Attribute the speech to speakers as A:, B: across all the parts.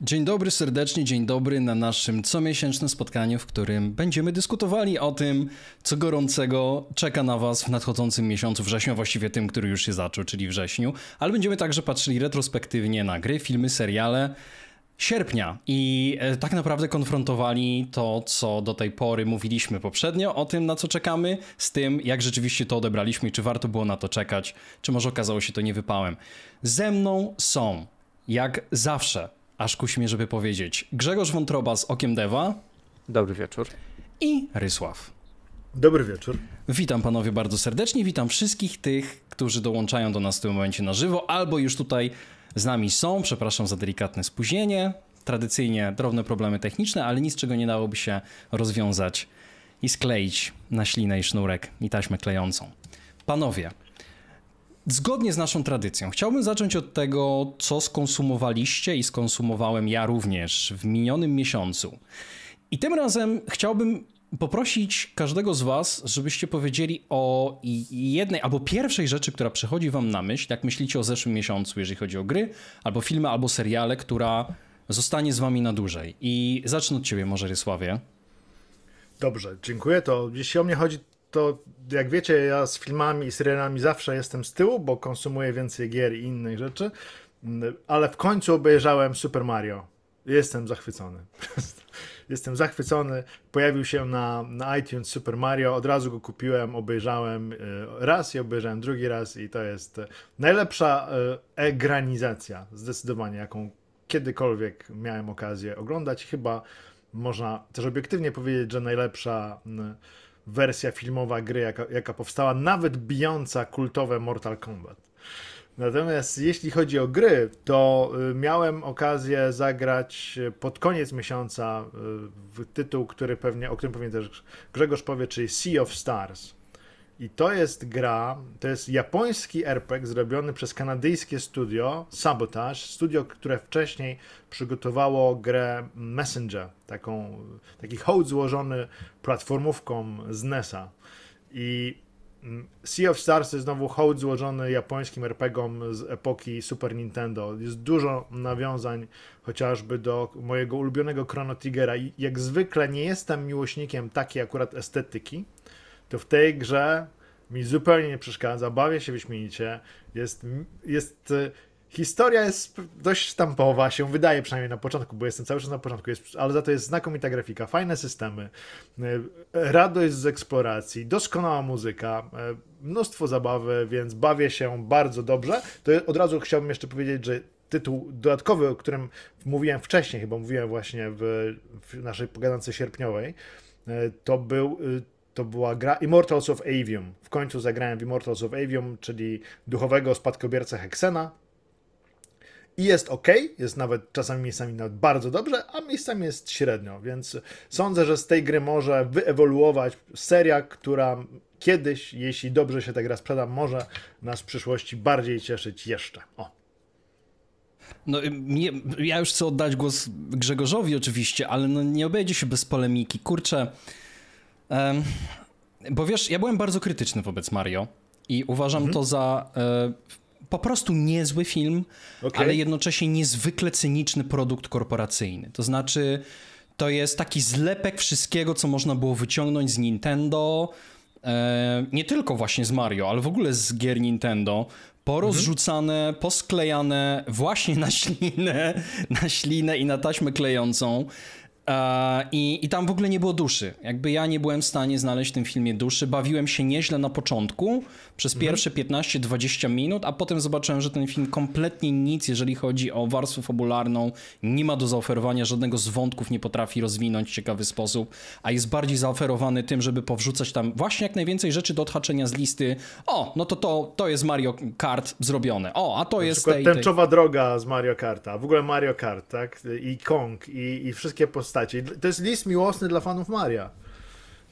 A: Dzień dobry serdecznie, dzień dobry na naszym comiesięcznym spotkaniu, w którym będziemy dyskutowali o tym, co gorącego czeka na Was w nadchodzącym miesiącu wrześniu, właściwie tym, który już się zaczął, czyli wrześniu, ale będziemy także patrzyli retrospektywnie na gry, filmy, seriale sierpnia i e, tak naprawdę konfrontowali to, co do tej pory mówiliśmy poprzednio o tym, na co czekamy, z tym, jak rzeczywiście to odebraliśmy i czy warto było na to czekać, czy może okazało się to niewypałem. Ze mną są, jak zawsze, aż kusi mnie, żeby powiedzieć. Grzegorz Wątroba z Okiem Dewa. Dobry wieczór. I Rysław. Dobry wieczór. Witam panowie bardzo serdecznie, witam wszystkich tych, którzy dołączają do nas w tym momencie na żywo, albo już tutaj z nami są. Przepraszam za delikatne spóźnienie. Tradycyjnie drobne problemy techniczne, ale nic czego nie dałoby się rozwiązać i skleić na ślinę i sznurek i taśmę klejącą. Panowie, Zgodnie z naszą tradycją, chciałbym zacząć od tego, co skonsumowaliście i skonsumowałem ja również w minionym miesiącu. I tym razem chciałbym poprosić każdego z Was, żebyście powiedzieli o jednej albo pierwszej rzeczy, która przychodzi Wam na myśl, jak myślicie o zeszłym miesiącu, jeżeli chodzi o gry, albo filmy, albo seriale, która zostanie z Wami na dłużej. I zacznę od Ciebie, może Rysławie.
B: Dobrze, dziękuję. To jeśli o mnie chodzi, to jak wiecie, ja z filmami i serialami zawsze jestem z tyłu, bo konsumuję więcej gier i innych rzeczy, mm, ale w końcu obejrzałem Super Mario. Jestem zachwycony. Jestem zachwycony. Pojawił się na, na iTunes Super Mario. Od razu go kupiłem, obejrzałem e, raz i obejrzałem drugi raz i to jest e, najlepsza e, egranizacja zdecydowanie, jaką kiedykolwiek miałem okazję oglądać. Chyba można też obiektywnie powiedzieć, że najlepsza mm, wersja filmowa gry, jaka, jaka powstała, nawet bijąca kultowe Mortal Kombat. Natomiast jeśli chodzi o gry, to y, miałem okazję zagrać y, pod koniec miesiąca y, w tytuł, który pewnie, o którym pewnie też Grzegorz powie, czyli Sea of Stars. I to jest gra, to jest japoński RPG zrobiony przez kanadyjskie studio Sabotage, studio, które wcześniej przygotowało grę Messenger, taką, taki hołd złożony platformówką z NES-a. I mm, Sea of Stars to jest znowu hołd złożony japońskim RPGom z epoki Super Nintendo. Jest dużo nawiązań chociażby do mojego ulubionego Chrono Triggera i jak zwykle nie jestem miłośnikiem takiej akurat estetyki, to w tej grze mi zupełnie nie przeszkadza, bawię się wyśmienicie, jest, jest Historia jest dość sztampowa, się wydaje przynajmniej na początku, bo jestem cały czas na początku, jest, ale za to jest znakomita grafika, fajne systemy, e, radość z eksploracji, doskonała muzyka, e, mnóstwo zabawy, więc bawię się bardzo dobrze. To od razu chciałbym jeszcze powiedzieć, że tytuł dodatkowy, o którym mówiłem wcześniej, chyba mówiłem właśnie w, w naszej pogadance sierpniowej, e, to był to była gra Immortals of Avium. W końcu zagrałem w Immortals of Avium, czyli duchowego spadkobiercę Hexena. I jest ok, jest nawet czasami miejscami nawet bardzo dobrze, a miejscami jest średnio, więc sądzę, że z tej gry może wyewoluować seria, która kiedyś, jeśli dobrze się ta gra sprzeda, może nas w przyszłości bardziej cieszyć jeszcze. O.
A: No, y, nie, ja już chcę oddać głos Grzegorzowi oczywiście, ale no nie obejdzie się bez polemiki. Kurczę, Um, bo wiesz, ja byłem bardzo krytyczny wobec Mario i uważam mhm. to za y, po prostu niezły film, okay. ale jednocześnie niezwykle cyniczny produkt korporacyjny. To znaczy, to jest taki zlepek wszystkiego, co można było wyciągnąć z Nintendo. E, nie tylko właśnie z Mario, ale w ogóle z gier Nintendo, porozrzucane, mhm. posklejane właśnie na ślinę, na ślinę i na taśmę klejącą. E, I, I tam w ogóle nie było duszy. Jakby ja nie byłem w stanie znaleźć w tym filmie duszy. Bawiłem się nieźle na początku, przez mhm. pierwsze 15-20 minut, a potem zobaczyłem, że ten film kompletnie nic, jeżeli chodzi o warstwę fabularną, nie ma do zaoferowania, żadnego z wątków nie potrafi rozwinąć w ciekawy sposób, a jest bardziej zaoferowany tym, żeby powrzucać tam właśnie jak najwięcej rzeczy do odhaczenia z listy. O, no to to, to jest Mario Kart zrobione. O, a to na jest. Tej, tęczowa
B: tej... droga z Mario Karta, w ogóle Mario Kart, tak? I Kong, i, i wszystkie postacie postaci. To jest list miłosny dla fanów Maria.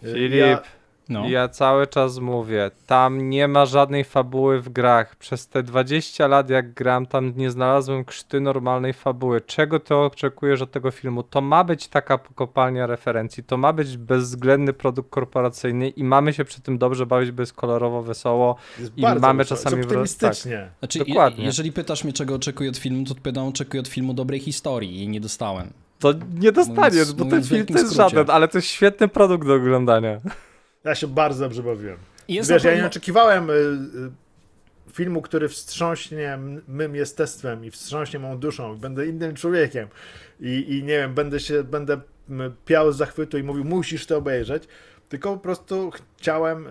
C: Y, Filip, ja... No. ja cały czas mówię, tam nie ma żadnej fabuły w grach. Przez te 20 lat jak gram, tam nie znalazłem krzty normalnej fabuły. Czego ty oczekujesz od tego filmu? To ma być taka kopalnia referencji, to ma być bezwzględny produkt korporacyjny i mamy się przy tym dobrze bawić, bo jest kolorowo, wesoło jest i mamy wesoło. czasami... Jest optymistycznie. Tak. Znaczy, Dokładnie. Je jeżeli pytasz mnie, czego oczekuję od filmu, to odpowiadam, oczekuję od filmu dobrej historii i nie dostałem. To nie dostaniesz, bo ten film to jest żaden, ale to jest świetny produkt do oglądania. Ja się
B: bardzo dobrze bawiłem. Wiesz, pewno... ja nie oczekiwałem y, y, filmu, który wstrząśnie mym jestestwem i wstrząśnie moją duszą, będę innym człowiekiem i, i nie wiem, będę się, będę piał z zachwytu i mówił, musisz to obejrzeć tylko po prostu chciałem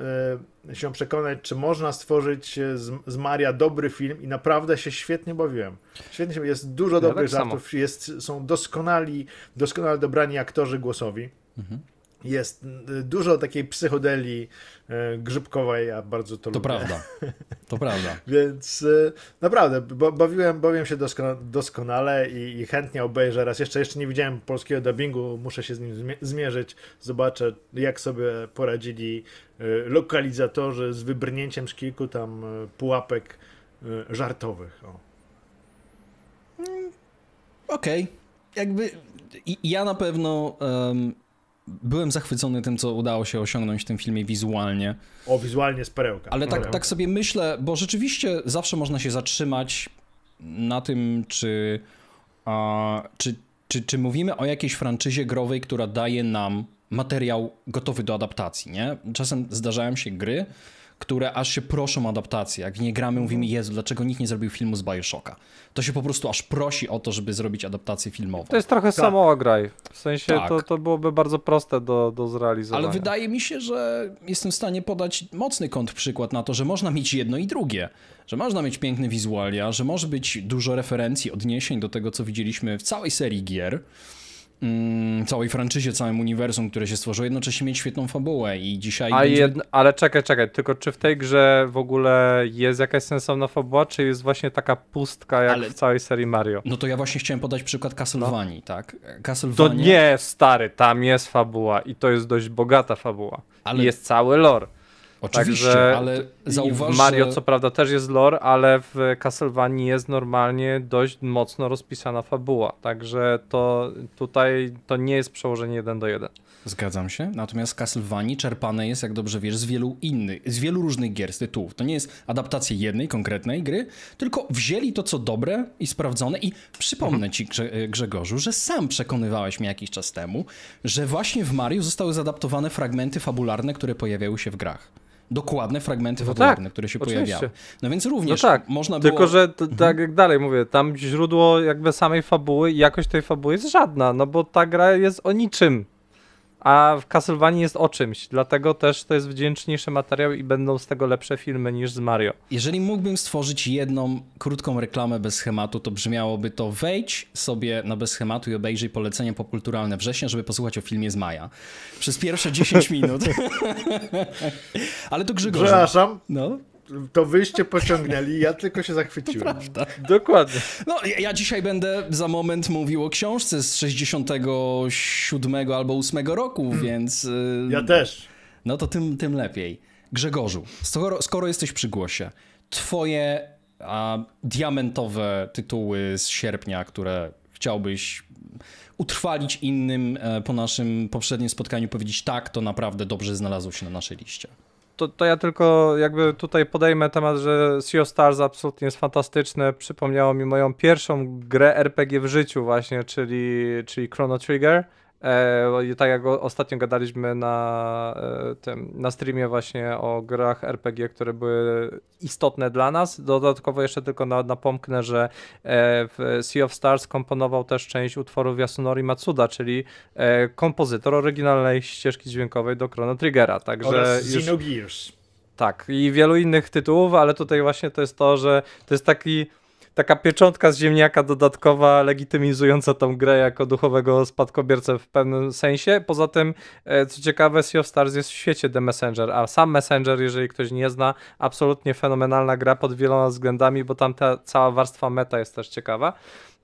B: e, się przekonać, czy można stworzyć e, z, z Maria dobry film i naprawdę się świetnie bawiłem. Świetnie się, jest dużo ja tak dobrych tak żartów, jest, są doskonali, doskonale dobrani aktorzy głosowi. Mhm jest y, dużo takiej psychodeli y, grzybkowej, a bardzo to, to lubię. prawda. To prawda. Więc y, naprawdę, bawiłem, bawiłem się doskonale i, i, chętnie obejrzę raz jeszcze. Jeszcze nie widziałem polskiego dubbingu, muszę się z nim zmierzyć. Zobaczę, jak sobie poradzili lokalizatorzy z wybrnięciem z kilku tam pułapek żartowych.
A: Mm, okej. Okay. Jakby ja na pewno byłem zachwycony tym, co udało się osiągnąć w tym filmie wizualnie.
B: O, wizualnie z perełka. Ale tak, tak
A: sobie myślę, bo rzeczywiście zawsze można się zatrzymać na tym, czy, a, czy, czy, czy mówimy o jakiejś franczyzie growej, która daje nam materiał gotowy do adaptacji, nie? Czasem zdarzają się gry, które aż się proszą o adaptację. Jak w nie gramy, mówimy, Jezu, dlaczego nikt nie zrobił filmu z Bioshocka? To się po prostu aż prosi o to, żeby zrobić
C: adaptację filmową.
A: To jest trochę tak. samoograj.
C: W sensie tak. to, to byłoby bardzo proste do, do zrealizowania. Ale
A: wydaje mi się, że jestem w stanie podać mocny kontrprzykład na to, że można mieć jedno i drugie. Że można mieć piękne wizualia, że może być dużo referencji, odniesień do tego, co widzieliśmy w całej serii gier. Mm, całej franczyzie, całym uniwersum, które się stworzyło, jednocześnie mieć świetną fabułę i dzisiaj... Będzie...
C: ale czekaj, czekaj, tylko czy w tej grze w ogóle jest jakaś sensowna fabuła, czy jest właśnie taka pustka jak ale... w całej serii Mario? No
A: to ja właśnie chciałem podać przykład
C: Castlevanii, no. tak? Castlevania... To nie, stary, tam jest fabuła i to jest dość bogata fabuła. Ale... I jest cały lore. Oczywiście, Także, ale zauważ, w Mario co prawda też jest lore, ale w Castlevanii jest normalnie dość mocno rozpisana fabuła. Także to tutaj to nie jest przełożenie jeden do jeden.
A: Zgadzam się. Natomiast Castlevanii czerpane jest, jak dobrze wiesz, z wielu innych, z wielu różnych gier, z tytułów. To nie jest adaptacja jednej konkretnej gry, tylko wzięli to, co dobre i sprawdzone. I przypomnę mhm. ci, e, Grzegorzu, że sam przekonywałeś mnie jakiś czas temu, że właśnie w Mario zostały zadaptowane fragmenty fabularne, które pojawiały się w grach dokładne fragmenty no tak, które się oczywiście. pojawiały.
C: No więc no również no tak, można było... Tylko, że tak mhm. jak dalej mówię, tam źródło jakby samej fabuły i jakość tej fabuły jest żadna, no bo ta gra jest o niczym a w Castlevania jest o czymś, dlatego też to jest wdzięczniejszy materiał i będą z tego lepsze filmy niż z Mario.
A: Jeżeli mógłbym stworzyć jedną krótką reklamę bez schematu, to brzmiałoby to wejdź sobie na bez schematu i obejrzyj polecenie popkulturalne września, żeby posłuchać o filmie z maja. Przez pierwsze 10 minut. Ale to Grzegorz. Przepraszam. No to wyście pociągnęli, ja tylko się zachwyciłem. Dokładnie. No, ja, ja, dzisiaj będę za moment mówił o książce z 67 albo 8 roku, hmm. więc... Y, ja też. No to tym, tym lepiej. Grzegorzu, skoro, skoro jesteś przy głosie, twoje a, diamentowe tytuły z sierpnia, które chciałbyś utrwalić innym e, po naszym poprzednim spotkaniu, powiedzieć tak, to naprawdę dobrze znalazło się na naszej liście
C: to, to ja tylko jakby tutaj podejmę temat, że Sea of Stars absolutnie jest fantastyczne. Przypomniało mi moją pierwszą grę RPG w życiu właśnie, czyli, czyli Chrono Trigger. E, tak jak ostatnio gadaliśmy na, e, tym, na streamie właśnie o grach RPG, które były istotne dla nas. Dodatkowo jeszcze tylko na, napomknę, że e, w Sea of Stars komponował też część utworów Yasunori Matsuda, czyli e, kompozytor oryginalnej ścieżki dźwiękowej do Chrono Triggera. Także Oraz
B: już...
C: Tak, i wielu innych tytułów, ale tutaj właśnie to jest to, że to jest taki taka pieczątka z ziemniaka dodatkowa, legitymizująca tą grę jako duchowego spadkobiercę w pewnym sensie. Poza tym, e, co ciekawe, Sea of Stars jest w świecie The Messenger, a sam Messenger, jeżeli ktoś nie zna, absolutnie fenomenalna gra pod wieloma względami, bo tam ta cała warstwa meta jest też ciekawa.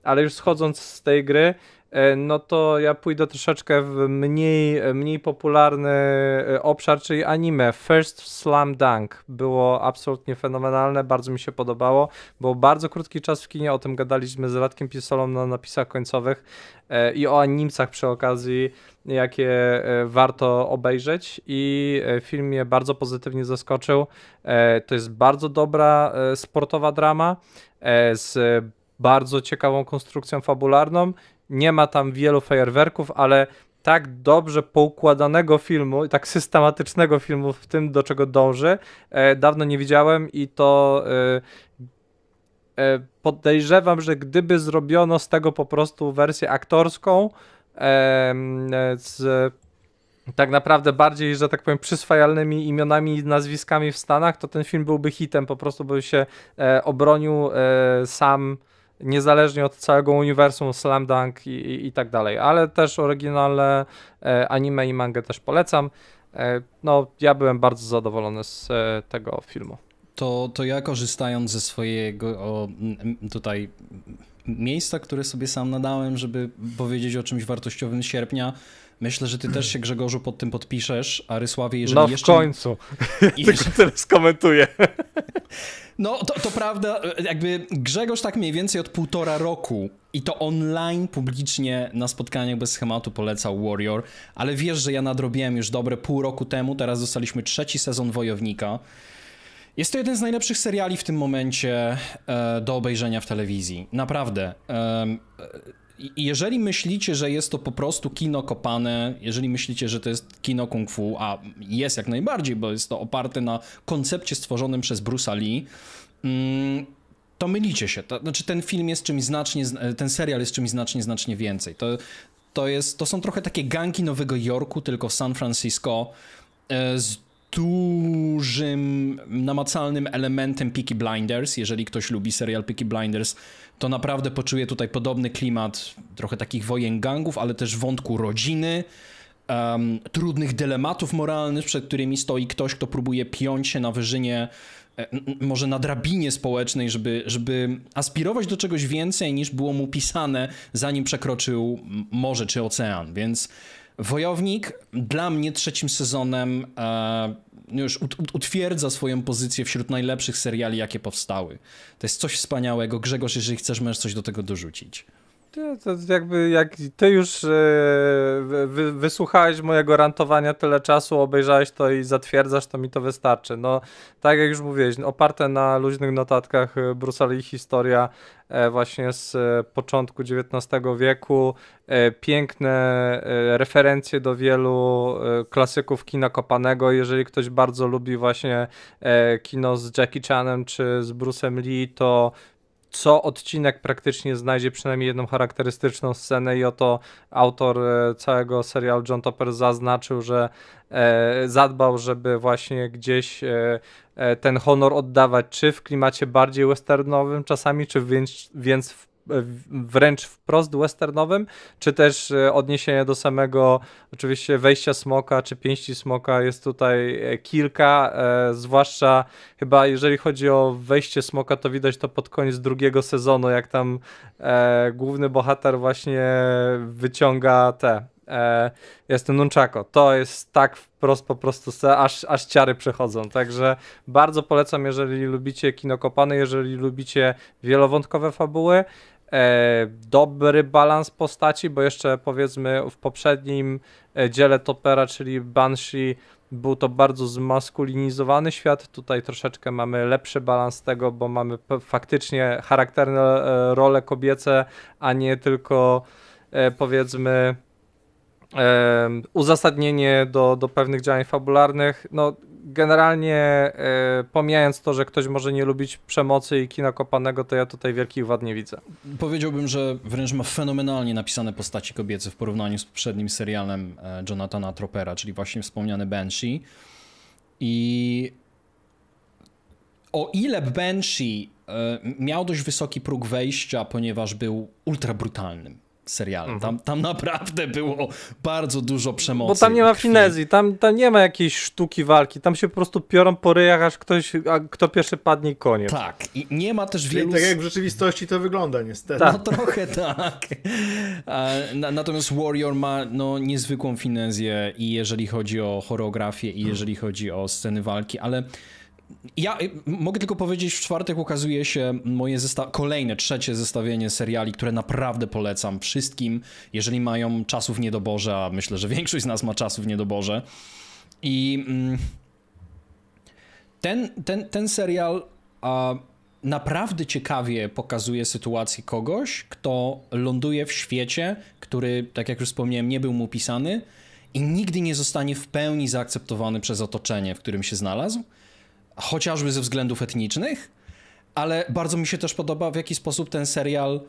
C: Ale już schodząc z tej gry, E, no to ja pójdę troszeczkę w mniej, mniej popularny e, obszar, czyli anime. First Slam Dunk było absolutnie fenomenalne, bardzo mi się podobało. Było bardzo krótki czas w kinie, o tym gadaliśmy z Radkiem Pisolą na napisach końcowych e, i o animcach przy okazji, jakie warto obejrzeć i film mnie bardzo pozytywnie zaskoczył. To jest bardzo dobra sportowa drama z bardzo ciekawą konstrukcją fabularną nie ma tam wielu fajerwerków, ale tak dobrze poukładanego filmu i tak systematycznego filmu w tym, do czego dąży, e, dawno nie widziałem i to e, e, podejrzewam, że gdyby zrobiono z tego po prostu wersję aktorską, z tak naprawdę bardziej, że tak powiem, przyswajalnymi imionami i nazwiskami w Stanach, to ten film byłby hitem, po prostu by się e, obronił e, sam niezależnie od całego uniwersum Slam Dunk i, i, i tak dalej, ale też oryginalne e, anime i mangę też polecam. E, no, ja byłem bardzo zadowolony z e, tego filmu. To, to ja
A: korzystając ze swojego o, tutaj miejsca, które sobie sam nadałem, żeby powiedzieć o czymś wartościowym z sierpnia, Myślę, że ty też się Grzegorzu pod tym podpiszesz, a Rysławie, jeżeli no, w jeszcze... końcu. I... Tylko teraz
C: skomentuje.
A: No, to, to prawda, e, jakby Grzegorz tak mniej więcej od półtora roku i to online publicznie na spotkaniach bez schematu polecał Warrior, ale wiesz, że ja nadrobiłem już dobre pół roku temu, teraz dostaliśmy trzeci sezon Wojownika. Jest to jeden z najlepszych seriali w tym momencie e, do obejrzenia w telewizji. Naprawdę. E, jeżeli myślicie, że jest to po prostu kino kopane, jeżeli myślicie, że to jest kino kung fu, a jest jak najbardziej, bo jest to oparte na koncepcie stworzonym przez Bruce'a Lee, mm, to mylicie się. To, znaczy ten film jest czymś znacznie, ten serial jest czymś znacznie, znacznie więcej. To, to, jest, to są trochę takie ganki Nowego Jorku, tylko w San Francisco e, z dużym, namacalnym elementem Peaky Blinders. Jeżeli ktoś lubi serial Peaky Blinders, to naprawdę poczuje tutaj podobny klimat, trochę takich wojen gangów, ale też wątku rodziny, um, trudnych dylematów moralnych, przed którymi stoi ktoś, kto próbuje piąć się na wyżynie, e, może na drabinie społecznej, żeby, żeby aspirować do czegoś więcej niż było mu pisane, zanim przekroczył morze czy ocean. Więc Wojownik dla mnie trzecim sezonem e, już utwierdza swoją pozycję wśród najlepszych seriali, jakie powstały. To jest coś wspaniałego. Grzegorz, jeżeli chcesz, możesz coś do tego dorzucić.
C: To jakby jak ty już e, wy, wysłuchałeś mojego rantowania tyle czasu, obejrzałeś to i zatwierdzasz, to mi to wystarczy. No, tak jak już mówiłeś, oparte na luźnych notatkach e, Brusali historia e, właśnie z początku XIX wieku, piękne referencje do wielu klasyków kina kopanego. Jeżeli ktoś bardzo lubi właśnie kino z Jackie Chanem czy z Bruce'em Lee, to co odcinek praktycznie znajdzie przynajmniej jedną charakterystyczną scenę i oto autor e, całego serialu John Topper zaznaczył, że e, zadbał, żeby właśnie gdzieś e, e ten honor oddawać, czy w klimacie bardziej westernowym czasami, czy więc, więc w wręcz wprost westernowym, czy też e, odniesienie do samego oczywiście wejścia smoka, czy pięści smoka jest tutaj e, kilka, e, zwłaszcza chyba jeżeli chodzi o wejście smoka, to widać to pod koniec drugiego sezonu, jak tam e, główny bohater właśnie wyciąga te e, jest ten Nunchako. To jest tak wprost po prostu, aż, aż ciary przechodzą. Także bardzo polecam, jeżeli lubicie kino kopane, jeżeli lubicie wielowątkowe fabuły. E, dobry balans postaci, bo jeszcze powiedzmy w poprzednim e, dziele Topera, czyli Banshee, był to bardzo zmaskulinizowany świat. Tutaj troszeczkę mamy lepszy balans tego, bo mamy faktycznie charakterne e, role kobiece, a nie tylko e, powiedzmy uzasadnienie do, do pewnych działań fabularnych. No, generalnie e, pomijając to, że ktoś może nie lubić przemocy i kina kopanego, to ja tutaj wielkich wad nie widzę.
A: Powiedziałbym, że wręcz ma fenomenalnie napisane postaci kobiece w porównaniu z poprzednim serialem e, Jonathana Tropera, czyli właśnie wspomniany Banshee. I o ile Banshee e, miał dość wysoki próg wejścia, ponieważ był ultra brutalnym
C: serialem. Mhm. Tam, tam
A: naprawdę było bardzo dużo przemocy. Bo tam nie
C: ma finezji, tam, tam nie ma jakiejś sztuki walki, tam się po prostu piorą po ryjach, aż ktoś, a kto pierwszy padnie koniec. Tak, i nie ma też wielu... tak
B: jak w rzeczywistości to wygląda niestety. Tak. No trochę tak.
A: Natomiast Warrior ma no, niezwykłą finezję i jeżeli chodzi o choreografię, i hmm. jeżeli chodzi o sceny walki, ale ja y, mogę tylko powiedzieć, w czwartek ukazuje się moje kolejne, trzecie zestawienie seriali, które naprawdę polecam wszystkim, jeżeli mają czasów w niedoborze, a myślę, że większość z nas ma czasów w niedoborze. I mm, ten, ten, ten serial a, naprawdę ciekawie pokazuje sytuację kogoś, kto ląduje w świecie, który, tak jak już wspomniałem, nie był mu pisany i nigdy nie zostanie w pełni zaakceptowany przez otoczenie, w którym się znalazł chociażby ze względów etnicznych, ale bardzo mi się też podoba, w jaki sposób ten serial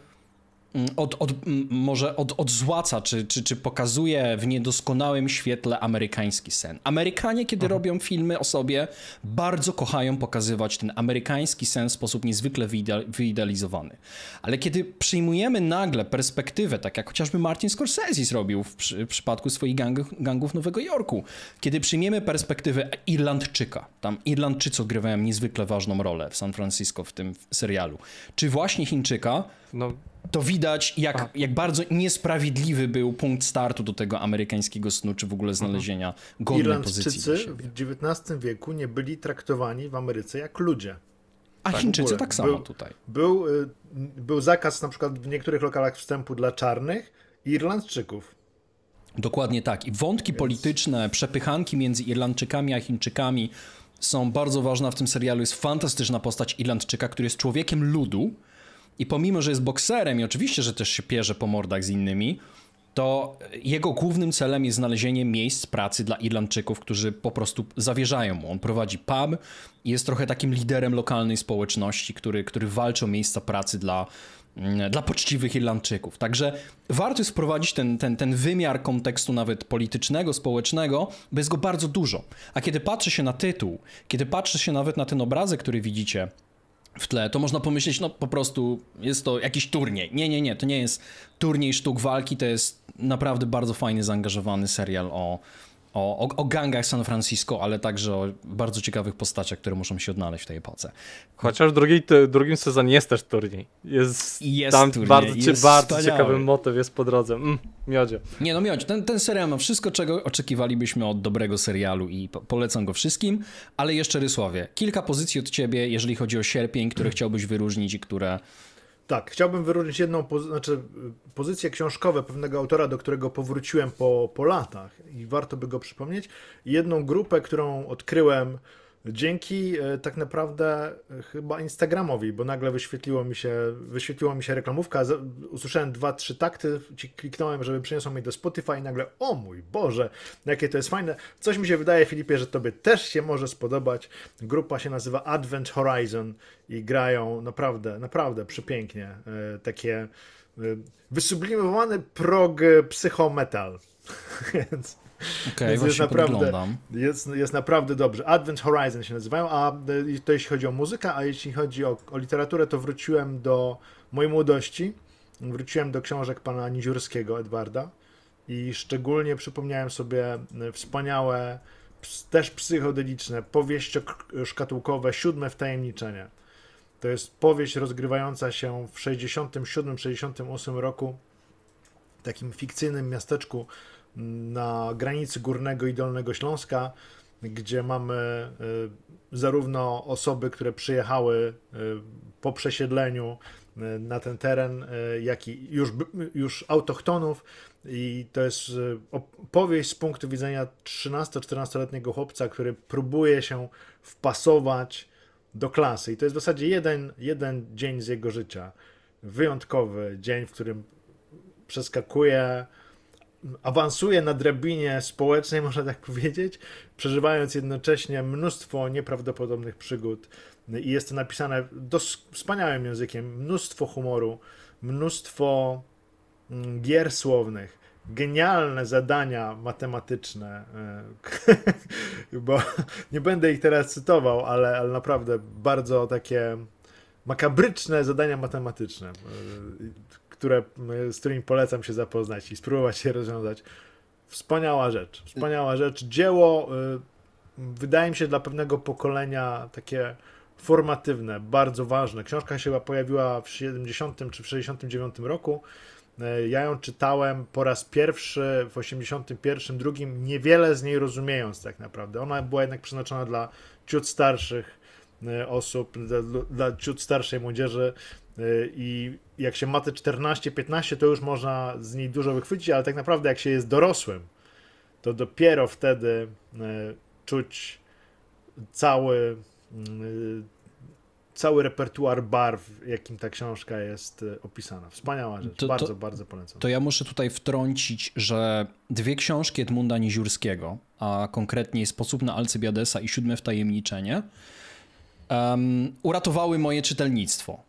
A: Mm, od, od, mm, może od, odzłaca, czy, czy, czy pokazuje w niedoskonałym świetle amerykański sen. Amerykanie, kiedy Aha. Mhm. robią filmy o sobie, bardzo kochają pokazywać ten amerykański sen w sposób niezwykle wyidealizowany. Ale kiedy przyjmujemy nagle perspektywę, tak jak chociażby Martin Scorsese zrobił w, przy, w przypadku swoich gang, gangów Nowego Jorku, kiedy przyjmiemy perspektywę Irlandczyka, tam Irlandczycy odgrywają niezwykle ważną rolę w San Francisco w tym serialu, czy właśnie Chińczyka, no. To widać, jak, tak. jak bardzo niesprawiedliwy był punkt startu do tego amerykańskiego snu, czy w ogóle znalezienia mhm. godnej Irlandczycy pozycji.
B: Irlandczycy w XIX wieku nie byli traktowani w Ameryce jak ludzie. A tak, Chińczycy tak samo był, tutaj. Był, y, był zakaz na przykład w niektórych lokalach wstępu dla czarnych
A: i Irlandczyków. Dokładnie tak. I wątki Więc... polityczne, przepychanki między Irlandczykami a Chińczykami są bardzo ważne w tym serialu. Jest fantastyczna postać Irlandczyka, który jest człowiekiem ludu, i pomimo, że jest bokserem i oczywiście, że też się pierze po mordach z innymi, to jego głównym celem jest znalezienie miejsc pracy dla Irlandczyków, którzy po prostu zawierzają mu. On prowadzi pub i jest trochę takim liderem lokalnej społeczności, który, który walczy o miejsca pracy dla, mm, dla poczciwych Irlandczyków. Także warto jest wprowadzić ten, ten, ten wymiar kontekstu nawet politycznego, społecznego, bo jest go bardzo dużo. A kiedy patrzy się na tytuł, kiedy patrzy się nawet na ten obrazek, który widzicie, w tle, to można pomyśleć, no po prostu jest to jakiś turniej. Nie, nie, nie, to nie jest turniej sztuk walki, to jest naprawdę bardzo fajnie zaangażowany serial o o, o, o, gangach San Francisco, ale także o bardzo ciekawych postaciach, które muszą się odnaleźć w tej epoce. Chociaż w drugiej,
C: drugim sezonie jest też turniej. Jest, jest tam turniej, bardzo, jest bardzo ciekawy
A: motyw jest po drodze. Mm, miodzie. Nie no miodzie, ten, ten serial ma wszystko, czego oczekiwalibyśmy od dobrego serialu i po polecam go wszystkim, ale jeszcze Rysławie, kilka pozycji od ciebie, jeżeli chodzi o sierpień, które chciałbyś wyróżnić i które
B: tak, chciałbym wyróżnić jedną poz znaczy, y, pozycję książkową pewnego autora, do którego powróciłem po, po latach i warto by go przypomnieć. Jedną grupę, którą odkryłem Dzięki e, tak naprawdę e, chyba Instagramowi, bo nagle wyświetliło mi się, wyświetliła mi się reklamówka, usłyszałem dwa, trzy takty, kliknąłem, żeby przyniosło mnie do Spotify i nagle o mój Boże, jakie to jest fajne. Coś mi się wydaje Filipie, że Tobie też się może spodobać. Grupa się nazywa Advent Horizon i grają naprawdę, naprawdę przepięknie e, takie wysublimowane prog psychometal. Więc...
C: Okay, właśnie jest tak naprawdę,
B: jest, jest naprawdę dobrze. Advent Horizon się nazywają, a y, to jeśli chodzi o muzykę, a jeśli chodzi o, o literaturę, to wróciłem do mojej młodości. Wróciłem do książek pana Niziurskiego, Edwarda i szczególnie przypomniałem sobie y, wspaniałe, też psychodeliczne, y, szkatułkowe, Siódme Wtajemniczenie. To jest powieść rozgrywająca się w 67-68 roku w takim fikcyjnym miasteczku na granicy Górnego i Dolnego Śląska, gdzie mamy y, zarówno osoby, które przyjechały y, po przesiedleniu y, na ten teren, jak i już, już autochtonów. I to jest opowieść z punktu widzenia 13-14-letniego chłopca, który próbuje się wpasować do klasy. I to jest w zasadzie jeden, jeden dzień z jego życia. Wyjątkowy dzień, w którym przeskakuje awansuje na drabinie społecznej, można tak powiedzieć, przeżywając jednocześnie mnóstwo nieprawdopodobnych przygód. I jest to napisane dos- wspaniałym językiem, mnóstwo humoru, mnóstwo mm, gier słownych, genialne zadania matematyczne, e, bo nie będę ich teraz cytował, ale, ale naprawdę bardzo takie makabryczne zadania matematyczne, e, które, y, z którymi polecam się zapoznać i spróbować je rozwiązać. Wspaniała rzecz, wspaniała rzecz. Dzieło, y, wydaje mi się, dla pewnego pokolenia takie formatywne, bardzo ważne. Książka się chyba pojawiła w 70 czy w 69 roku. Y, ja ją czytałem po raz pierwszy w 81, drugim, niewiele z niej rozumiejąc tak naprawdę. Ona była jednak przeznaczona dla ciut starszych osób, dla, dla ciut starszej młodzieży, E, I jak się ma te 14-15, to już można z niej dużo wychwycić, ale tak naprawdę jak się jest dorosłym, to dopiero wtedy e, czuć cały, mm, e, cały repertuar barw, jakim ta książka jest opisana. Wspaniała rzecz, to, bardzo, to, bardzo polecam. To
A: ja muszę tutaj wtrącić, że dwie książki Edmunda Niziurskiego, a konkretnie Sposób na Alcybiadesa i Siódme Wtajemniczenie, um, uratowały moje czytelnictwo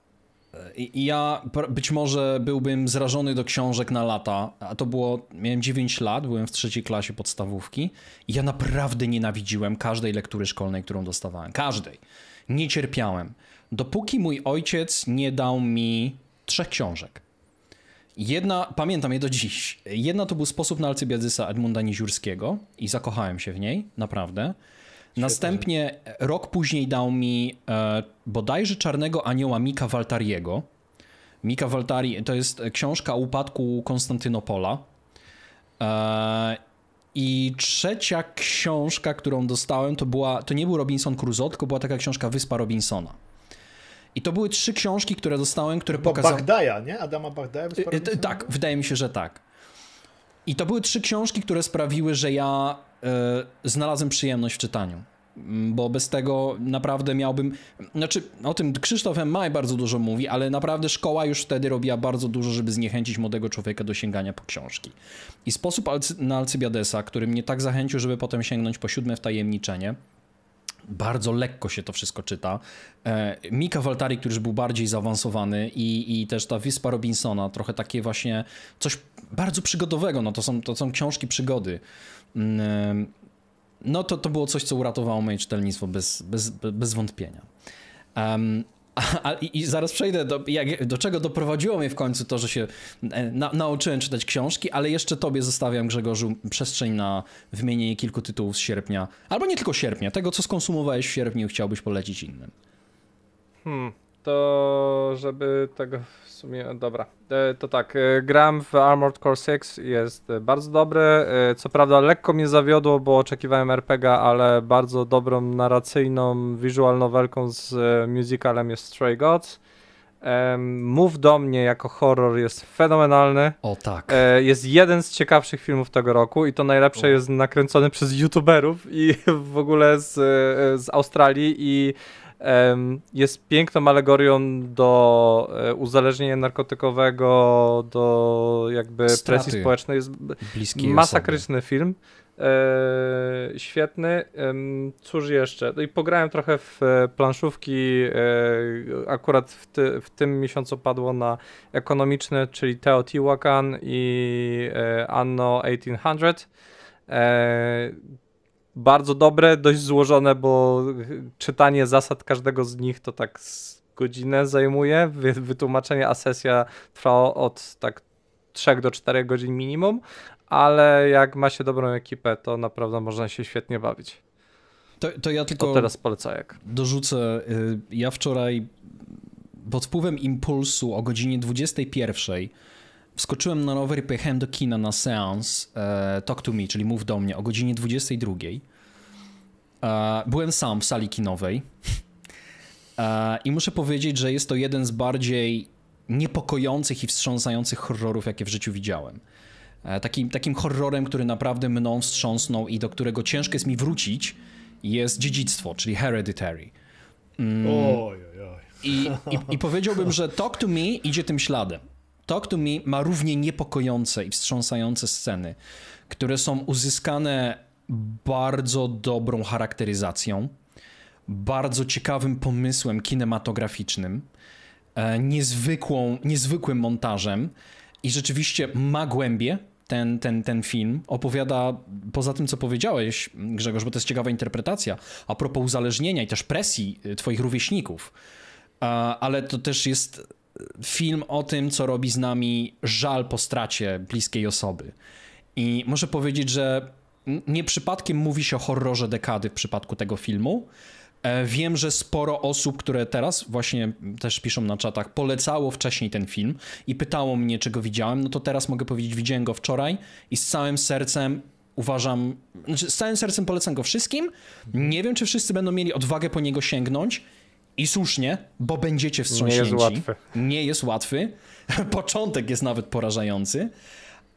A: i ja być może byłbym zrażony do książek na lata, a to było, miałem 9 lat, byłem w trzeciej klasie podstawówki i ja naprawdę nienawidziłem każdej lektury szkolnej, którą dostawałem. Każdej. Nie cierpiałem. Dopóki mój ojciec nie dał mi trzech książek. Jedna, pamiętam je do dziś, jedna to był Sposób na Alcybiadysa Edmunda Niziurskiego i zakochałem się w niej, naprawdę. Świetnie. Następnie rok później dał mi e, bodajże Czarnego Anioła Mika Waltariego. Mika Waltari to jest książka o upadku Konstantynopola. E, I trzecia książka, którą dostałem, to była, to nie był Robinson Crusoe, tylko była taka książka Wyspa Robinsona. I to były trzy książki, które dostałem, które pokazały... Bagdaja,
B: nie? Adama Bagdaja? Wyspa e, e,
A: Robinsona? Tak, wydaje mi się, że tak. I to były trzy książki, które sprawiły, że ja E, znalazłem przyjemność w czytaniu mm, bo bez tego naprawdę miałbym. Znaczy, o tym Krzysztof M. Maj bardzo dużo mówi, ale naprawdę szkoła już wtedy robiła bardzo dużo, żeby zniechęcić młodego człowieka do sięgania po książki. I sposób na Alcybiadesa, który mnie tak zachęcił, żeby potem sięgnąć po siódme wtajemniczenie. Bardzo lekko się to wszystko czyta. E, Mika Waltari, który już był bardziej zaawansowany, i, i też ta Wyspa Robinsona, trochę takie właśnie coś bardzo przygodowego. No to są, to są książki przygody. Mm, no to to było coś, co uratowało moje czytelnictwo bez, bez, bez wątpienia. Um, a, a, I zaraz przejdę do, jak, do czego doprowadziło mnie w końcu to, że się e, na, nauczyłem czytać książki, ale jeszcze tobie zostawiam, Grzegorzu, przestrzeń na wymienienie kilku tytułów z sierpnia, albo nie tylko sierpnia, tego co skonsumowałeś w sierpniu chciałbyś polecić innym.
B: Hmm
C: to żeby tego w sumie, dobra, e, to tak, e, gram w Armored Core 6, jest e, bardzo dobry, co prawda lekko mnie zawiodło, bo oczekiwałem RPGa, ale bardzo dobrą narracyjną visual novelką z musicalem jest Stray Gods. Mów do mnie jako horror jest fenomenalny. O tak. Jest jeden z ciekawszych filmów tego roku i to najlepsze o. jest nakręcony przez youtuberów i w ogóle z, z Australii i jest piękną alegorią do e, uzależnienia narkotykowego, do jakby Straty presji społecznej. Jest masakryczny osoby. film. E, świetny. cóż jeszcze? No i pograłem trochę w e, planszówki. akurat w, ty, w, tym miesiącu padło na ekonomiczne, czyli Teotihuacan i Anno 1800 bardzo dobre, dość złożone, bo czytanie zasad każdego z nich to tak godzinę zajmuje. Wytłumaczenie, a sesja trwa od tak 3 do 4 godzin minimum, ale jak ma się dobrą ekipę, to naprawdę można się świetnie bawić. To, to ja tylko to teraz jak?
A: dorzucę. Y, ja wczoraj pod wpływem impulsu o godzinie 21 wskoczyłem na rower i pojechałem do kina na seans e, Talk to Me, czyli Mów do mnie o godzinie 22. E, byłem sam w sali kinowej e, i muszę powiedzieć, że jest to jeden z bardziej niepokojących i wstrząsających horrorów, jakie w życiu widziałem. Takim, takim horrorem, który naprawdę mną wstrząsnął i do którego ciężko jest mi wrócić, jest dziedzictwo, czyli hereditary. Mm, oj,
B: oj, oj. I,
A: i, I powiedziałbym, że Talk to Me idzie tym śladem. Talk to Me ma równie niepokojące i wstrząsające sceny, które są uzyskane bardzo dobrą charakteryzacją, bardzo ciekawym pomysłem kinematograficznym, e, niezwykłą, niezwykłym montażem i rzeczywiście ma głębie, ten, ten, ten film opowiada, poza tym co powiedziałeś, Grzegorz, bo to jest ciekawa interpretacja, a propos uzależnienia i też presji e, Twoich rówieśników, e, ale to też jest film o tym, co robi z nami żal po stracie bliskiej osoby. I muszę powiedzieć, że nie przypadkiem mówi się o horrorze dekady w przypadku tego filmu. E, wiem, że sporo osób, które teraz właśnie też piszą na czatach, polecało wcześniej ten film i pytało mnie, czego widziałem. No to teraz mogę powiedzieć, widziałem go wczoraj i z całym sercem uważam, znaczy z całym sercem polecam go wszystkim. Nie wiem, czy wszyscy będą mieli odwagę po niego sięgnąć. I słusznie, bo będziecie wstrząśnięci. Nie jest łatwy. Nie jest łatwy. Początek jest nawet porażający,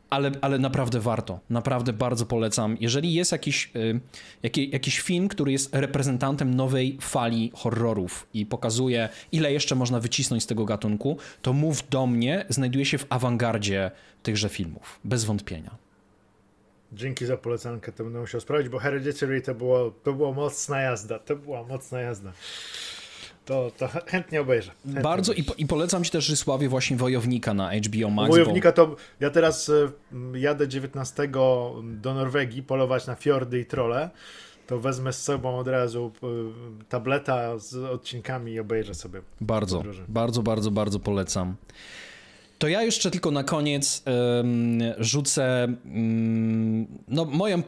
A: ale, ale naprawdę warto. Naprawdę bardzo polecam. Jeżeli jest jakiś, y, jaki, jakiś film, który jest reprezentantem nowej fali horrorów i pokazuje, ile jeszcze można wycisnąć z tego gatunku, to mów do mnie, znajduje się w awangardzie tychże filmów. Bez wątpienia.
B: Dzięki za polecankę, to będę musiał sprawdzić, bo Hereditary to, było, to była mocna jazda, to była mocna jazda to, to chętnie obejrzę. Chętnie Bardzo
A: I, po, i polecam ci też Rysławie właśnie Wojownika na HBO Max. Wojownika
B: bo... to ja teraz e, jadę 19 do Norwegii polować na fiordy i trole to wezmę z sobą od razu e, tableta z odcinkami i obejrzę sobie.
A: Bardzo, bardzo, bardzo, bardzo polecam. To ja jeszcze tylko na koniec um, rzucę um, no, moją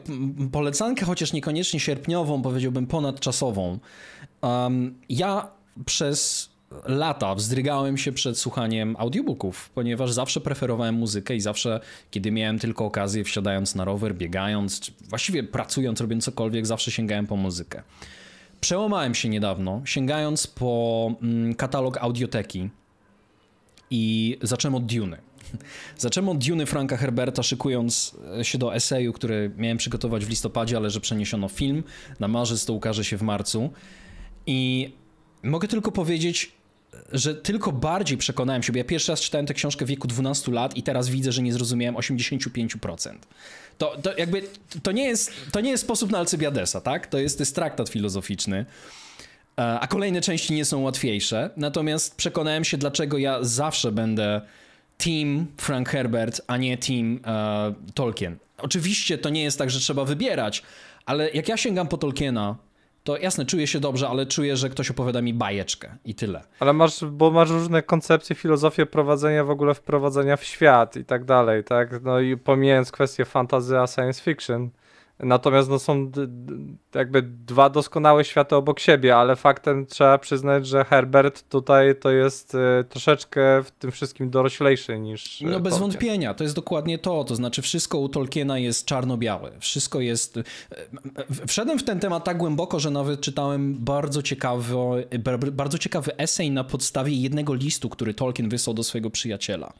A: polecankę, chociaż niekoniecznie sierpniową, powiedziałbym ponadczasową. Um, ja przez lata wzdrygałem się przed słuchaniem audiobooków, ponieważ zawsze preferowałem muzykę i zawsze, kiedy miałem tylko okazję, wsiadając na rower, biegając, czy właściwie pracując, robiąc cokolwiek, zawsze sięgałem po muzykę. Przełamałem się niedawno, sięgając po mm, katalog audioteki i zacząłem od Duny. Zacząłem od Duny Franka Herberta, szykując e, się do eseju, który miałem przygotować w listopadzie, ale że przeniesiono film. Na marzec to ukaże się w marcu. I mogę tylko powiedzieć, że tylko bardziej przekonałem się, bo ja pierwszy raz czytałem tę książkę w wieku 12 lat i teraz widzę, że nie zrozumiałem 85%. To, to jakby, to nie, jest, to nie jest sposób na Alcybiadesa, tak? To jest, to jest traktat filozoficzny, e, a kolejne części nie są łatwiejsze. Natomiast przekonałem się, dlaczego ja zawsze będę team Frank Herbert, a nie team e, Tolkien. Oczywiście to nie jest tak, że trzeba wybierać, ale jak ja sięgam po
C: Tolkiena, to jasne, czuję się dobrze, ale czuję, że ktoś opowiada mi bajeczkę i tyle. Ale masz, bo masz różne koncepcje, filozofie prowadzenia, w ogóle wprowadzenia w świat i tak dalej, tak? No i pomijając kwestię fantasy a science fiction. Natomiast no, są jakby dwa doskonałe światy obok siebie, ale faktem trzeba przyznać, że Herbert tutaj to jest y, troszeczkę w tym wszystkim doroślejszy niż. Y, no bez Tolkien.
A: wątpienia, to jest dokładnie to. To znaczy, wszystko u Tolkiena jest czarno-białe. Wszystko jest. Y, wszedłem w ten temat tak głęboko, że nawet czytałem bardzo ciekawy, bardzo ciekawy esej na podstawie jednego listu, który Tolkien wysłał do swojego przyjaciela.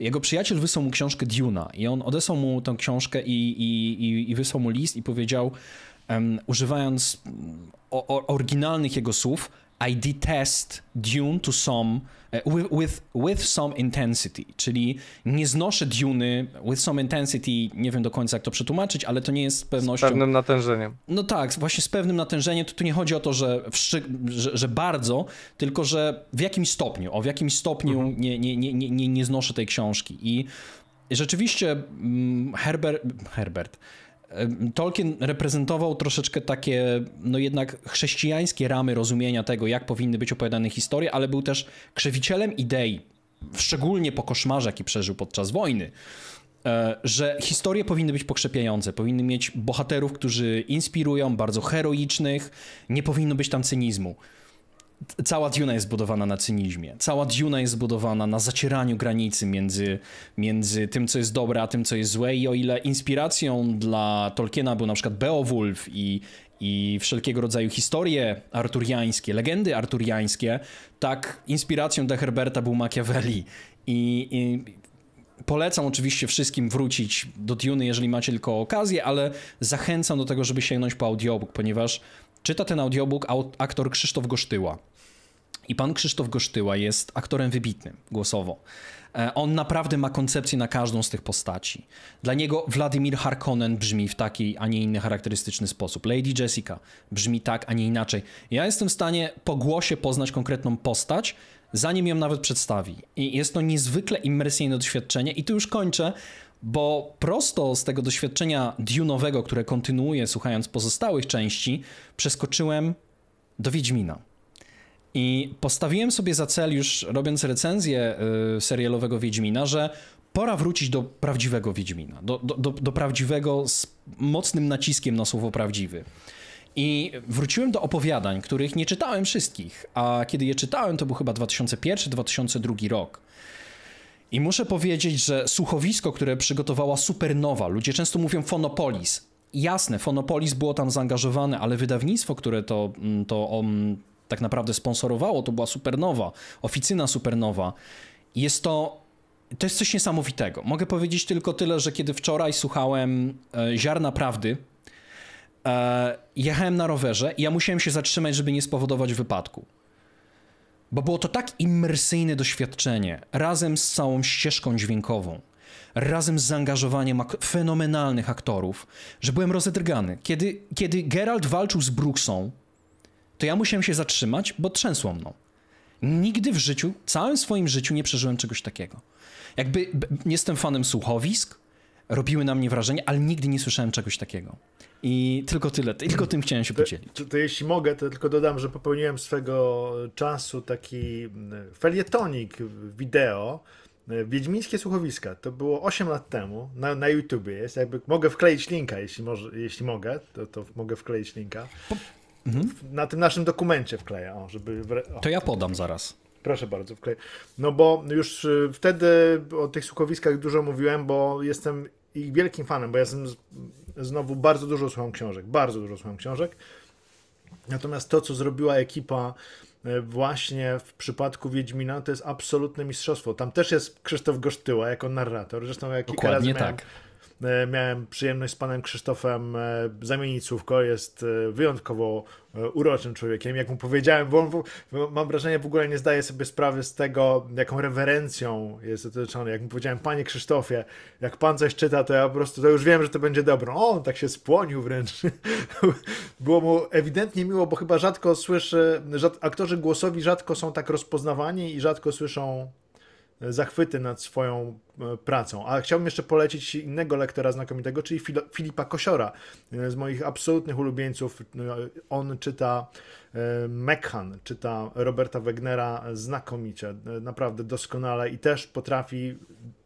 A: Jego przyjaciel wysłał mu książkę Duna i on odesłał mu tę książkę i, i, i, i wysłał mu list list i powiedział, um, używając o, o, oryginalnych jego słów, I detest Dune to some e, with, with, with some intensity, czyli nie znoszę Duny with some intensity, nie wiem do końca jak to przetłumaczyć, ale to nie jest z pewnością... Z pewnym
C: natężeniem.
A: No tak, właśnie z pewnym natężeniem, to tu nie chodzi o to, że, wszy... że, że, bardzo, tylko że w jakimś stopniu, o w jakimś stopniu mhm. nie, nie, nie, nie, nie znoszę tej książki i rzeczywiście mm, Herbert, Herbert Tolkien reprezentował troszeczkę takie, no jednak chrześcijańskie ramy rozumienia tego, jak powinny być opowiadane historie, ale był też krzewicielem idei, szczególnie po koszmarze, jaki przeżył podczas wojny, e, że historie powinny być pokrzepiające, powinny mieć bohaterów, którzy inspirują, bardzo heroicznych, nie powinno być tam cynizmu cała Duna jest zbudowana na cynizmie. Cała Duna jest zbudowana na zacieraniu granicy między, między tym, co jest dobre, a tym, co jest złe. I o ile inspiracją dla Tolkiena był na przykład Beowulf i, i wszelkiego rodzaju historie arturiańskie, legendy arturiańskie, tak inspiracją dla Herberta był Machiavelli. I, i Polecam oczywiście wszystkim wrócić do Duny, jeżeli macie tylko okazję, ale zachęcam do tego, żeby sięgnąć po audiobook, ponieważ Czyta ten audiobook aktor Krzysztof Gosztyła. I pan Krzysztof Gosztyła jest aktorem wybitnym głosowo. E, on naprawdę ma koncepcję na każdą z tych postaci. Dla niego Władimir Harkonnen brzmi w taki, a nie inny charakterystyczny sposób. Lady Jessica brzmi tak, a nie inaczej. Ja jestem w stanie po głosie poznać konkretną postać, zanim ją nawet przedstawi. I jest to niezwykle immersyjne doświadczenie. I tu już kończę, bo prosto z tego doświadczenia Dune'owego, które kontynuuję słuchając pozostałych części, przeskoczyłem do Wiedźmina. I postawiłem sobie za cel, już robiąc recenzję yy, serialowego Wiedźmina, że pora wrócić do prawdziwego Wiedźmina, do, do, do, do prawdziwego z mocnym naciskiem na słowo prawdziwy. I wróciłem do opowiadań, których nie czytałem wszystkich, a kiedy je czytałem, to był chyba 2001-2002 rok. I muszę powiedzieć, że słuchowisko, które przygotowała Supernowa, ludzie często mówią Fonopolis. Jasne, Fonopolis było tam zaangażowane, ale wydawnictwo, które to, mm, to mm, tak naprawdę sponsorowało, to była Supernowa, oficyna Supernowa. Jest to to jest coś niesamowitego. Mogę powiedzieć tylko tyle, że kiedy wczoraj słuchałem e, Ziarna Prawdy, e, jechałem na rowerze i ja musiałem się zatrzymać, żeby nie spowodować wypadku bo było to tak imersyjne doświadczenie, razem z całą ścieżką dźwiękową, razem z zaangażowaniem fenomenalnych aktorów, że byłem rozedrgany. Kiedy, kiedy Geralt walczył z Brooksą, to ja musiałem się zatrzymać, bo trzęsło mną. Nigdy w życiu, całym swoim życiu nie przeżyłem czegoś takiego. Jakby nie jestem fanem słuchowisk, robiły na mnie wrażenie, ale nigdy nie słyszałem czegoś takiego. I tylko tyle, tylko tym chciałem się podzielić.
B: To, to, to jeśli mogę, to tylko dodam, że popełniłem swego czasu taki mm, felietonik wideo, mm, Wiedźmińskie słuchowiska, to było 8 lat temu, na, na YouTubie jest, jakby mogę wkleić linka, jeśli, może, jeśli mogę, to, to mogę wkleić linka. Po... Mhm. Na tym naszym dokumencie wkleję, o, żeby... O. To ja
A: podam zaraz.
B: Proszę bardzo, wklej. No bo już y, wtedy o tych słuchowiskach dużo mówiłem, bo jestem ich wielkim fanem, bo ja jestem z, znowu bardzo dużo słucham książek, bardzo dużo słucham książek. Natomiast to, co zrobiła ekipa y, właśnie w przypadku Wiedźmina, to jest absolutne mistrzostwo. Tam też jest Krzysztof Gosztyła jako narrator. Zresztą jak kilka razy tak. E, miałem przyjemność z panem Krzysztofem e, zamienić słówko. Jest e, wyjątkowo uroczym człowiekiem. Jak mu powiedziałem, bo mam wrażenie, w ogóle nie zdaje sobie sprawy z tego, jaką rewerencją jest otoczony. Jak mu powiedziałem, panie Krzysztofie, jak pan coś czyta, to ja po prostu to już wiem, że to będzie dobre. O, on tak się spłonił wręcz. Było mu ewidentnie miło, bo chyba rzadko słyszy, rzad, aktorzy głosowi rzadko są tak rozpoznawani i rzadko słyszą zachwyty nad swoją e, pracą. A chciałbym jeszcze polecić innego lektora znakomitego, czyli Filipa Kosiora, e, z moich absolutnych ulubieńców. No, on czyta e, Mekhan, czyta Roberta Wegnera znakomicie, naprawdę doskonale i też potrafi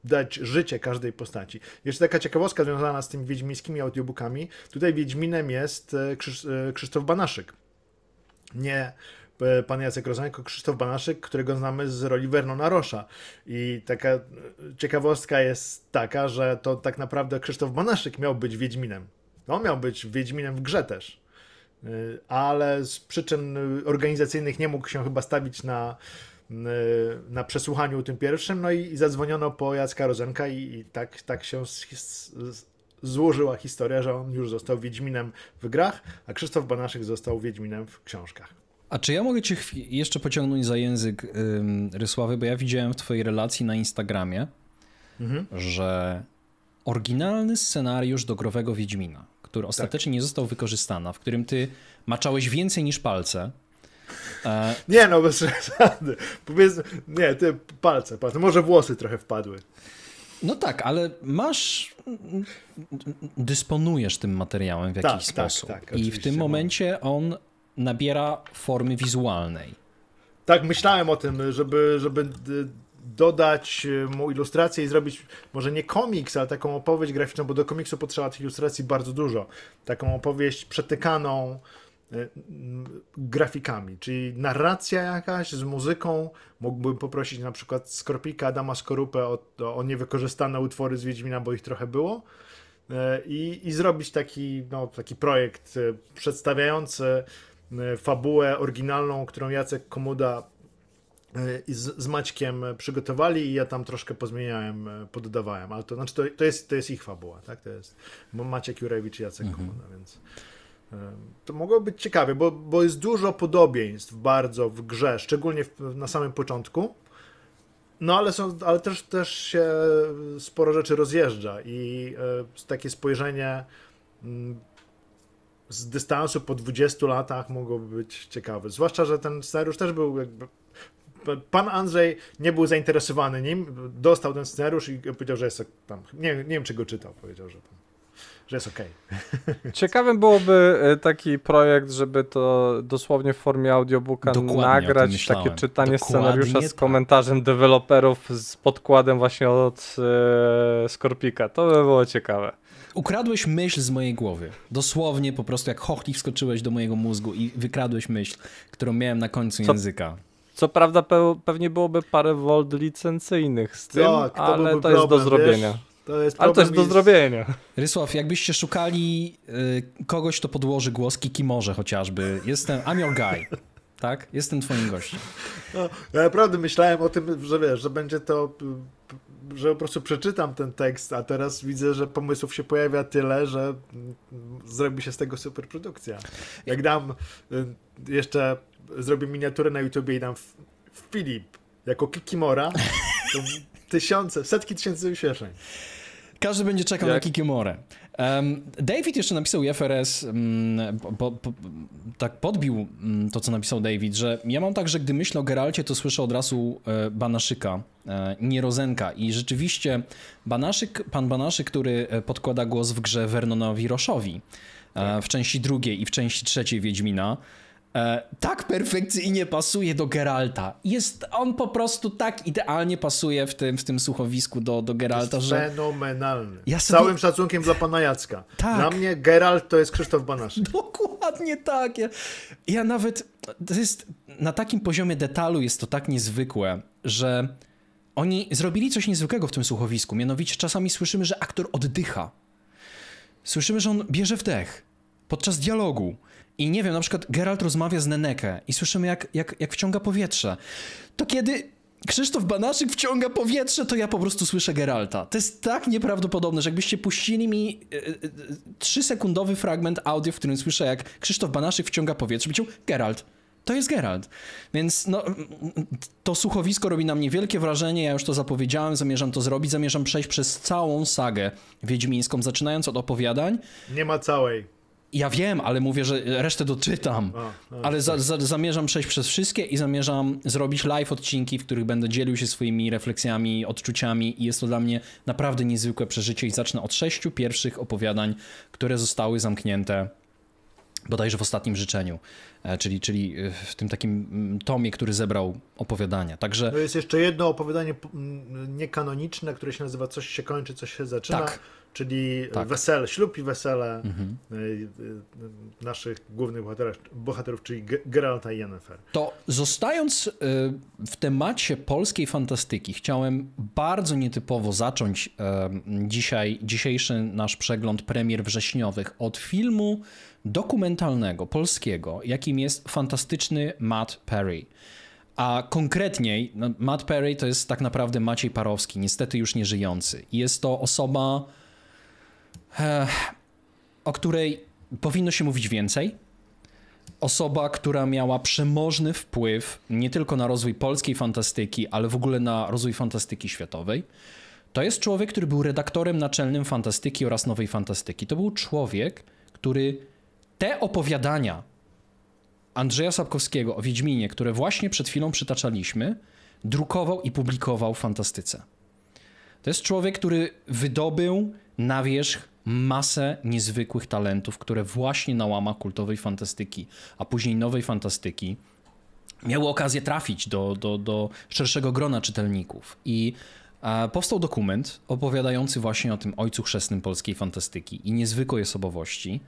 B: dać życie każdej postaci. Jeszcze taka ciekawostka związana z tymi wiedźmińskimi audiobookami. Tutaj Wiedźminem jest Krzysztof Banaszyk. Nie E, pan Jacek Rozenka, Krzysztof Banaszyk, którego znamy z roli Wernona Rosza. I taka ciekawostka jest taka, że to tak naprawdę Krzysztof Banaszyk miał być Wiedźminem. On miał być Wiedźminem w grze też. E, ale z przyczyn organizacyjnych nie mógł się chyba stawić na, e, na przesłuchaniu tym pierwszym, no i, i zadzwoniono po Jacka Rozenka i, i tak, tak się z, z, złożyła historia, że on już został Wiedźminem w grach, a Krzysztof Banaszek został Wiedźminem w książkach.
A: A czy ja mogę cię jeszcze pociągnąć za język ym, Rysławy, bo ja widziałem w twojej relacji na Instagramie, mhm. że oryginalny scenariusz do Growego Wiedźmina, który tak. ostatecznie tak. nie został wykorzystany, w którym ty maczałeś więcej niż palce, e, Nie no, bez żadnych. Powiedz,
B: nie, te palce, palce, może włosy trochę wpadły.
A: No tak, ale masz, dysponujesz tym materiałem w jakiś tak, tak sposób. Tak, tak, I w tym momencie on nabiera formy wizualnej.
B: Tak, myślałem o tym, żeby, żeby y, dodać y, mu ilustrację i zrobić może nie komiks, ale taką opowieść graficzną, bo do komiksu potrzeba tych ilustracji bardzo dużo. Taką opowieść przetykaną y, grafikami, czyli narracja jakaś z muzyką. Mógłbym poprosić na przykład Skorpika, Adama Skorupę o, o niewykorzystane utwory z Wiedźmina, bo ich trochę było. I, i zrobić taki, no, taki projekt przedstawiający E, fabułę oryginalną, którą Jacek Komuda e, z, Maćkiem przygotowali i ja tam troszkę pozmieniałem, e, poddawałem, ale to znaczy to, to, jest, to jest ich fabuła, tak? To jest Maciek Jurewicz i Jacek mhm. Komuda, więc to mogło być ciekawe, bo, bo jest dużo podobieństw bardzo w grze, szczególnie w, na samym początku. No ale, są, ale też, też się sporo rzeczy rozjeżdża i takie spojrzenie mm, z dystansu po 20 latach mogłoby być ciekawe. Zwłaszcza, że ten scenariusz też był jakby pan Andrzej nie był zainteresowany nim, dostał ten scenariusz i powiedział, że jest tam, nie, nie wiem czy go czytał, powiedział, że, że jest OK.
C: Ciekawym byłoby e, taki projekt, żeby to dosłownie w formie audiobooka Dokładnie nagrać takie czytanie Dokładnie scenariusza z tak. komentarzem deweloperów z podkładem właśnie od e, Skorpika. To by było ciekawe.
A: Ukradłeś myśl z mojej głowy. Dosłownie po prostu jak chochlik wskoczyłeś do mojego mózgu i wykradłeś myśl, którą miałem na końcu co,
C: języka. Co prawda pe pewnie byłoby parę wold licencyjnych z tym, tak, to ale to problem, jest do zrobienia. Wiesz? To jest Ale to jest do zrobienia.
A: Rysław, jakbyście szukali y, kogoś, to podłoży głos Kiki Morze chociażby. Jestem, I'm your guy. Tak? Jestem twoim gościem.
B: No, ja naprawdę myślałem o tym, że wiesz, że będzie to y, że po prostu przeczytam ten tekst, a teraz widzę, że pomysłów się pojawia tyle, że zrobi się z tego super produkcja. Jak dam y, jeszcze, zrobię miniaturę na YouTubie i dam Filip jako
A: Kikimora, to tysiące, setki tysięcy wyświetleń. Każdy będzie czekał Jak? na Kikimorę. David jeszcze napisał IFRS, bo mm, tak podbił mm, to, co napisał David, że ja mam tak, że gdy myślę o Geralcie, to słyszę od razu e, Banaszyka, e, nie Rozenka. I rzeczywiście Banaszyk, pan Banaszyk, który e, podkłada głos w grze Vernonowi Roszowi tak. w części drugiej i w części trzeciej Wiedźmina, E, tak perfekcyjnie pasuje do Geralta. Jest, on po prostu tak idealnie pasuje w tym, w tym słuchowisku do, do Geralta, jest że...
B: fenomenalny. Ja sobie... Całym szacunkiem dla pana Jacka.
A: Tak. Dla mnie Geralt to jest Krzysztof Banasz. Dokładnie tak. Ja, ja nawet... To jest, na takim poziomie detalu jest to tak niezwykłe, że oni zrobili coś niezwykłego w tym słuchowisku. Mianowicie czasami słyszymy, że aktor oddycha. Słyszymy, że on bierze wdech podczas dialogu i nie wiem, na przykład Geralt rozmawia z Nenekę i słyszymy, jak, jak, jak wciąga powietrze. To kiedy Krzysztof Banaszyk wciąga powietrze, to ja po prostu słyszę Geralta. To jest tak nieprawdopodobne, że jakbyście puścili mi e, e, e, trzysekundowy fragment audio, w którym słyszę, jak Krzysztof Banaszyk wciąga powietrze, powiedział Geralt. To jest Geralt. Więc no, to słuchowisko robi na mnie wielkie wrażenie. Ja już to zapowiedziałem, zamierzam to zrobić. Zamierzam przejść przez całą sagę wiedźmińską, zaczynając od opowiadań.
B: Nie ma całej.
A: Ja wiem, ale mówię, że resztę doczytam.
B: A, no, ale za, tak. za,
A: zamierzam przejść przez wszystkie i zamierzam zrobić live odcinki, w których będę dzielił się swoimi refleksjami, odczuciami i jest to dla mnie naprawdę niezwykłe przeżycie i zacznę od sześciu pierwszych opowiadań, które zostały zamknięte bodajże w ostatnim życzeniu, e, czyli, czyli e, w tym takim mm, tomie, który zebrał opowiadania. Także... To
B: jest jeszcze jedno opowiadanie mm, niekanoniczne, które się nazywa Coś się kończy, coś się zaczyna. Tak czyli tak. wesele, ślub i wesele mhm. E, e, e, naszych głównych bohaterów, bohaterów czyli Geralta i Yennefer.
A: To zostając w temacie polskiej fantastyki, chciałem bardzo nietypowo zacząć dzisiaj, dzisiejszy nasz przegląd premier wrześniowych od filmu dokumentalnego, polskiego, jakim jest fantastyczny Matt Perry. A konkretniej, no, Matt Perry to jest tak naprawdę Maciej Parowski, niestety już nieżyjący. Jest to osoba o której powinno się mówić więcej. Osoba, która miała przemożny wpływ nie tylko na rozwój polskiej fantastyki, ale w ogóle na rozwój fantastyki światowej. To jest człowiek, który był redaktorem naczelnym fantastyki oraz nowej fantastyki. To był człowiek, który te opowiadania Andrzeja Sapkowskiego o Wiedźminie, które właśnie przed chwilą przytaczaliśmy, drukował i publikował w fantastyce. To jest człowiek, który wydobył na wierzch masę niezwykłych talentów, które właśnie na łamach kultowej fantastyki, a później nowej fantastyki, miały okazję trafić do, do, do szerszego grona czytelników. I e, powstał dokument opowiadający właśnie o tym ojcu chrzestnym polskiej fantastyki i niezwykłej osobowości.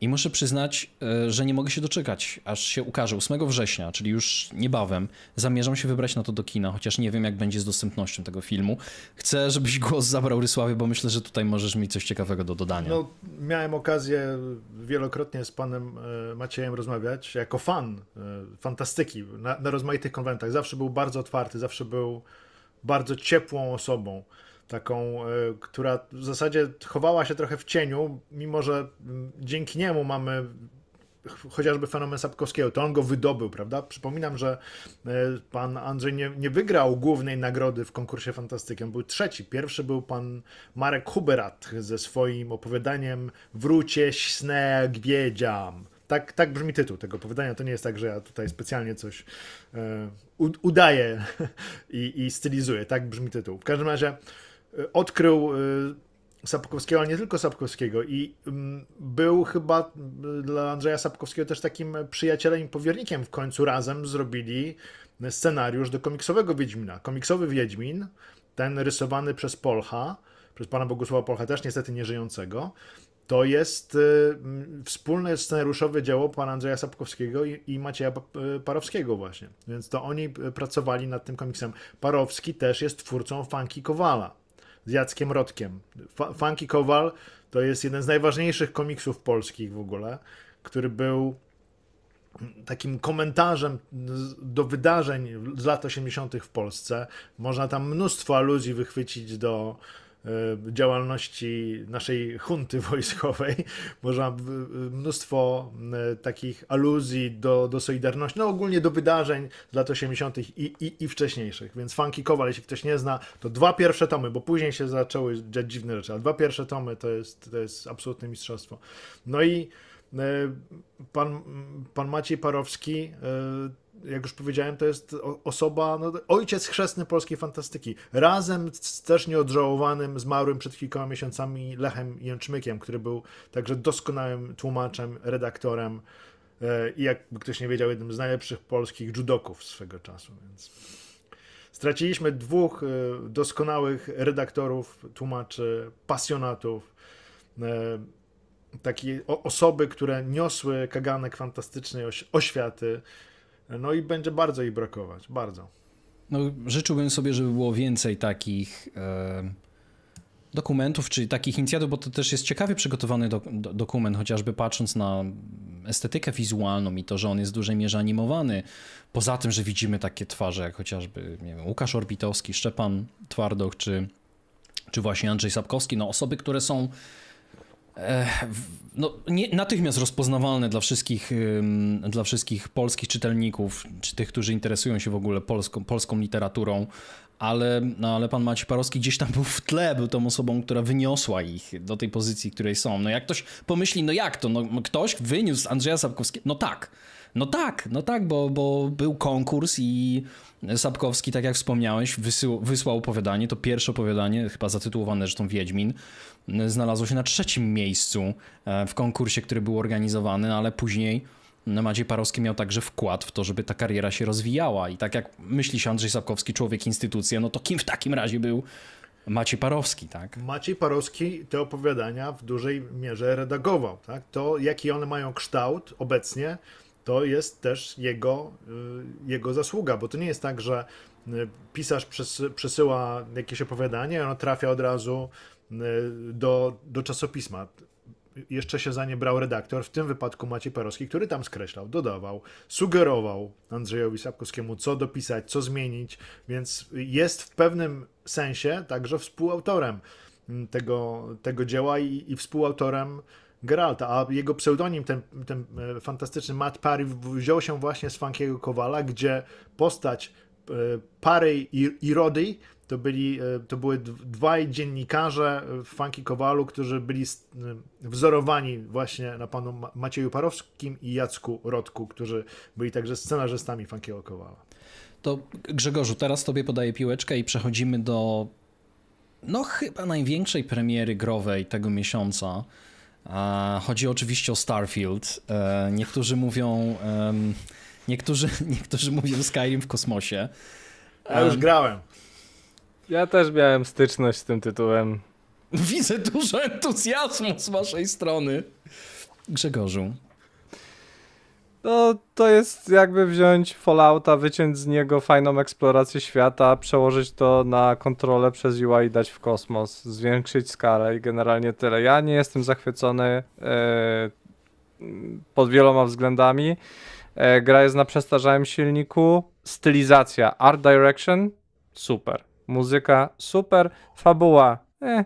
A: I muszę przyznać, e, że nie mogę się doczekać, aż się ukaże. 8 września, czyli już niebawem, zamierzam się wybrać na to do kina, chociaż nie wiem, jak będzie z dostępnością tego filmu. Chcę, żebyś głos zabrał Rysławie, bo myślę, że tutaj możesz mi coś ciekawego do dodania. No,
B: miałem okazję wielokrotnie z panem e, Maciejem rozmawiać, jako fan e, fantastyki na, na rozmaitych konwentach. Zawsze był bardzo otwarty, zawsze był bardzo ciepłą osobą taką, e, która w zasadzie chowała się trochę w cieniu, mimo że mm, dzięki niemu mamy chociażby fenomen Sapkowskiego, to on go wydobył, prawda? Przypominam, że e, pan Andrzej nie, nie wygrał głównej nagrody w konkursie Fantastykiem, był trzeci. Pierwszy był pan Marek Huberat ze swoim opowiadaniem Wrócie śnę gwiedziam. Tak, tak brzmi tytuł tego opowiadania. To nie jest tak, że ja tutaj specjalnie coś e, udaję i, i stylizuję. Tak brzmi tytuł. W każdym razie E, odkrył e, Sapkowskiego, ale nie tylko Sapkowskiego i mm, był chyba e, dla Andrzeja Sapkowskiego też takim przyjacielem i powiernikiem. W końcu razem zrobili scenariusz do komiksowego Wiedźmina. Komiksowy Wiedźmin, ten rysowany przez Polcha, przez pana Bogusława Polcha, też niestety nieżyjącego, to jest wspólne scenariuszowe dzieło pana Andrzeja Sapkowskiego i Macieja Parowskiego właśnie. Więc to oni pracowali nad tym komiksem. Parowski też jest twórcą fanki Kowala z Jackiem Rotkiem. F Funky Kowal to jest jeden z najważniejszych komiksów polskich w ogóle, który był takim komentarzem do wydarzeń z lat 80. w Polsce. Można tam mnóstwo aluzji wychwycić do, E, działalności naszej hunty wojskowej. Można e, mnóstwo e, takich aluzji do, do Solidarności, no ogólnie do wydarzeń z lat 80. I, i, i wcześniejszych. Więc Funky Kowal, jeśli ktoś nie zna, to dwa pierwsze tomy, bo później się zaczęły dziać dziwne rzeczy, a dwa pierwsze tomy to jest, to jest absolutne mistrzostwo. No i pan, pan Maciej Parowski jak już powiedziałem, to jest osoba, no, ojciec chrzestny polskiej fantastyki. Razem z też nieodżałowanym, zmarłym przed kilkoma miesiącami Lechem Jęczmykiem, który był także doskonałym tłumaczem, redaktorem e, i jakby ktoś nie wiedział, jednym z najlepszych polskich judoków swego czasu, więc... Straciliśmy dwóch e, doskonałych redaktorów, tłumaczy, pasjonatów, e, takie osoby, które niosły kaganek fantastycznej oświaty no i będzie bardzo jej brakować, bardzo.
A: No, życzyłbym sobie, żeby było więcej takich e, dokumentów, czyli takich inicjatyw, bo to też jest ciekawie przygotowany do, do, dokument, chociażby patrząc na estetykę wizualną i to, że on jest w dużej mierze animowany. Poza tym, że widzimy takie twarze jak chociażby nie wiem, Łukasz Orbitowski, Szczepan Twardoch czy, czy właśnie Andrzej Sapkowski, no osoby, które są no, nie, natychmiast rozpoznawalne dla wszystkich, dla wszystkich polskich czytelników, czy tych, którzy interesują się w ogóle polską, polską literaturą, ale, no, ale pan Maciej Parowski gdzieś tam był w tle, był tą osobą, która wyniosła ich do tej pozycji, której są. No jak ktoś pomyśli, no jak to, no, ktoś wyniósł Andrzeja Sapkowskiego, no tak, no tak, no tak, bo, bo był konkurs i Sapkowski, tak jak wspomniałeś, wysył, wysłał opowiadanie, to pierwsze opowiadanie, chyba zatytułowane zresztą Wiedźmin, znalazło się na trzecim miejscu e, w konkursie, który był organizowany, ale później Maciej Parowski miał także wkład w to, żeby ta kariera się rozwijała. I tak jak myśli się Andrzej Sapkowski, człowiek instytucja, no to kim w takim razie był Maciej Parowski, tak?
B: Maciej Parowski te opowiadania w dużej mierze redagował. Tak? To, jaki one mają kształt obecnie, to jest też jego, y, jego zasługa, bo to nie jest tak, że y, pisarz przesyła jakieś opowiadanie, ono trafia od razu y, do, do czasopisma jeszcze się za nie brał redaktor, w tym wypadku Maciej Perowski, który tam skreślał, dodawał, sugerował Andrzejowi Sapkowskiemu, co dopisać, co zmienić, więc jest w pewnym sensie także współautorem mm, tego, tego dzieła i, i współautorem Geralta, a jego pseudonim, ten, ten e, fantastyczny Matt Parry, wziął się właśnie z Funkiego Kowala, gdzie postać e, Parry i, i Rody to, byli, e, to były dwaj dziennikarze e, w Funky Kowalu, którzy byli e, wzorowani właśnie na panu Macieju Parowskim i Jacku Rodku, którzy byli także scenarzystami Funkiego Kowala.
A: To Grzegorzu, teraz tobie podaję piłeczkę i przechodzimy do no chyba największej premiery growej tego miesiąca. Chodzi oczywiście o Starfield. Niektórzy mówią niektórzy, niektórzy mówią Skyrim w kosmosie. Ja już
B: grałem.
C: Ja też miałem styczność z tym tytułem. Widzę dużo
A: entuzjazmu z waszej strony.
C: Grzegorzu. No, to jest jakby wziąć Fallouta, wyciąć z niego fajną eksplorację świata, przełożyć to na kontrolę przez UI i dać w kosmos, zwiększyć skalę i generalnie tyle. Ja nie jestem zachwycony e, pod wieloma względami. E, gra jest na przestarzałym silniku. Stylizacja, art direction, super muzyka super, fabuła e,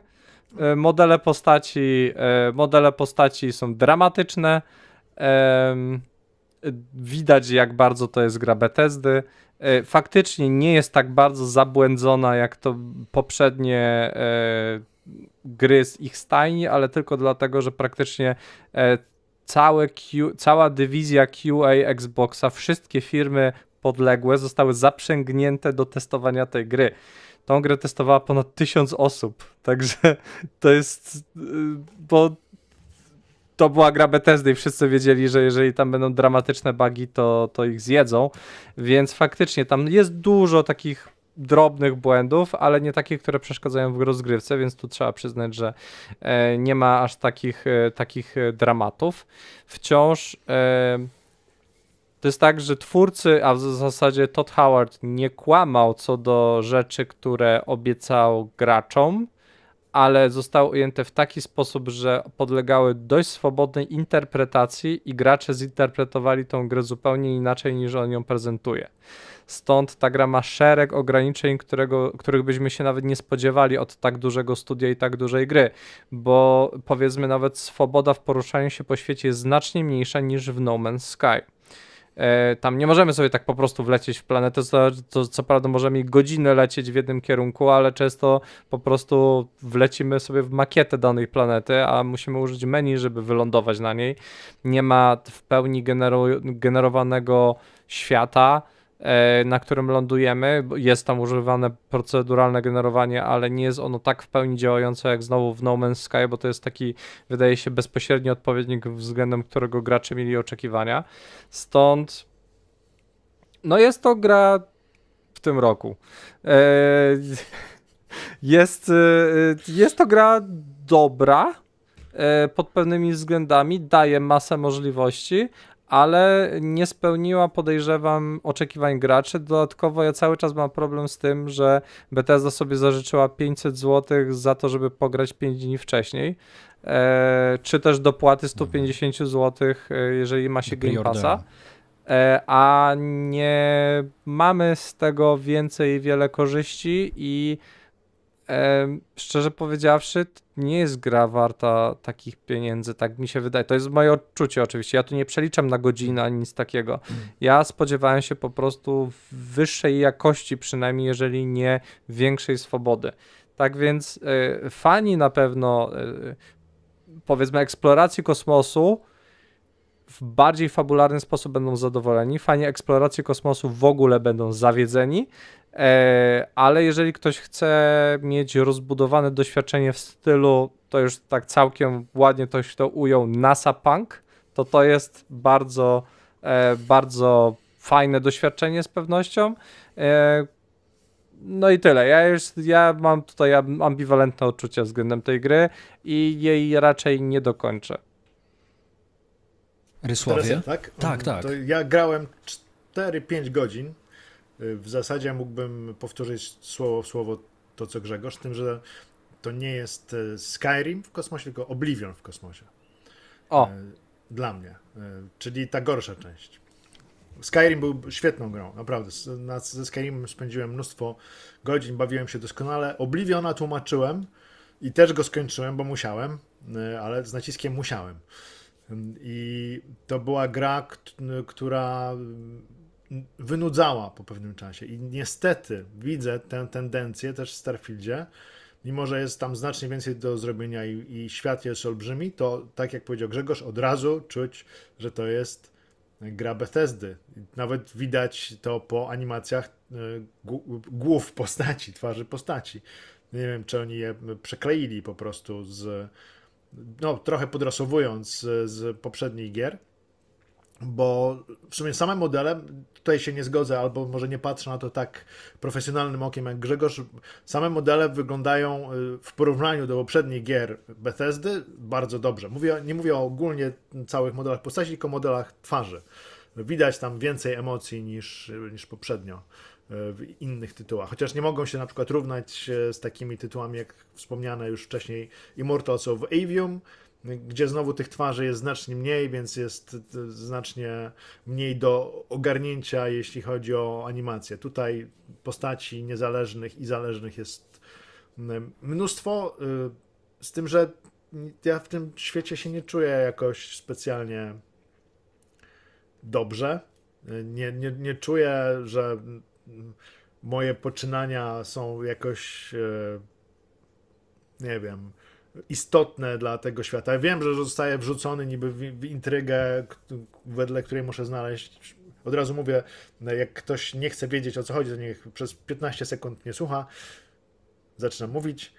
C: e, modele postaci e, modele postaci są dramatyczne widać jak bardzo to jest gra Bethesdy faktycznie nie jest tak bardzo zabłędzona jak to poprzednie gry z ich stajni, ale tylko dlatego, że praktycznie całe Q, cała dywizja QA Xboxa, wszystkie firmy podległe zostały zaprzęgnięte do testowania tej gry tą grę testowała ponad tysiąc osób, także to jest, y, bo to była gra Bethesda i wszyscy wiedzieli, że jeżeli tam będą dramatyczne bugi, to, to ich zjedzą, więc faktycznie tam jest dużo takich drobnych błędów, ale nie takich, które przeszkadzają w rozgrywce, więc tu trzeba przyznać, że e, nie ma aż takich, e, takich e, dramatów. Wciąż to jest tak, że twórcy, a w zasadzie Todd Howard nie kłamał co do rzeczy, które obiecał graczom, ale zostały ujęte w taki sposób, że podlegały dość swobodnej interpretacji i gracze zinterpretowali tą grę zupełnie inaczej niż on ją prezentuje. Stąd ta gra ma szereg ograniczeń, którego, których byśmy się nawet nie spodziewali od tak dużego studia i tak dużej gry, bo powiedzmy nawet swoboda w poruszaniu się po świecie jest znacznie mniejsza niż w No Man's Sky. E, tam nie możemy sobie tak po prostu wlecieć w planetę, to, co prawda możemy godzinę lecieć w jednym kierunku, ale często po prostu wlecimy sobie w makietę danej planety, a musimy użyć menu, żeby wylądować na niej. Nie ma w pełni generowanego świata, E, na którym lądujemy. Jest tam używane proceduralne generowanie, ale nie jest ono tak w pełni działające jak znowu w No Man's Sky, bo to jest taki, wydaje się, bezpośredni odpowiednik względem którego gracze mieli oczekiwania. Stąd no jest to gra w tym roku. E, jest, e, jest to gra dobra pod pewnymi względami, daje masę możliwości, ale nie spełniła, podejrzewam, oczekiwań graczy. Dodatkowo ja cały czas mam problem z tym, że Bethesda sobie zażyczyła 500 zł za to, żeby pograć 5 dni wcześniej, e, czy też dopłaty 150 mhm. zł, e, jeżeli ma się Game Passa. E, a nie mamy z tego więcej, wiele korzyści i szczerze powiedziawszy, nie jest gra warta takich pieniędzy, tak mi się wydaje. To jest moje odczucie oczywiście. Ja tu nie przeliczam na godzinę ani nic takiego. Ja spodziewałem się po prostu wyższej jakości, przynajmniej jeżeli nie większej swobody. Tak więc e, fani na pewno e, powiedzmy eksploracji kosmosu w bardziej fabularny sposób będą zadowoleni. Fani eksploracji kosmosu w ogóle będą zawiedzeni, e, ale jeżeli ktoś chce mieć rozbudowane doświadczenie w stylu, to już tak całkiem ładnie ktoś to ujął, NASA Punk, to to jest bardzo, e, bardzo fajne doświadczenie z pewnością. E, no i tyle. Ja, już, ja mam tutaj ambiwalentne odczucia względem tej gry i jej raczej nie dokończę.
B: Rysławie? tak? Tak, mm, tak. To ja grałem 4-5 godzin. Y, w zasadzie mógłbym powtórzyć słowo w słowo to, co Grzegorz, z tym, że to nie jest y, Skyrim w kosmosie, tylko Oblivion w kosmosie. O. Y, dla mnie. Czyli ta gorsza część. Skyrim był świetną grą, naprawdę. Ze Skyrim spędziłem mnóstwo godzin, bawiłem się doskonale. Obliviona tłumaczyłem i też go skończyłem, bo musiałem, ale z naciskiem musiałem. I to była gra, która wynudzała po pewnym czasie. I niestety widzę tę tendencję też w Starfieldzie. Mimo, że jest tam znacznie więcej do zrobienia i, i świat jest olbrzymi, to tak jak powiedział Grzegorz, od razu czuć, że to jest gra Bethesdy. Nawet widać to po animacjach e, głów postaci, twarzy postaci. Nie wiem, czy oni je przekleili po prostu z no, trochę podrasowując z, z poprzednich gier, bo w sumie same modele, tutaj się nie zgodzę, albo może nie patrzę na to tak profesjonalnym okiem jak Grzegorz, same modele wyglądają y, w porównaniu do poprzednich gier Bethesdy bardzo dobrze. Mówię, nie mówię o ogólnie całych modelach postaci, tylko modelach twarzy. Widać tam więcej emocji niż, niż poprzednio. E, w innych tytułach. Chociaż nie mogą się na przykład równać e, z takimi tytułami jak wspomniane już wcześniej Immortals of Avium, gdzie znowu tych twarzy jest znacznie mniej, więc jest e, znacznie mniej do ogarnięcia, jeśli chodzi o animację. Tutaj postaci niezależnych i zależnych jest mnóstwo, z tym, że ja w tym świecie się nie czuję jakoś specjalnie dobrze. Nie, nie, nie czuję, że moje poczynania są jakoś, e, nie wiem, istotne dla tego świata. Ja wiem, że zostaję wrzucony niby w intrygę, wedle której muszę znaleźć. Od razu mówię, jak ktoś nie chce wiedzieć o co chodzi, to niech przez 15 sekund nie słucha. Zaczynam mówić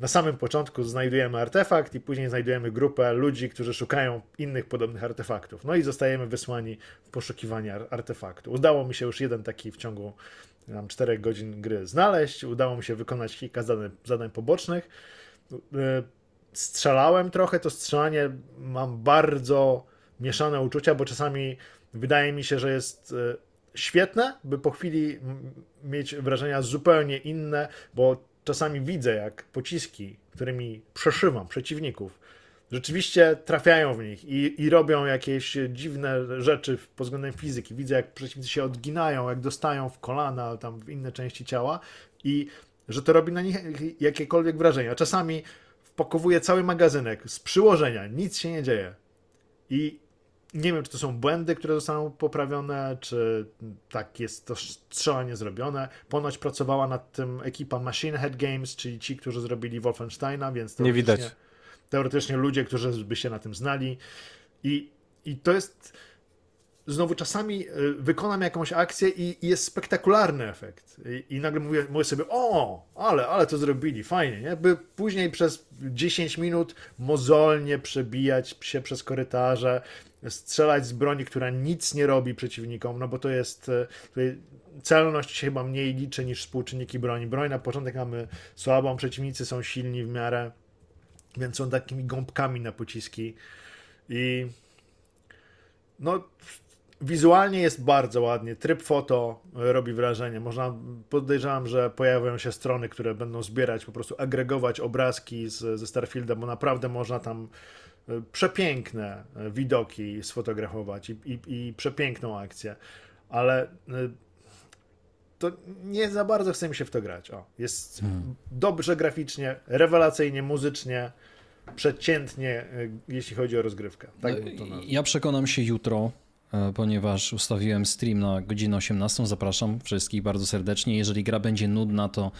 B: na samym początku znajdujemy artefakt i później znajdujemy grupę ludzi, którzy szukają innych podobnych artefaktów. No i zostajemy wysłani w poszukiwanie artefaktu. Udało mi się już jeden taki w ciągu tam 4 godzin gry znaleźć. Udało mi się wykonać kilka zadań, zadań pobocznych. Y, strzelałem trochę, to strzelanie mam bardzo mieszane uczucia, bo czasami wydaje mi się, że jest y, świetne, by po chwili mieć wrażenia zupełnie inne, bo czasami widzę, jak pociski, którymi przeszywam przeciwników, rzeczywiście trafiają w nich i, i robią jakieś dziwne rzeczy pod względem fizyki. Widzę, jak przeciwnicy się odginają, jak dostają w kolana, tam w inne części ciała i że to robi na nich jakiekolwiek wrażenie. A czasami wpakowuje cały magazynek z przyłożenia, nic się nie dzieje. I nie wiem, czy to są błędy, które zostaną poprawione, czy tak jest to strzelanie zrobione. Ponoć pracowała nad tym ekipa Machine Head Games, czyli ci, którzy zrobili Wolfensteina, więc nie widać. Teoretycznie ludzie, którzy by się na tym znali. I, i to jest. Znowu czasami e, wykonam jakąś akcję i, i jest spektakularny efekt. I, I, nagle mówię, mówię sobie, o, ale, ale to zrobili, fajnie, nie? By później przez 10 minut mozolnie przebijać się przez korytarze, strzelać z broni, która nic nie robi przeciwnikom, no bo to jest e, celność się chyba mniej liczy niż współczynniki broni. Broń na początek mamy słabą, przeciwnicy są silni w miarę, więc są takimi gąbkami na pociski i no wizualnie jest bardzo ładnie. Tryb foto e, robi wrażenie. Można, podejrzewam, że pojawią się strony, które będą zbierać, po prostu agregować obrazki z, ze Starfielda, bo naprawdę można tam przepiękne widoki sfotografować i, i, i przepiękną akcję, ale y, to nie za bardzo chce mi się w to grać. O, jest hmm. dobrze graficznie, rewelacyjnie, muzycznie, przeciętnie, y, jeśli chodzi o rozgrywkę. Tak no ja
A: przekonam się jutro, e, ponieważ ustawiłem stream na godzinę 18. Zapraszam wszystkich bardzo serdecznie. Jeżeli gra będzie nudna, to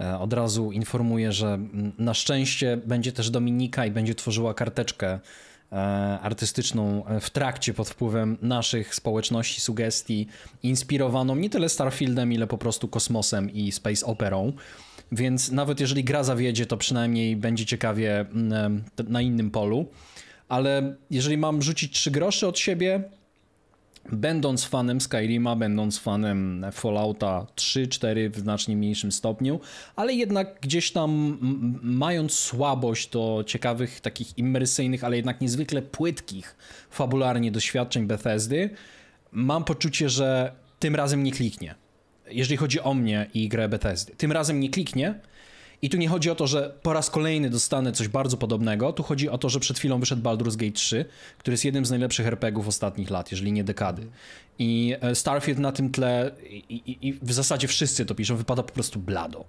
A: E, od razu informuję, że na szczęście będzie też Dominika i będzie tworzyła karteczkę e, artystyczną e, w trakcie pod wpływem naszych społeczności, sugestii, inspirowaną nie tyle Starfieldem, ile po prostu kosmosem i space operą. Więc nawet jeżeli gra zawiedzie, to przynajmniej będzie ciekawie na innym polu. Ale jeżeli mam rzucić trzy groszy od siebie, Będąc fanem Skyrima, będąc fanem Fallouta 3, 4 w znacznie mniejszym stopniu, ale jednak gdzieś tam mając słabość do ciekawych, takich imersyjnych, ale jednak niezwykle płytkich fabularnie doświadczeń Bethesdy, mam poczucie, że tym razem nie kliknie. Jeżeli chodzi o mnie i grę Bethesdy, tym razem nie kliknie, i tu nie chodzi o to, że po raz kolejny dostanę coś bardzo podobnego, tu chodzi o to, że przed chwilą wyszedł Baldur's Gate 3, który jest jednym z najlepszych RPGów ostatnich lat, jeżeli nie dekady. I e, Starfield na tym tle, i, i, i w zasadzie wszyscy to piszą, wypada po prostu blado.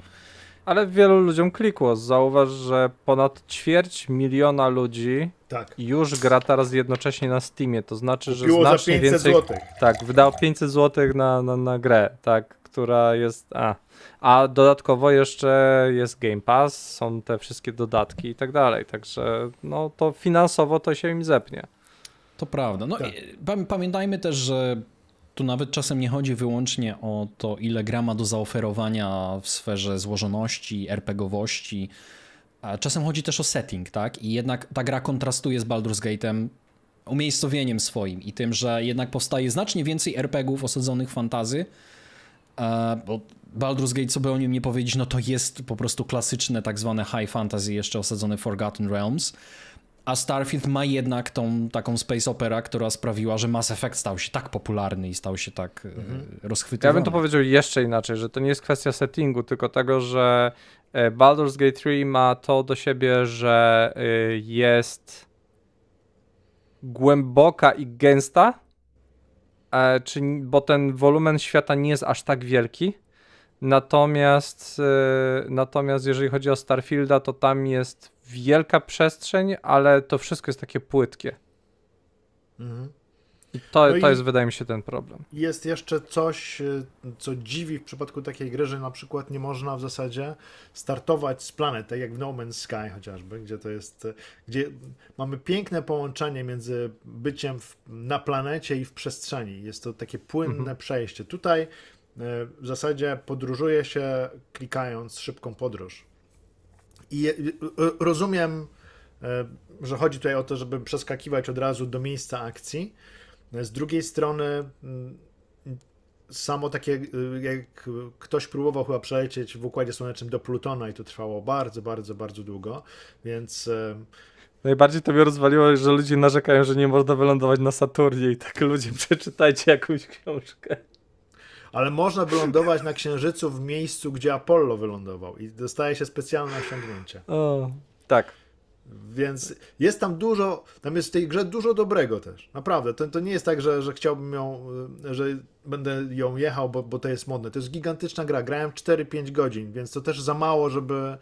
C: Ale wielu ludziom klikło. Zauważ, że ponad ćwierć miliona ludzi tak. już gra teraz jednocześnie na Steamie. To znaczy, że Kupiło znacznie za 500 więcej. Złotych. Tak, wydał 500 zł na, na, na grę, tak, która jest. A a dodatkowo jeszcze jest Game Pass, są te wszystkie dodatki i tak dalej, także no to finansowo to się im zepnie. To prawda. No, tak. E, pamiętajmy też, że
A: tu nawet czasem nie chodzi wyłącznie o to, ile grama do zaoferowania w sferze złożoności, RPGowości. A czasem chodzi też o setting, tak? I jednak ta gra kontrastuje z Baldur's Gate'em umiejscowieniem swoim i tym, że jednak powstaje znacznie więcej RPGów osadzonych fantazy, E, bo Baldur's Gate, co by o nim nie powiedzieć, no to jest po prostu klasyczne tak zwane high fantasy, jeszcze osadzone Forgotten Realms. A Starfield ma jednak tą taką space opera, która sprawiła, że Mass Effect stał się tak popularny i stał się tak e, mhm. rozchwytywany. Ja bym to
C: powiedział jeszcze inaczej, że to nie jest kwestia settingu, tylko tego, że e, Baldur's Gate 3 ma to do siebie, że jest głęboka i gęsta, E, czy, bo ten wolumen świata nie jest aż tak wielki. Natomiast, e, natomiast jeżeli chodzi o Starfielda, to tam jest wielka przestrzeń, ale to wszystko jest takie płytkie. Mhm. To, no to jest, wydaje mi się, ten problem.
B: Jest jeszcze coś, y, co dziwi w przypadku takiej gry, że na przykład nie można w zasadzie startować z planety, jak w No Man's Sky chociażby, gdzie to jest, y, gdzie mamy piękne połączenie między byciem w, na planecie i w przestrzeni. Jest to takie płynne mhm. przejście. Tutaj y, w zasadzie podróżuje się klikając szybką podróż. I rozumiem, że chodzi tutaj o to, żeby przeskakiwać od razu do miejsca akcji, z drugiej strony mm, samo takie, y, jak ktoś próbował chyba przelecieć w Układzie Słonecznym do Plutona i to trwało bardzo, bardzo, bardzo długo, więc... Y,
C: Najbardziej to mnie rozwaliło, że ludzie narzekają, że nie można wylądować na Saturnie i tak ludzie przeczytajcie jakąś
B: książkę. Ale można wylądować na Księżycu w miejscu, gdzie Apollo wylądował i dostaje się specjalne osiągnięcie. O, tak. Więc jest tam dużo, tam jest w tej grze dużo dobrego też. Naprawdę, to, to nie jest tak, że, że chciałbym ją, e, że będę ją jechał, bo, bo to jest modne. To jest gigantyczna gra. Grałem 4-5 godzin, więc to też za mało, żeby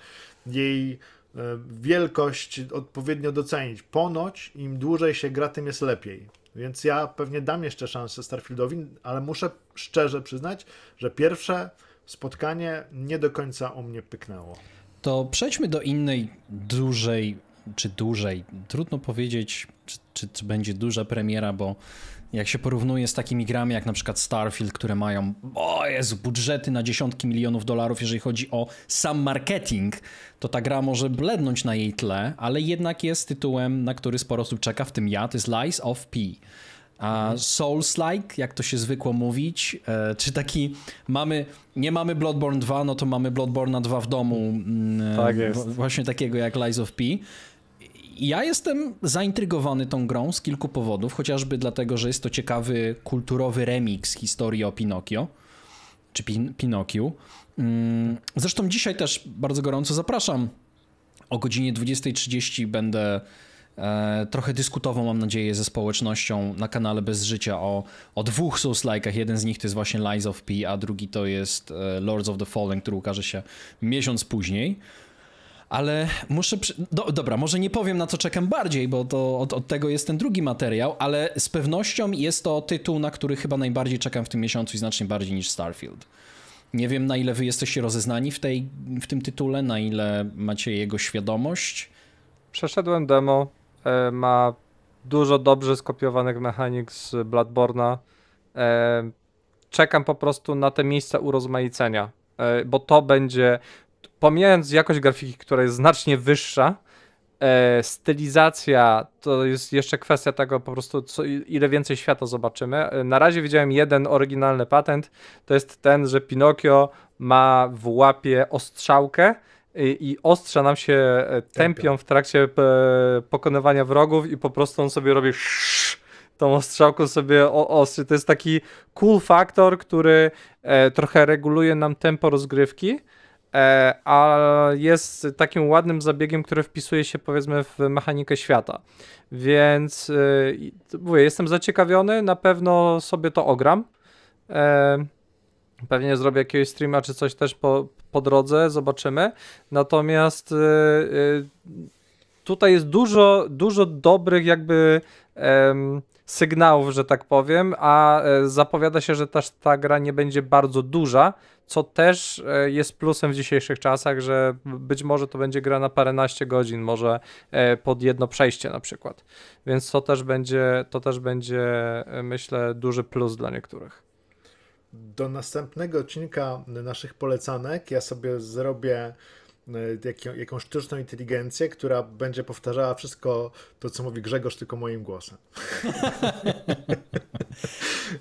B: jej e, wielkość odpowiednio docenić. Ponoć im dłużej się gra, tym jest lepiej. Więc ja pewnie dam jeszcze szansę Starfieldowi, ale muszę szczerze przyznać, że pierwsze spotkanie nie do końca o mnie pyknęło.
A: To przejdźmy do innej dużej czy dłużej. Trudno powiedzieć, czy, czy, czy, będzie duża premiera, bo jak się porównuje z takimi grami jak na przykład Starfield, które mają, o jest budżety na dziesiątki milionów dolarów, jeżeli chodzi o sam marketing, to ta gra może blednąć na jej tle, ale jednak jest tytułem, na który sporo osób czeka, w tym ja, to jest Lies of P. A mhm. Souls-like, jak to się zwykło mówić, e, czy taki mamy, nie mamy Bloodborne 2, no to mamy Bloodborne 2 w domu. Mm, tak jest. Właśnie takiego jak Lies of P. Ja jestem zaintrygowany tą grą z kilku powodów, chociażby dlatego, że jest to ciekawy kulturowy remix historii o Pinokio czy Pin Pinokiu. Mm, zresztą dzisiaj też bardzo gorąco zapraszam. O godzinie 20.30 będę e, trochę dyskutował, mam nadzieję, ze społecznością na kanale Bez Życia o, o dwóch Souls-like'ach. Jeden z nich to jest właśnie Lies of P, a drugi to jest e, Lords of the Fallen, który ukaże się miesiąc później ale muszę. Przy... Do, dobra, może nie powiem na co czekam bardziej, bo to od, od, tego jest ten drugi materiał, ale z pewnością jest to tytuł, na który chyba najbardziej czekam w tym miesiącu i znacznie bardziej niż Starfield. Nie wiem, na ile wy jesteście rozeznani w, tej,
C: w tym tytule, na ile macie jego świadomość. Przeszedłem demo. E, ma dużo dobrze skopiowanych mechanik z Bloodborne'a. E, czekam po prostu na te miejsca urozmaicenia, e, bo to będzie pomijając jakość grafiki, która jest znacznie wyższa, e, stylizacja to jest jeszcze kwestia tego po prostu, co, ile więcej świata zobaczymy. E, na razie widziałem jeden oryginalny patent, to jest ten, że Pinokio ma w łapie ostrzałkę, e, i ostrza nam się e, tępią w trakcie pokonywania wrogów i po prostu on sobie robi tą ostrzałką sobie ostrzy. To jest taki cool faktor, który trochę reguluje nam tempo rozgrywki E, a jest takim ładnym zabiegiem, który wpisuje się powiedzmy w mechanikę świata. Więc e, mówię, jestem zaciekawiony, na pewno sobie to ogram. E, pewnie zrobię jakiegoś streama czy coś też po, po drodze, zobaczymy. Natomiast tutaj jest dużo, dużo dobrych jakby sygnałów, że tak powiem, a e, zapowiada się, że też ta gra nie będzie bardzo duża, co też e, jest plusem w dzisiejszych czasach, że być może to będzie gra na paręnaście godzin, może e, pod jedno przejście na przykład. Więc to też będzie, to też będzie myślę, duży plus dla niektórych.
B: Do następnego odcinka naszych polecanek ja sobie zrobię Y, jaką jakąś sztuczną inteligencję, która będzie powtarzała wszystko to, co mówi Grzegorz, tylko moim głosem.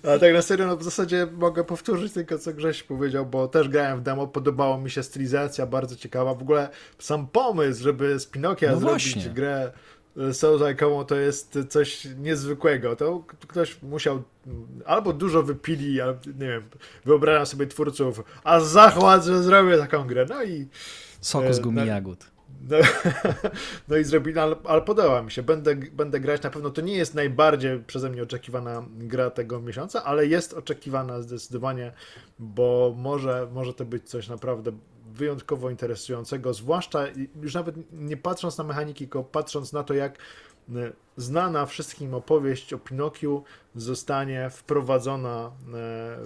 B: A tak na serio, no w zasadzie mogę powtórzyć tylko, co Grześ powiedział, bo też grałem w demo, podobało mi się stylizacja, bardzo ciekawa. W ogóle sam pomysł, żeby z Pinokia no zrobić właśnie. grę Souls-like'ową to jest coś niezwykłego. To ktoś musiał mm, albo dużo wypili, albo, nie wiem, wyobrażam sobie twórców, a zachład, że zrobię taką grę. No i
A: Soku z e, gumi jagód.
B: No, no, i zrobili, no, ale, ale podoba mi się. Będę, będę grać na pewno. To nie jest najbardziej przeze mnie oczekiwana gra tego miesiąca, ale jest oczekiwana zdecydowanie, bo może, może to być coś naprawdę wyjątkowo interesującego. Zwłaszcza już nawet nie patrząc na mechaniki, tylko patrząc na to, jak e, znana wszystkim opowieść o Pinokiu zostanie wprowadzona e,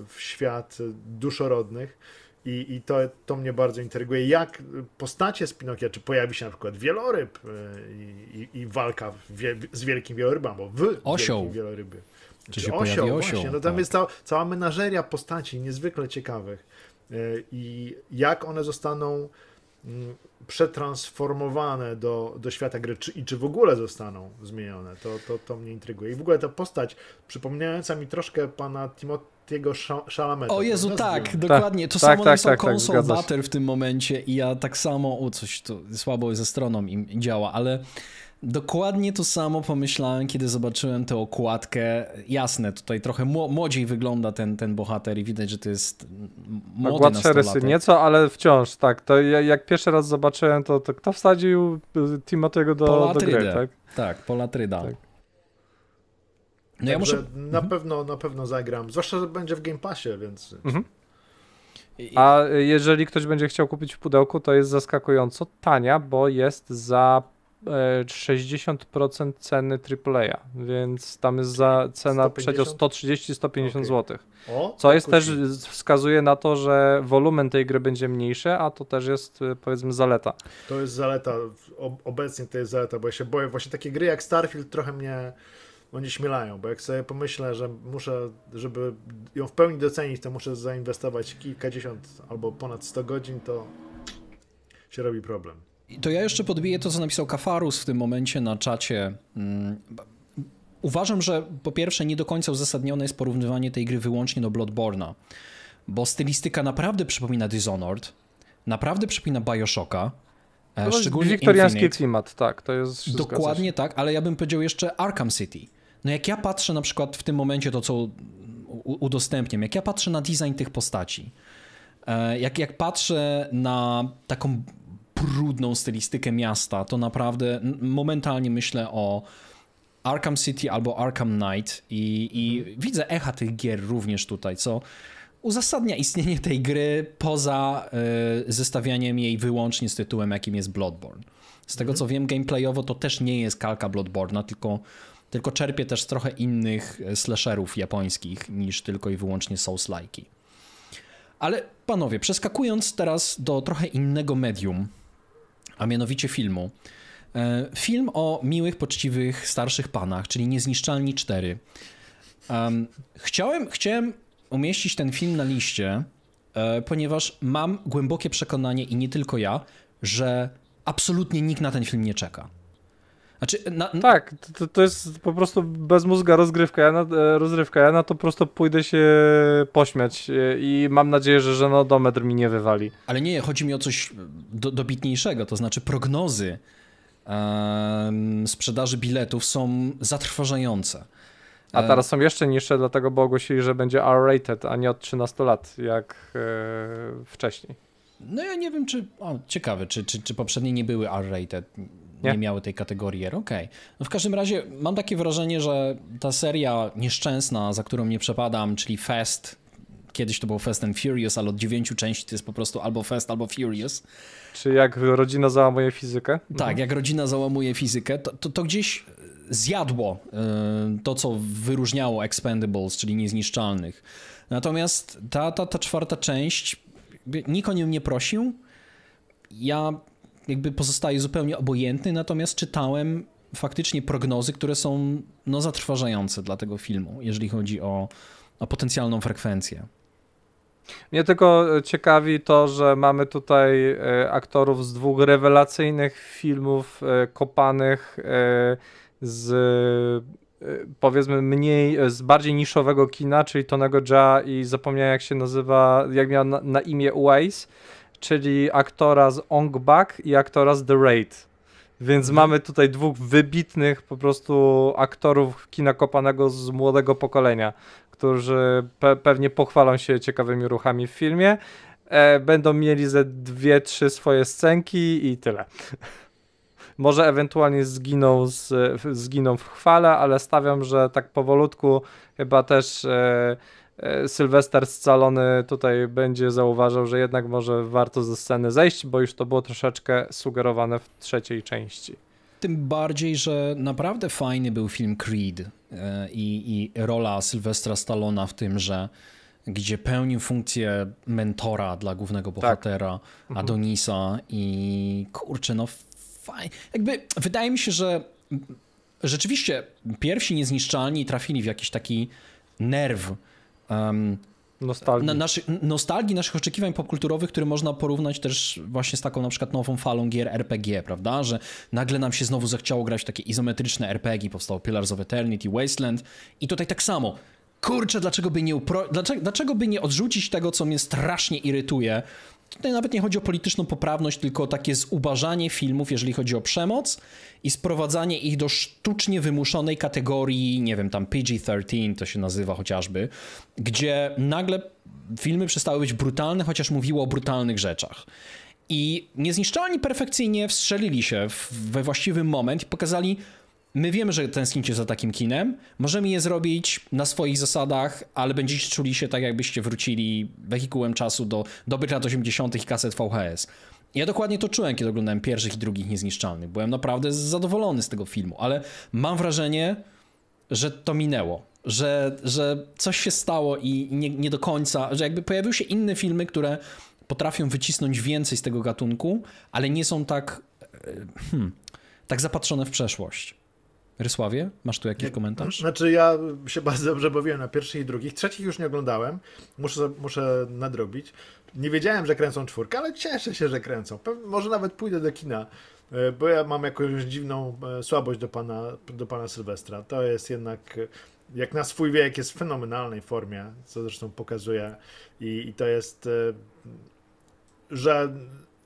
B: w świat duszorodnych i, i to, to mnie bardzo intryguje. Jak postacie z Pinokia, czy pojawi się na przykład wieloryb e, i, i, i walka z wielkim wielorybem, bo w osioł. wielorybie.
C: Czy, się osioł, osioł, właśnie. No tam tak.
B: jest cała menażeria postaci niezwykle ciekawych. E, I jak one zostaną Mm, przetransformowane do, do świata gry czy, i czy w ogóle zostaną zmienione. To, to, to mnie intryguje. I w ogóle ta postać przypominająca mi troszkę pana Timothy'ego Szalameta. O Jezu, tak, tak dokładnie. To tak, samo tak, napisał tak, tak, Console
A: w tym momencie i ja tak samo, o coś tu słabo ze stroną im działa, ale Dokładnie to samo pomyślałem, kiedy zobaczyłem tę okładkę. Jasne, tutaj trochę młodziej wygląda ten, ten bohater i widać, że to jest młody Gładsze tak, rysy
C: nieco, ale wciąż, tak. To jak pierwszy raz zobaczyłem, to, to kto wsadził y, Timotego do, do gry, tak? Tak, Polatryda. Tak. No ja muszę...
B: na, mhm. pewno, na pewno zagram, zwłaszcza, że będzie w Game Passie, więc...
C: Mhm. A jeżeli ktoś będzie chciał kupić w pudełku, to jest zaskakująco tania, bo jest za 60% ceny AAA, więc tam jest za cena 150? przedział 130-150 okay. zł. co jest też wskazuje na to, że wolumen tej gry będzie mniejszy, a to też jest e, powiedzmy zaleta.
B: To jest zaleta, obecnie to jest zaleta, bo ja się boję, właśnie takie gry jak Starfield trochę mnie oni no, śmielają, bo jak sobie pomyślę, że muszę, żeby ją w pełni docenić, to muszę zainwestować kilkadziesiąt albo ponad 100 godzin, to się robi problem.
A: To ja jeszcze podbiję to, co napisał Kafarus w tym momencie na czacie. Mm, uważam, że po pierwsze nie do końca uzasadnione jest porównywanie tej gry wyłącznie do Bloodborne'a, bo stylistyka naprawdę przypomina Dishonored, naprawdę przypomina Bioshocka, no, szczególnie wiktoriański klimat,
C: tak, to jest Dokładnie
A: tak, ale ja bym powiedział jeszcze Arkham City. No jak ja patrzę na przykład w tym momencie to, co udostępniam, jak ja patrzę na design tych postaci, e, jak, jak patrzę na taką brudną stylistykę miasta, to naprawdę momentalnie myślę o Arkham City albo Arkham Knight i, i mhm. widzę echa tych gier również tutaj, co uzasadnia istnienie tej gry poza y, zestawianiem jej wyłącznie z tytułem, jakim jest Bloodborne. Z tego mhm. co wiem, gameplayowo to też nie jest kalka Bloodborna, tylko, tylko czerpie też trochę innych e, slasherów japońskich niż tylko i wyłącznie Souls-like'i. Ale panowie, przeskakując teraz do trochę innego medium, a mianowicie filmu. E, film o miłych, poczciwych, starszych panach, czyli Niezniszczalni 4. Um, chciałem, chciałem umieścić ten film na liście, e, ponieważ mam głębokie przekonanie, i nie tylko ja, że absolutnie nikt na ten film nie czeka.
C: Znaczy, na, na... Tak, to, to, jest po prostu bez mózga rozgrywka. Ja na, e, rozrywka. Ja na to prostu pójdę się pośmiać e, i mam nadzieję, że żenodometr mi nie wywali. Ale nie, chodzi mi o coś e,
A: do, dobitniejszego, to znaczy prognozy um, sprzedaży biletów są zatrważające. A teraz są
C: jeszcze niższe, dlatego bo ogłosili, że będzie R-rated, a nie od 13 lat, jak wcześniej.
A: No ja nie wiem, czy. O, ciekawe, czy, czy, czy poprzednie nie były R-rated nie, nie miały tej kategorii R. Okej. Okay. No w każdym razie mam takie wrażenie, że ta seria nieszczęsna, za którą nie przepadam, czyli Fest, kiedyś to był Fast and Furious, ale od dziewięciu części to jest po prostu albo Fast, albo Furious. Czy jak rodzina załamuje fizykę? Tak, mhm. jak rodzina załamuje fizykę, to, to, to gdzieś e, zjadło e, to, co wyróżniało Expendables, czyli niezniszczalnych. Natomiast ta, ta, ta czwarta część, nikt o nią nie prosił. Ja jakby pozostaje zupełnie obojętny, natomiast czytałem faktycznie prognozy, które są no, zatrważające dla tego filmu, jeżeli chodzi o, o potencjalną frekwencję.
C: Mnie tylko e, ciekawi to, że mamy tutaj e, aktorów z dwóch rewelacyjnych filmów e, kopanych z powiedzmy mniej, z bardziej niszowego kina, czyli Tonego Ja i zapomniałem jak się nazywa, jak miał na, na imię Waze czyli aktora z Ong Bak i aktora z The Raid. Więc mhm. mamy tutaj dwóch wybitnych po prostu aktorów kina kopanego z młodego pokolenia, którzy pe pewnie pochwalą się ciekawymi ruchami w filmie. E, będą mieli ze dwie, trzy swoje scenki i tyle. Może ewentualnie zginą, z, zginą w chwale, ale stawiam, że tak powolutku chyba też. E, E, Sylwester scalony tutaj będzie zauważał, że jednak może warto ze sceny zejść, bo już to było troszeczkę sugerowane w trzeciej części.
A: Tym bardziej, że naprawdę fajny był film Creed e, i, i rola Sylwestra Stallona w tym, że gdzie pełnił funkcję mentora dla głównego tak. bohatera tak. Adonisa i kurczę, no fajnie. Jakby wydaje mi się, że rzeczywiście pierwsi niezniszczalni trafili w jakiś taki nerw, um, nostalgii. Na, naszy, nostalgii, naszych oczekiwań popkulturowych, które można porównać też właśnie z taką na przykład nową falą gier RPG, prawda? Że nagle nam się znowu zechciało grać w takie izometryczne RPG, powstało Pillars of Eternity, Wasteland i tutaj tak samo. Kurczę, dlaczego by nie, upro... dlaczego, dlaczego by nie odrzucić tego, co mnie strasznie irytuje tutaj nawet nie chodzi o polityczną poprawność, tylko takie zubażanie filmów, jeżeli chodzi o przemoc i sprowadzanie ich do sztucznie wymuszonej kategorii, nie wiem, tam PG-13 to się nazywa chociażby, gdzie nagle filmy przestały być brutalne, chociaż mówiło o brutalnych rzeczach. I niezniszczalni perfekcyjnie wstrzelili się we właściwy moment i pokazali, My wiemy, że tęsknicie za takim kinem. Możemy je zrobić na swoich zasadach, ale będziecie czuli się tak, jakbyście wrócili wehikułem czasu do dobrych lat 80. i kaset VHS. Ja dokładnie to czułem, kiedy oglądałem pierwszych i drugich Niezniszczalnych. Byłem naprawdę zadowolony z tego filmu, ale mam wrażenie, że to minęło. Że, że coś się stało i nie, nie do końca, że jakby pojawiły się inne filmy, które potrafią wycisnąć więcej z tego gatunku, ale nie są tak, e, hmm, tak zapatrzone w przeszłość. Rysławie, masz tu jakiś komentarz?
B: Znaczy ja się bardzo dobrze bawiłem na pierwszych i drugich. Trzecich już nie oglądałem. Muszę, muszę nadrobić. Nie wiedziałem, że kręcą czwórkę, ale cieszę się, że kręcą. może nawet pójdę do kina, e, bo ja mam jakąś dziwną e, słabość do pana, do pana Sylwestra. To jest jednak e, jak na swój wiek jest w fenomenalnej formie, co zresztą pokazuje i, i to jest, że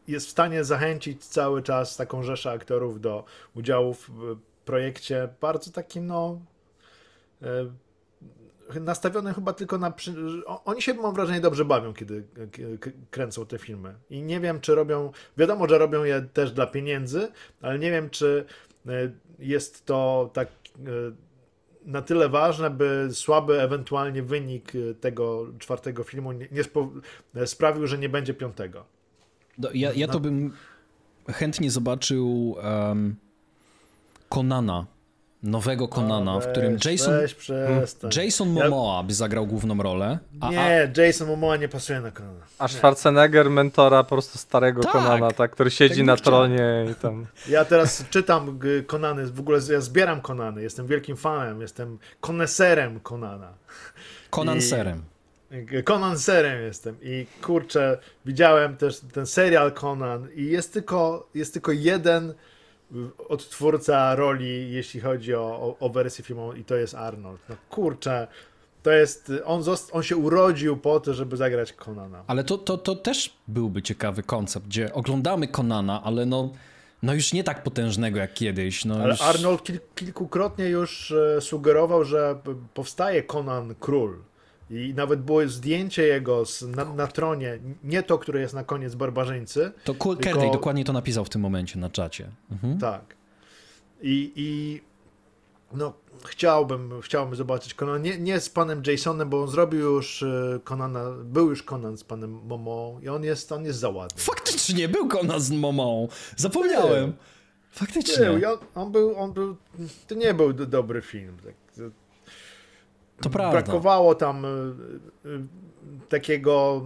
B: jest w stanie zachęcić cały czas taką rzeszę aktorów do udziałów projekcie bardzo takim, no. E, nastawiony chyba tylko na. Oni się, mam wrażenie, dobrze bawią, kiedy kręcą te filmy. I nie wiem, czy robią. Wiadomo, że robią je też dla pieniędzy, ale nie wiem, czy e, jest to tak e, na tyle ważne, by słaby ewentualnie wynik tego czwartego filmu nie, sprawił, że nie będzie piątego.
A: ja, ja to bym chętnie zobaczył um, Konana,
C: nowego Konana, w którym Jason, Jason Momoa by zagrał główną rolę. A, nie,
B: Jason Momoa nie pasuje na Konana.
C: A Schwarzenegger mentora po prostu starego tak, Konana, tak, który siedzi tak na tronie i tam.
B: Ja teraz czytam y, Konany, w ogóle ja zbieram Konany, jestem wielkim fanem, jestem koneserem Konana. Konanserem. Conan y, Konanserem jestem i kurczę, widziałem też ten serial Conan i jest tylko, jest tylko jeden odtwórca roli, jeśli chodzi o, o, o wersję filmową i to jest Arnold. No kurczę, to jest, on, zost, on się urodził po to, żeby zagrać Konana.
A: Ale to, to, to też byłby ciekawy koncept, gdzie oglądamy Konana, ale no, no już nie tak potężnego jak kiedyś. No ale już... Arnold
B: kil, kilkukrotnie już e, sugerował, że powstaje Conan Król. I nawet było zdjęcie jego z, na, na, tronie, nie to, które jest na koniec Barbarzyńcy. To
A: tylko... dokładnie to napisał w tym momencie na czacie. Mhm. Tak.
B: I, i no, chciałbym, chciałbym zobaczyć Conan. Nie, nie z panem Jasonem, bo on zrobił już Conana, e, był już Conan z panem Momo i on jest, on jest za ładny. Faktycznie był Conan z Momą. Zapomniałem. Faktycznie. Nie, On, on, był, on był, to nie był dobry film. Tak to prawda. Brakowało tam y, y, takiego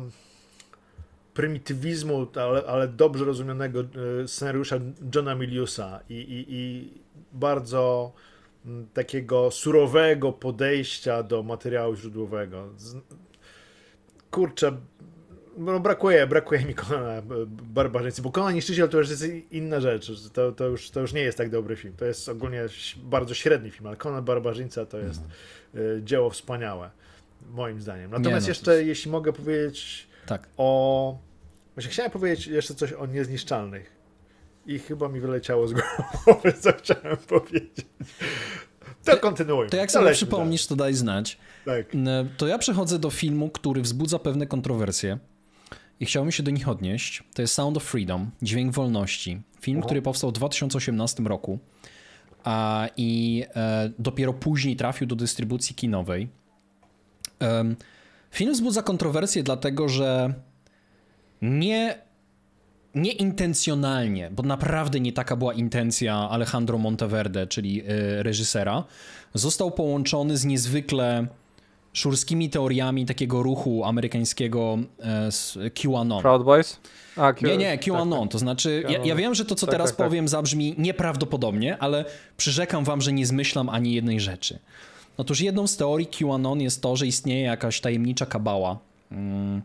B: prymitywizmu, ale, ale dobrze rozumianego y, scenariusza Johna Miliusa i, i, i bardzo mm, takiego surowego podejścia do materiału źródłowego. Kurczę, no brakuje, brakuje mi Konana Barbarzyńcy, bo Konan Niszczyciel to już jest inna rzecz, to, to, już, to już nie jest tak dobry film, to jest ogólnie bardzo średni film, ale Konan Barbarzyńca to jest... Mhm Y, dzieło wspaniałe, moim zdaniem. Natomiast no, jeszcze, jest... jeśli mogę powiedzieć tak. o... Właśnie chciałem powiedzieć jeszcze coś o niezniszczalnych i chyba mi wyleciało z głowy, co chciałem powiedzieć. To kontynuuj. To jak sobie przypomnisz,
A: to daj znać. Tak. To ja przechodzę do filmu, który wzbudza pewne kontrowersje i chciałbym się do nich odnieść. To jest Sound of Freedom, Dźwięk Wolności. Film, Aha. który powstał w 2018 roku a, i e, dopiero później trafił do dystrybucji kinowej. film wzbudza kontrowersję, dlatego że nie nieintencjonalnie, bo naprawdę nie taka była intencja Alejandro Monteverde, czyli e, reżysera, został połączony z niezwykle szurskimi teoriami takiego ruchu amerykańskiego e, QAnon. Proud Boys?
C: A, Q... Nie, nie, QAnon.
A: Tak, tak. to znaczy, ja, ja, wiem, że to, co tak, teraz tak, tak, powiem, zabrzmi nieprawdopodobnie, ale przyrzekam wam, że nie zmyślam ani jednej rzeczy. Otóż jedną z teorii QAnon jest to, że istnieje jakaś tajemnicza kabała. Mm,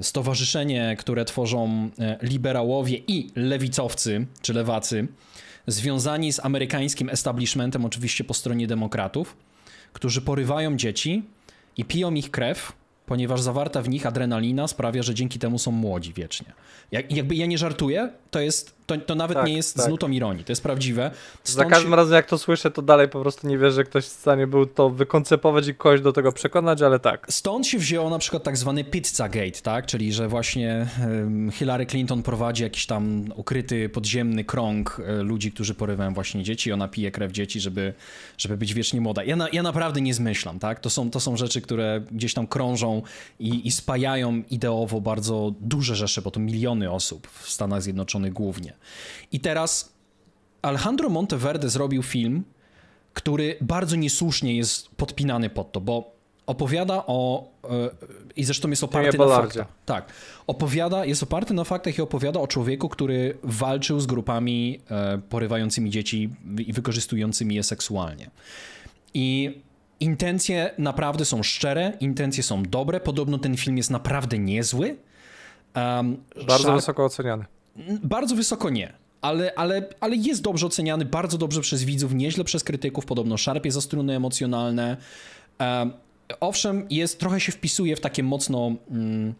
A: stowarzyszenie, które tworzą e, liberałowie i lewicowcy, czy lewacy, związani z amerykańskim establishmentem, oczywiście po stronie demokratów, którzy porywają dzieci, i piją ich krew, ponieważ zawarta w nich adrenalina sprawia, że dzięki temu są młodzi wiecznie. Jak, jakby ja nie żartuję, to
C: jest to, to nawet tak, nie jest tak. z nutą
A: ironii, to jest prawdziwe. Stąd Za każdym
C: się... razem jak to słyszę, to dalej po prostu nie wierzę, że ktoś w stanie był to wykoncepować i kogoś do tego przekonać, ale tak. Stąd się wzięło na przykład
A: tak zwany Pizzagate, tak? Czyli, że właśnie Hillary Clinton prowadzi jakiś tam ukryty, podziemny krąg e, ludzi, którzy porywają właśnie dzieci, ona pije krew dzieci, żeby, żeby być wiecznie młoda. Ja, na, ja naprawdę nie zmyślam, tak? To są, to są rzeczy, które gdzieś tam krążą i, i spajają ideowo bardzo duże rzesze, bo to miliony osób w Stanach Zjednoczonych głównie. I teraz Alejandro Monteverde zrobił film, który bardzo niesłusznie jest podpinany pod to, bo opowiada o e, i zresztą jest oparty na faktach. Tak. Opowiada, jest oparty na faktach i opowiada o człowieku, który walczył z grupami e, porywającymi dzieci i wykorzystującymi je seksualnie. I intencje naprawdę są szczere, intencje są dobre. Podobno ten film jest naprawdę niezły. Um, Bardzo wysoko oceniany. Bardzo wysoko nie. Ale, ale, ale jest dobrze oceniany, bardzo dobrze przez widzów, nieźle przez krytyków, podobno szarpie za struny emocjonalne. Um, owszem, jest, trochę się wpisuje w takie mocno... Mm,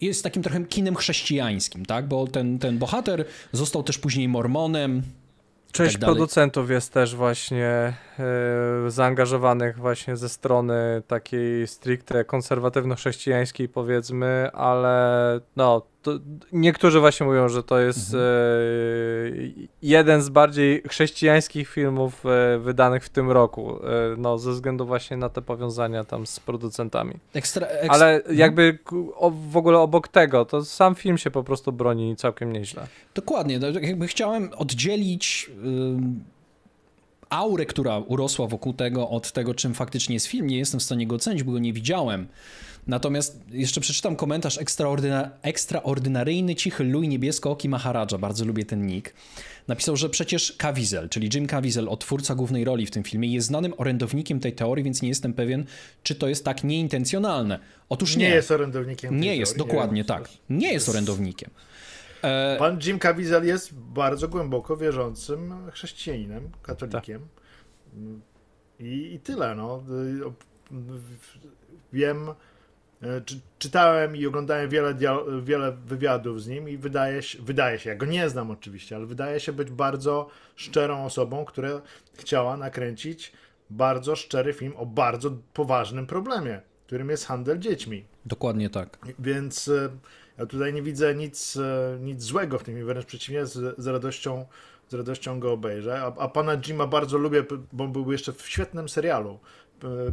A: jest takim trochę kinem chrześcijańskim, tak? Bo ten, ten bohater został też później mormonem. Część tak
C: producentów jest też właśnie e, zaangażowanych właśnie ze strony takiej stricte konserwatywno-chrześcijańskiej powiedzmy, ale no to niektórzy właśnie mówią, że to jest mhm. e, jeden z bardziej chrześcijańskich filmów e, wydanych w tym roku. E, no, ze względu właśnie na te powiązania tam z producentami. Ekstra, ekstra, Ale mhm. jakby o, w ogóle obok tego, to sam film się po prostu broni całkiem nieźle.
A: Dokładnie. No, jakby chciałem oddzielić. Yy aurę, która urosła wokół tego, od tego, czym faktycznie jest film. Nie jestem w stanie go ocenić, bo go nie widziałem. Natomiast jeszcze przeczytam komentarz ekstraordyna ekstraordynaryjny, cichy Louis Niebieskooki Maharaja, bardzo lubię ten nick. Napisał, że przecież Kawizel, czyli Jim Kawizel, otwórca głównej roli w tym filmie, jest znanym orędownikiem tej teorii, więc nie jestem pewien, czy to jest tak nieintencjonalne. Otóż nie. Nie jest
B: orędownikiem. Nie jest, teorii, dokładnie
A: tak. Nie jest orędownikiem.
B: E... Pan Jim Kawizel jest bardzo głęboko wierzącym chrześcijaninem, katolikiem. Tak. I, I, tyle. No. Y, wiem E, czy, czytałem i oglądałem wiele, wiele wywiadów z nim i wydaje się, wydaje się, ja go nie znam oczywiście, ale wydaje się być bardzo szczerą osobą, która chciała nakręcić bardzo szczery film o bardzo poważnym problemie, którym jest handel dziećmi.
A: Dokładnie tak.
B: Więc e, ja tutaj nie widzę nic, e, nic złego w tym, wręcz przeciwnie, z, z radością z radością go obejrzę. A, a pana Jima bardzo lubię, bo był jeszcze w świetnym serialu E,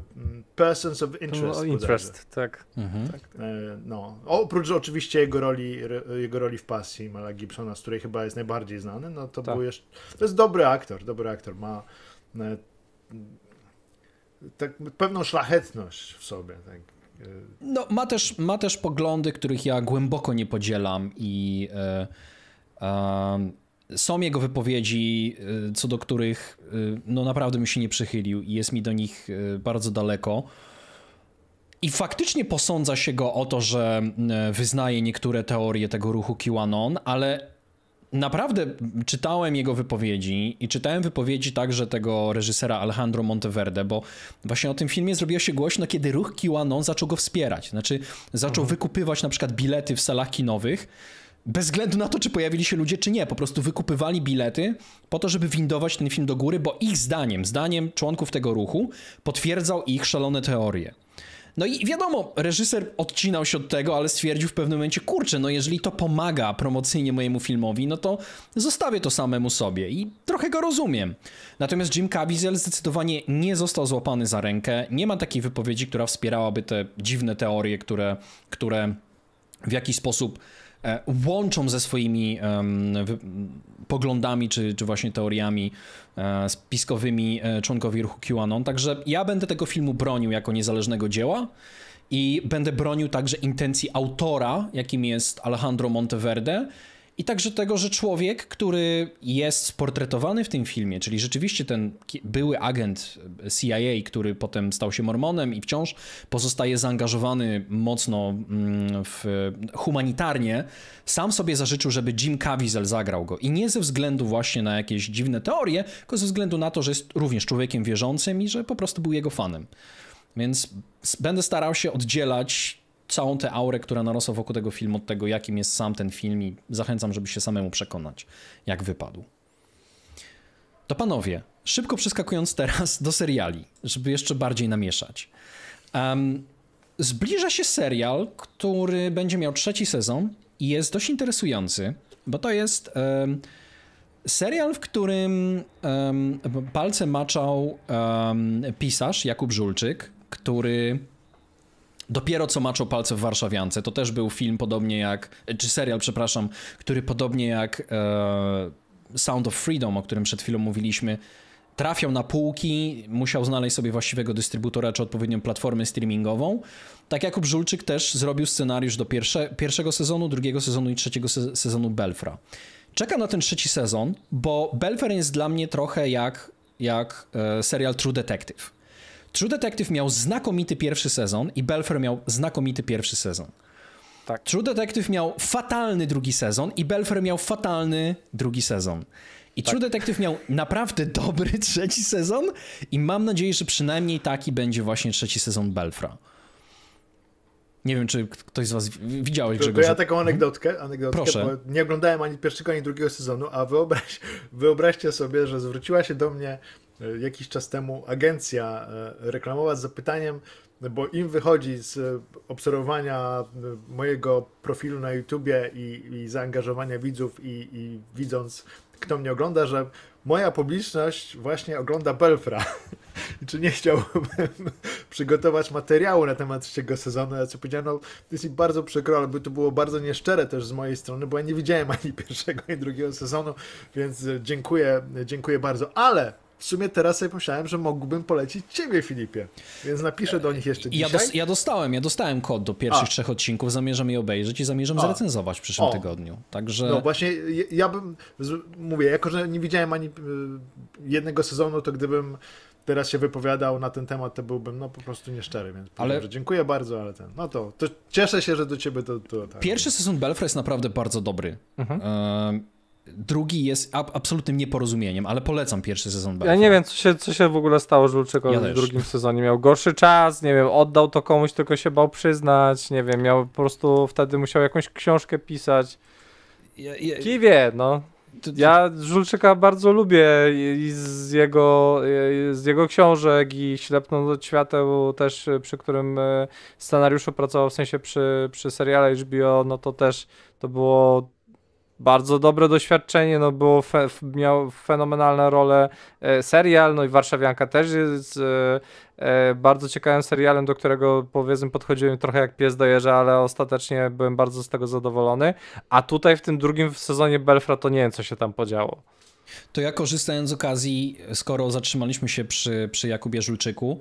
B: persons of Interest. interest,
C: tak. Mhm. tak.
B: E, no. Oprócz oczywiście jego roli, jego roli w pasji Mala Gibsona, z której chyba jest najbardziej znany, no to tak. był jeszcze. To jest dobry aktor, dobry aktor. Ma e, tak, pewną szlachetność w sobie. Tak.
A: No, ma też, ma też poglądy, których ja głęboko nie podzielam i. E, e, są jego wypowiedzi, y, co do których y, no naprawdę mi się nie przychylił i jest mi do nich y, bardzo daleko. I faktycznie posądza się go o to, że wyznaje niektóre teorie tego ruchu QAnon, ale naprawdę czytałem jego wypowiedzi i czytałem wypowiedzi także tego reżysera Alejandro Monteverde, bo właśnie o tym filmie zrobiło się głośno, kiedy ruch QAnon zaczął go wspierać. Znaczy, zaczął mhm. wykupywać na przykład bilety w salach kinowych bez względu na to, czy pojawili się ludzie, czy nie, po prostu wykupywali bilety po to, żeby windować ten film do góry, bo ich zdaniem, zdaniem członków tego ruchu, potwierdzał ich szalone teorie. No i wiadomo, reżyser odcinał się od tego, ale stwierdził w pewnym momencie, kurczę, no jeżeli to pomaga promocyjnie mojemu filmowi, no to zostawię to samemu sobie i trochę go rozumiem. Natomiast Jim Caviezel zdecydowanie nie został złapany za rękę, nie ma takiej wypowiedzi, która wspierałaby te dziwne teorie, które, które w jakiś sposób E, łączą ze swoimi poglądami czy, czy właśnie teoriami e, spiskowymi e, członkowie ruchu QAnon. Także ja będę tego filmu bronił jako niezależnego dzieła i będę bronił także intencji autora, jakim jest Alejandro Monteverde, i także tego, że człowiek, który jest sportretowany w tym filmie, czyli rzeczywiście ten były agent CIA, który potem stał się mormonem i wciąż pozostaje zaangażowany mocno mm, w, humanitarnie, sam sobie zażyczył, żeby Jim Caviezel zagrał go. I nie ze względu właśnie na jakieś dziwne teorie, tylko ze względu na to, że jest również człowiekiem wierzącym i że po prostu był jego fanem. Więc będę starał się oddzielać całą tę aurę, która narosła wokół tego filmu, od tego, jakim jest sam ten film i zachęcam, żeby się samemu przekonać, jak wypadł. To panowie, szybko przeskakując teraz do seriali, żeby jeszcze bardziej namieszać. Um, zbliża się serial, który będzie miał trzeci sezon i jest dość interesujący, bo to jest um, serial, w którym um, palce maczał pisarz Jakub Żulczyk, który Dopiero co maczą palce w Warszawiance. To też był film podobnie jak, czy serial, przepraszam, który podobnie jak e, Sound of Freedom, o którym przed chwilą mówiliśmy, trafiał na półki, musiał znaleźć sobie właściwego dystrybutora czy odpowiednią platformę streamingową. Tak jak Żulczyk też zrobił scenariusz do pierwsze, pierwszego sezonu, drugiego sezonu i trzeciego se sezonu Belfra. Czekam na ten trzeci sezon, bo Belfer jest dla mnie trochę jak, jak e, serial True Detective. True Detective miał znakomity pierwszy sezon i Belfer miał znakomity pierwszy sezon. Tak. True Detective miał fatalny drugi sezon i Belfer miał fatalny drugi sezon. I tak. True Detective miał naprawdę dobry trzeci sezon i mam nadzieję, że przynajmniej taki będzie właśnie trzeci sezon Belfra. Nie wiem, czy ktoś z was widziałeś Grzegorz. To, ja taką mhm.
B: anegdotkę, anegdotkę Proszę. nie oglądałem ani pierwszego, ani drugiego sezonu, a wyobraź, wyobraźcie sobie, że zwróciła się do mnie E, jakiś czas temu agencja e, reklamowa z zapytaniem, bo im wychodzi z obserwowania e, mojego profilu na YouTubie i, i zaangażowania widzów i, i, widząc, kto mnie ogląda, że moja publiczność właśnie ogląda Belfra. Czy nie chciałbym przygotować materiału na temat trzeciego sezonu? Ja co powiedziałem, no, to jest mi bardzo przykro, ale by to było bardzo nieszczere też z mojej strony, bo ja nie widziałem ani pierwszego, ani drugiego sezonu, więc dziękuję, dziękuję bardzo. Ale w sumie teraz sobie pomyślałem, że mógłbym polecić ciebie, Filipie. Więc napiszę do nich jeszcze dzisiaj. Ja, dos
A: ja dostałem, ja dostałem kod do pierwszych A. trzech odcinków, zamierzam je obejrzeć i zamierzam A. zrecenzować w przyszłym o. tygodniu. Także... No
B: właśnie, ja, ja bym, mówię, jako że nie widziałem ani y, jednego sezonu, to gdybym teraz się wypowiadał na ten temat, to byłbym no po prostu nieszczery, więc ale... dziękuję bardzo, ale ten, no to, to
A: cieszę
C: się, że do ciebie to... to tak.
A: Pierwszy sezon Belfry jest naprawdę bardzo dobry. Mhm. Drugi jest ab absolutnym nieporozumieniem, ale polecam pierwszy sezon Battlefront.
C: Ja nie wiem, co się, co się w ogóle stało z Lulczykowi ja w drugim sezonie. Miał gorszy czas, nie wiem, oddał to komuś, tylko się bał przyznać, nie wiem, miał po prostu wtedy musiał jakąś książkę pisać. Ja, ja... no. Ja Żulczyka bardzo lubię i z jego, z jego książek i Ślepną do świateł też, przy którym e, scenariuszu pracował, w sensie przy, przy seriale HBO, no to też to było bardzo dobre doświadczenie, no było fe, miał fenomenalną rolę e, serial, no i Warszawianka też jest e, e, bardzo ciekawym serialem, do którego powiedzmy podchodziłem trochę jak pies do jeża, ale ostatecznie byłem bardzo z tego zadowolony, a tutaj w tym drugim sezonie Belfra to nie wiem co się tam podziało.
A: To ja korzystając z okazji, skoro zatrzymaliśmy się przy, przy Jakubie Żulczyku,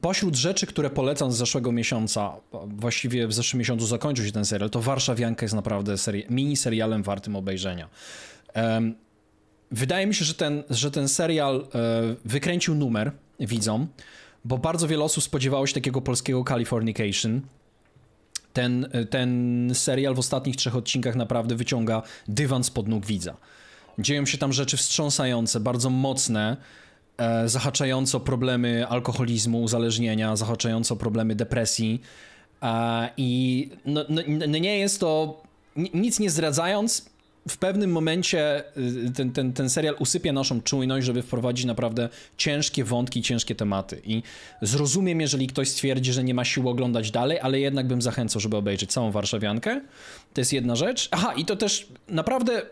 A: Pośród rzeczy, które polecam z zeszłego miesiąca, właściwie w zeszłym miesiącu zakończył się ten serial, to Warszawianka jest naprawdę seri- mini serialem wartym obejrzenia. Um, wydaje mi się, że ten, że ten serial e, wykręcił numer widzom, bo bardzo wiele osób spodziewało się takiego polskiego Californication. Ten, ten serial w ostatnich trzech odcinkach naprawdę wyciąga dywan spod nóg widza. Dzieją się tam rzeczy wstrząsające, bardzo mocne. E, zahaczająco problemy alkoholizmu, uzależnienia, zahaczająco problemy depresji. E, I no, no, nie jest to nic nie zdradzając, w pewnym momencie y, ten, ten, ten serial usypie naszą czujność, żeby wprowadzić naprawdę ciężkie wątki, ciężkie tematy. I zrozumiem, jeżeli ktoś stwierdzi, że nie ma siły oglądać dalej, ale jednak bym zachęcał, żeby obejrzeć całą Warszawiankę. To jest jedna rzecz. Aha, i to też naprawdę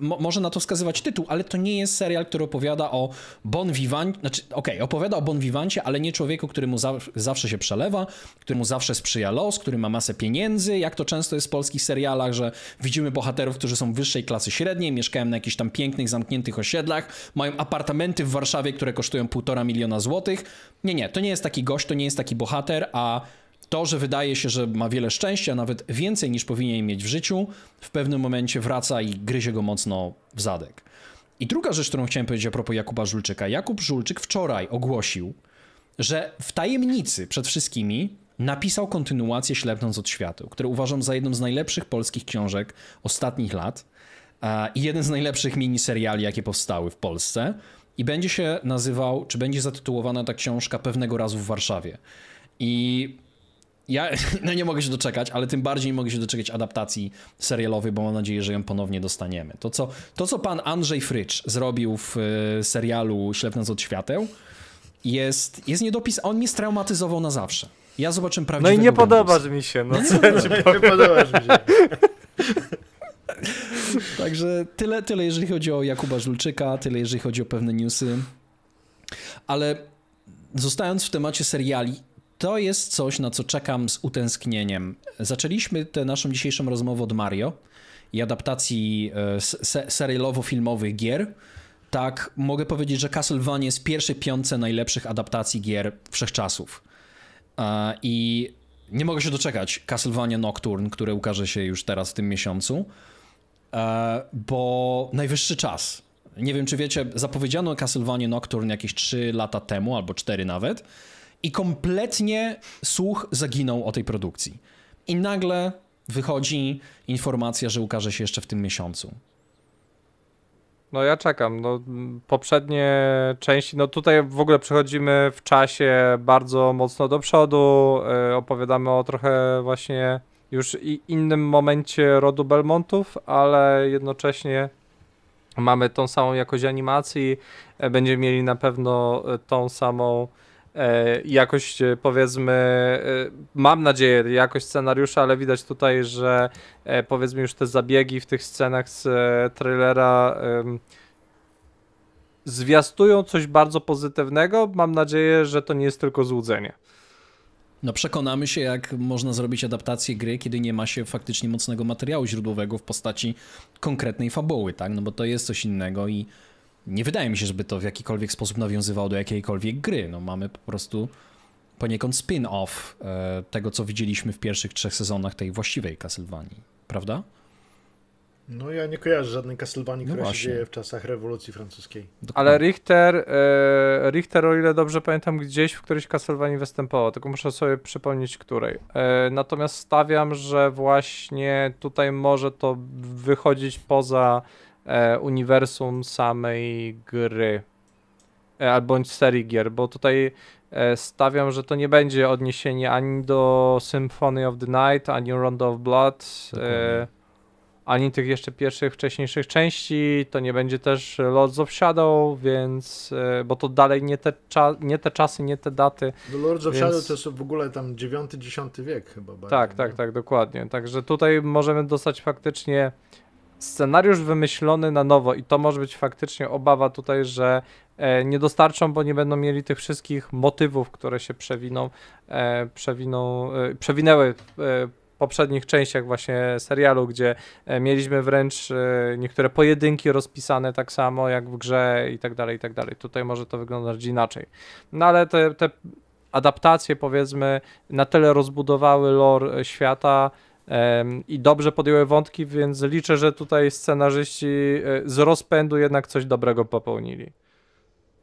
A: mo może na to wskazywać tytuł, ale to nie jest serial, który opowiada o Bon Vivant, znaczy okej, okay, opowiada o Bon Vivancie, ale nie człowieku, któremu za zawsze się przelewa, któremu zawsze sprzyja los, który ma masę pieniędzy, jak to często jest w polskich serialach, że widzimy bohaterów, którzy są wyższe klasy średniej, mieszkałem na jakichś tam pięknych, zamkniętych osiedlach, mają apartamenty w Warszawie, które kosztują półtora miliona złotych. Nie, nie, to nie jest taki gość, to nie jest taki bohater, a to, że wydaje się, że ma wiele szczęścia, nawet więcej niż powinien mieć w życiu, w pewnym momencie wraca i gryzie go mocno w zadek. I druga rzecz, którą chciałem powiedzieć a propos Jakuba Żulczyka. Jakub Żulczyk wczoraj ogłosił, że w tajemnicy przed wszystkimi napisał kontynuację Ślepnąc od światu, które uważam za jedną z najlepszych polskich książek ostatnich lat i jeden z najlepszych miniseriali, jakie powstały w Polsce. I będzie się nazywał, czy będzie zatytułowana ta książka Pewnego razu w Warszawie. I ja no nie mogę się doczekać, ale tym bardziej nie mogę się doczekać adaptacji serialowej, bo mam nadzieję, że ją ponownie dostaniemy. To, co, to, co pan Andrzej Frycz zrobił w e, serialu Ślepnąc od świateł, jest, jest niedopis, a on mnie straumatyzował na zawsze. Ja zobaczę prawdziwego. No i nie podobasz mi się, no, no co nie, ja nie podobasz mi się. Także tyle, tyle jeżeli chodzi o Jakuba Żulczyka, tyle jeżeli chodzi o pewne newsy. Ale zostając w temacie seriali, to jest coś, na co czekam z utęsknieniem. Zaczęliśmy tę naszą dzisiejszą rozmowę od Mario i adaptacji e, se serialowo-filmowych gier. Tak, mogę powiedzieć, że Castlevania jest w pierwszej piątce najlepszych adaptacji gier wszechczasów. E, I nie mogę się doczekać Castlevania Nocturne, które ukaże się już teraz w tym miesiącu. E, bo najwyższy czas. Nie wiem, czy wiecie, zapowiedziano Castlevania Nocturne jakieś 3 lata temu, albo 4 nawet, i kompletnie słuch zaginął o tej produkcji. I nagle wychodzi informacja, że ukaże się jeszcze w tym miesiącu.
C: No ja czekam. No, poprzednie części, no tutaj w ogóle przechodzimy w czasie bardzo mocno do przodu. E, opowiadamy o trochę właśnie już i innym momencie rodu Belmontów, ale jednocześnie mamy tą samą jakość animacji, e, będziemy mieli na pewno e, tą samą e, jakość powiedzmy, mam nadzieję, jakość scenariusza, ale widać tutaj, że powiedzmy już te zabiegi w tych scenach z trailera zwiastują coś bardzo pozytywnego. Mam nadzieję, że to nie jest tylko złudzenie. No przekonamy się, jak można zrobić
A: adaptację gry, kiedy nie ma się faktycznie mocnego materiału źródłowego w postaci konkretnej fabuły, tak? No bo to jest coś innego i nie wydaje mi się, żeby to w jakikolwiek sposób nawiązywało do jakiejkolwiek gry. No mamy po prostu poniekąd spin-off e, tego, co widzieliśmy w pierwszych trzech sezonach tej właściwej Castlevanii, prawda?
B: No ja nie kojarzę żadnej Castlevanii, no która właśnie. się dzieje w czasach rewolucji francuskiej. Dokładnie.
C: Ale Richter, e, Richter, o ile dobrze pamiętam, gdzieś w którejś Castlevanii występował, tylko muszę sobie przypomnieć której. E, natomiast stawiam, że właśnie tutaj może to wychodzić poza e, uniwersum samej gry e, albo serii gier, bo tutaj e, stawiam, że to nie będzie odniesienie ani do Symphony of the Night, ani Rondo of Blood. E, Dokładnie ani tych jeszcze pierwszych, wcześniejszych części, to nie będzie też Lords of Shadow, więc, e, bo to dalej nie te, cza, nie te czasy, nie te daty. Do no, Lords więc... of Shadow to jest
B: w ogóle tam dziewiąty, dziesiąty wiek chyba. Bardziej, tak, tak,
C: tak, dokładnie. Także tutaj możemy dostać faktycznie scenariusz wymyślony na nowo i to może być faktycznie obawa tutaj, że e, nie dostarczą, bo nie będą mieli tych wszystkich motywów, które się przewiną, e, przewiną, przewinęły poprzednich częściach właśnie serialu, gdzie e, mieliśmy wręcz e, niektóre pojedynki rozpisane tak samo jak w grze i tak dalej, i tak dalej. Tutaj może to wyglądać inaczej. No ale te, te adaptacje powiedzmy na tyle rozbudowały lore e, świata, i dobrze podjęły wątki, więc liczę, że tutaj scenarzyści z rozpędu jednak coś dobrego popełnili.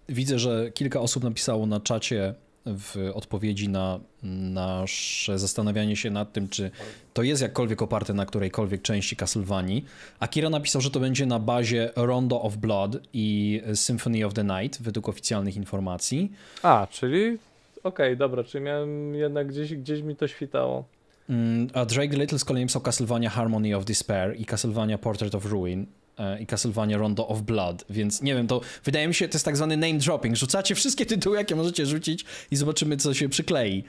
A: Widzę, że kilka osób napisało na czacie w odpowiedzi na nasze zastanawianie się nad tym, czy to jest jakkolwiek oparte na którejkolwiek części Castlevanii. Akira napisał, że to będzie na bazie Rondo of Blood i Symphony of the Night, według oficjalnych informacji.
C: A, czyli okej, okay, dobra, czyli miałem jednak gdzieś, gdzieś mi to świtało.
A: Mm, a Drake Little z kolei napisał Castlevania Harmony of Despair i Castlevania Portrait of Ruin. E, i Castlevania Rondo of Blood, więc nie wiem, to wydaje mi się, to jest tak zwany name dropping. Rzucacie wszystkie tytuły,
C: jakie możecie rzucić i zobaczymy, co się przyklei.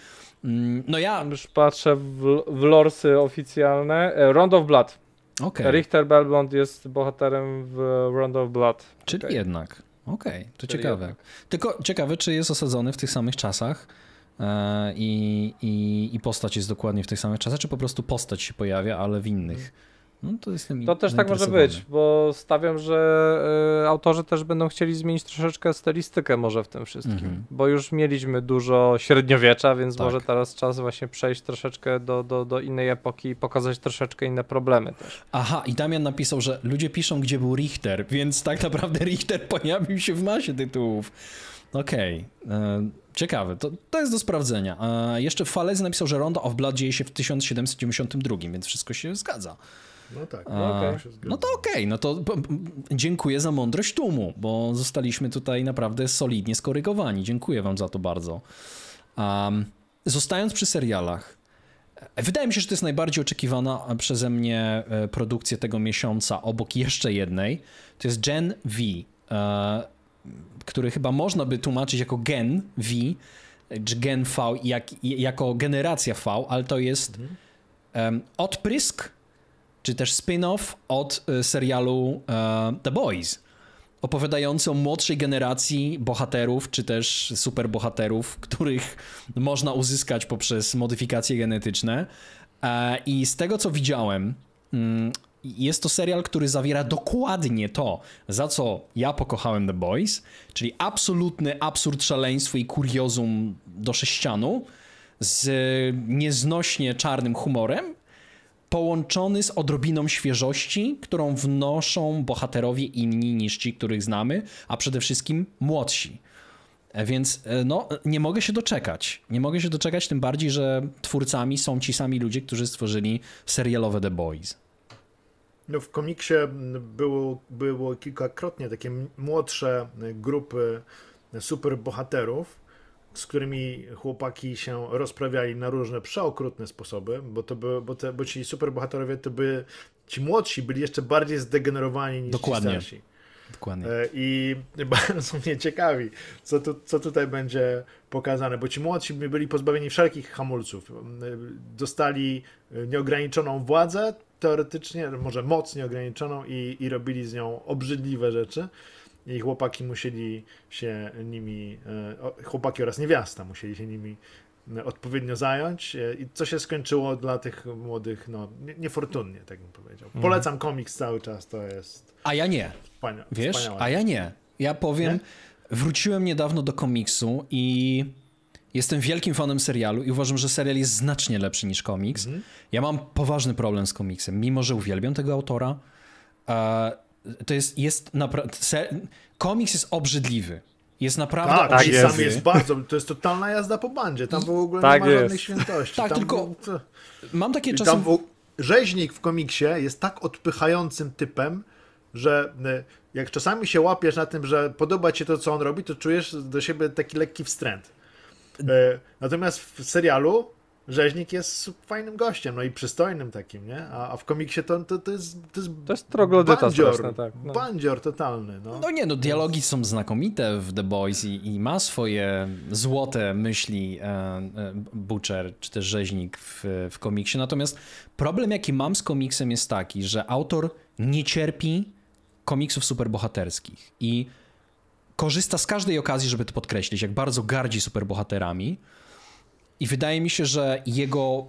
C: Mm, no ja... Już patrzę w, w lorsy oficjalne. E, Rondo of Blood. Okay. Richter Belmont jest bohaterem w Rondo of Blood. Czyli okay. jednak. Okej, okay, to Czyli ciekawe.
A: Jednak. Tylko
C: ciekawe, czy jest
A: osadzony w tych samych czasach e, i, i, i postać jest dokładnie w tych samych czasach, czy po prostu postać się pojawia, ale w innych. Hmm.
C: No to jestem To też tak może być, bo stawiam, że e, autorzy też będą chcieli zmienić troszeczkę stylistykę może w tym wszystkim, mm -hmm. bo już mieliśmy dużo średniowiecza, więc tak. może teraz czas właśnie przejść troszeczkę do, do, do innej epoki i pokazać troszeczkę inne problemy też. Aha, i Damian napisał, że ludzie piszą, gdzie był
A: Richter, więc tak naprawdę Richter pojawił się w masie tytułów. Okej. Okay. E, ciekawe, to, to jest do sprawdzenia. E, jeszcze Falez napisał, że Ronda of Blood dzieje się w 1792, więc wszystko się zgadza.
B: No tak, no, okay. no
A: to okej, okay. no to dziękuję za mądrość tłumu, bo zostaliśmy tutaj naprawdę solidnie skorygowani. Dziękuję wam za to bardzo. Um, zostając przy serialach, e, wydaje mi się, że to jest najbardziej oczekiwana e, przeze mnie e, produkcja tego miesiąca, obok jeszcze jednej. To jest Gen V, który chyba można by tłumaczyć jako Gen V, czy Gen V, jak, jako generacja V, ale to jest mhm. um, odprysk czy też spin-off od e, serialu e, The Boys, opowiadający o młodszej generacji bohaterów, czy też superbohaterów, których można uzyskać poprzez modyfikacje genetyczne. E, I z tego co widziałem, mm, jest to serial, który zawiera dokładnie to, za co ja pokochałem The Boys, czyli absolutny absurd, szaleństwo i kuriozum do sześcianu z nieznośnie czarnym humorem, połączony z odrobiną świeżości, którą wnoszą bohaterowie inni niż ci, których znamy, a przede wszystkim młodsi. E, więc e, no, nie mogę się doczekać. Nie mogę się doczekać, tym bardziej, że twórcami są ci sami ludzie, którzy stworzyli serialowe The Boys.
B: No, w komiksie było, było kilkakrotnie takie młodsze grupy superbohaterów, z którymi chłopaki się rozprawiali na różne przeokrutne sposoby, bo, to by, bo, te, bo ci superbohaterowie to by ci młodsi byli jeszcze bardziej zdegenerowani niż Dokładnie. ci starsi. Dokładnie. E, I bardzo mnie ciekawi, co, tu, co tutaj będzie pokazane, bo ci młodsi byli pozbawieni wszelkich hamulców. E, dostali e, nieograniczoną władzę, teoretycznie, może moc nieograniczoną i, i robili z nią obrzydliwe rzeczy i chłopaki musieli się nimi, e, chłopaki oraz niewiasta musieli się nimi e, odpowiednio zająć e, i co się skończyło dla tych młodych, no niefortunnie, tak bym
A: powiedział. Mhm. Polecam
B: komiks cały czas, to jest... A ja nie, wspania wiesz, a ja
A: nie. Ja powiem, nie? wróciłem niedawno do komiksu i jestem wielkim fanem serialu i uważam, że serial jest znacznie lepszy niż komiks. Mhm. Ja mam poważny problem z komiksem, mimo że uwielbiam tego autora to jest, jest naprawdę, komiks jest obrzydliwy. Jest naprawdę tak, tak jest. Sam jest
B: bardzo, to jest totalna jazda po bandzie, tam w ogóle tak nie ma żadnych świętości. Tak, tam, tylko to... mam takie czasy... Tam, rzeźnik w komiksie jest tak odpychającym typem, że e, jak czasami się łapiesz na tym, że podoba ci to, co on robi, to czujesz do siebie taki lekki wstręt. E, natomiast w serialu rzeźnik jest fajnym gościem, no i przystojnym takim, nie? A, a w komiksie to, to, to jest to jest, to jest troglodyta bandzior, straszne, tak. No. Bandzior totalny, no. No
A: nie, no dialogi są znakomite w The Boys i, i ma swoje złote myśli e, e, Butcher, czy też rzeźnik w, w komiksie, natomiast problem jaki mam z komiksem jest taki, że autor nie cierpi komiksów superbohaterskich i korzysta z każdej okazji, żeby to podkreślić, jak bardzo gardzi superbohaterami, i wydaje mi się, że jego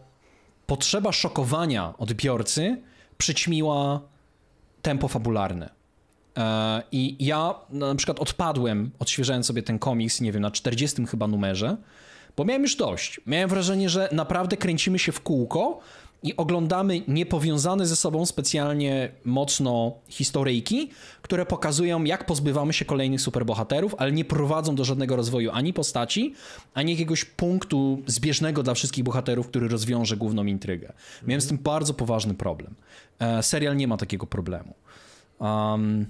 A: potrzeba szokowania odbiorcy przyćmiła tempo fabularne. E, I ja no, na przykład odpadłem, odświeżając sobie ten komiks, nie wiem, na 40 chyba numerze, bo miałem już dość. Miałem wrażenie, że naprawdę kręcimy się w kółko i oglądamy niepowiązane ze sobą specjalnie mocno historyjki, które pokazują, jak pozbywamy się kolejnych superbohaterów, ale nie prowadzą do żadnego rozwoju ani postaci, ani jakiegoś punktu zbieżnego dla wszystkich bohaterów, który rozwiąże główną intrygę. Miałem z tym mhm. bardzo poważny problem. E, serial nie ma takiego problemu. Um,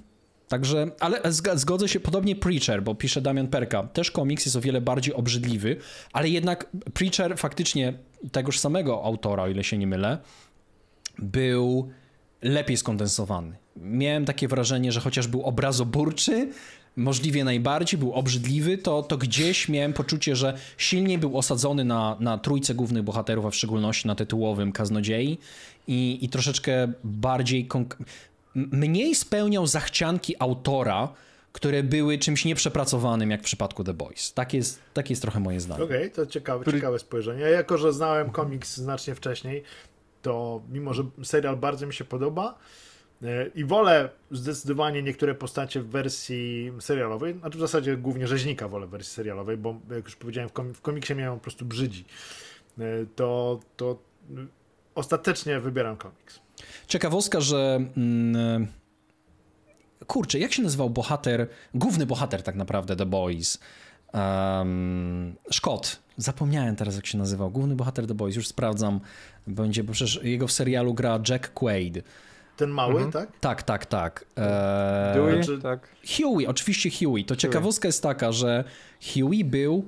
A: Także, ale zgodzę się, podobnie Preacher, bo pisze Damian Perka, też komiks jest o wiele bardziej obrzydliwy, ale jednak Preacher faktycznie tegoż samego autora, o ile się nie mylę, był lepiej skondensowany. Miałem takie wrażenie, że chociaż był obrazoburczy, możliwie najbardziej, był obrzydliwy, to, to gdzieś miałem poczucie, że silniej był osadzony na, na trójce głównych bohaterów, a w szczególności na tytułowym kaznodziei i, i troszeczkę bardziej, mniej spełniał zachcianki autora, które były czymś nieprzepracowanym, jak w przypadku The Boys. Tak jest, tak jest trochę moje zdanie. Okej,
B: okay, to ciekawe, Który... ciekawe spojrzenie. Ja jako, że znałem komiks znacznie wcześniej, to mimo, że serial bardzo mi się podoba e, i wolę zdecydowanie niektóre postacie w wersji serialowej, znaczy w zasadzie głównie rzeźnika wolę w wersji serialowej, bo jak już powiedziałem, w, komiksie miałem po prostu brzydzi, e, to, to e, ostatecznie wybieram komiks.
A: Ciekawostka, że. Mm, e, kurczę, jak się nazywał bohater, główny bohater tak naprawdę The Boys? Um, Zapomniałem teraz, jak się nazywał. Główny bohater The Boys, już sprawdzam. Będzie, bo przecież jego w serialu gra Jack Quaid. Ten mały, mhm. tak? Tak, tak, tak. Eee, czy... Znaczy, tak. Huey, oczywiście Huey. To ciekawostka jest taka, że Huey był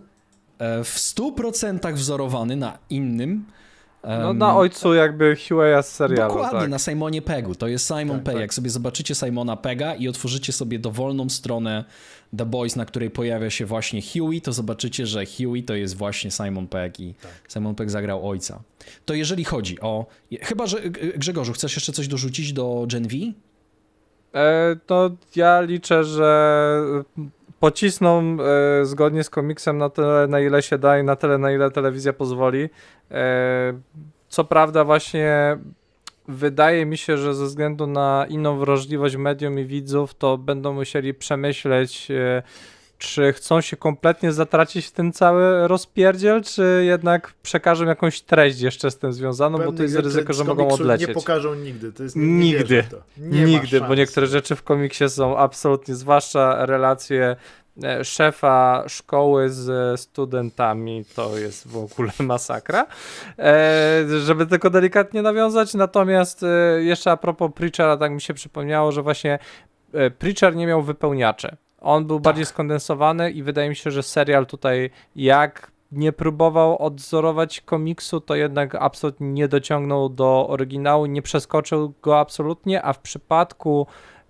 A: e, w 100% wzorowany na innym no na ojcu jakby Hueya z serialu. Dokładnie, tak. na Simonie Pegu. To jest Simon tak, Peg. Tak. Jak sobie zobaczycie Simona Pega i otworzycie sobie dowolną stronę The Boys, na której pojawia się właśnie Huey, to zobaczycie, że Huey to jest właśnie Simon Peg i tak. Simon Peg zagrał ojca. To jeżeli chodzi o...
C: Chyba, że Grzegorzu, chcesz jeszcze coś dorzucić do Gen V? E, to ja liczę, że pocisną e, zgodnie z komiksem na tyle, na ile się da i na tyle, na ile telewizja pozwoli. E, co prawda, właśnie wydaje mi się, że ze względu na inną wrażliwość medium i widzów, to będą musieli przemyśleć. E, czy chcą się kompletnie zatracić w ten cały rozpierdziel, czy jednak przekażą jakąś treść jeszcze z tym związaną, bo to jest ryzyko, że mogą odlecieć. Nie pokażą nigdy, to jest nie, nie Nigdy, nie nigdy, bo niektóre rzeczy w komiksie są absolutnie, zwłaszcza relacje e, szefa szkoły z studentami, to jest w ogóle masakra. E, żeby tylko delikatnie nawiązać, natomiast e, jeszcze a propos Preachera, tak mi się przypomniało, że właśnie e, Preacher nie miał wypełniaczy. On był tak. bardziej skondensowany i wydaje mi się, że serial tutaj jak nie próbował odzorować komiksu, to jednak absolutnie nie dociągnął do oryginału, nie przeskoczył go absolutnie, a w przypadku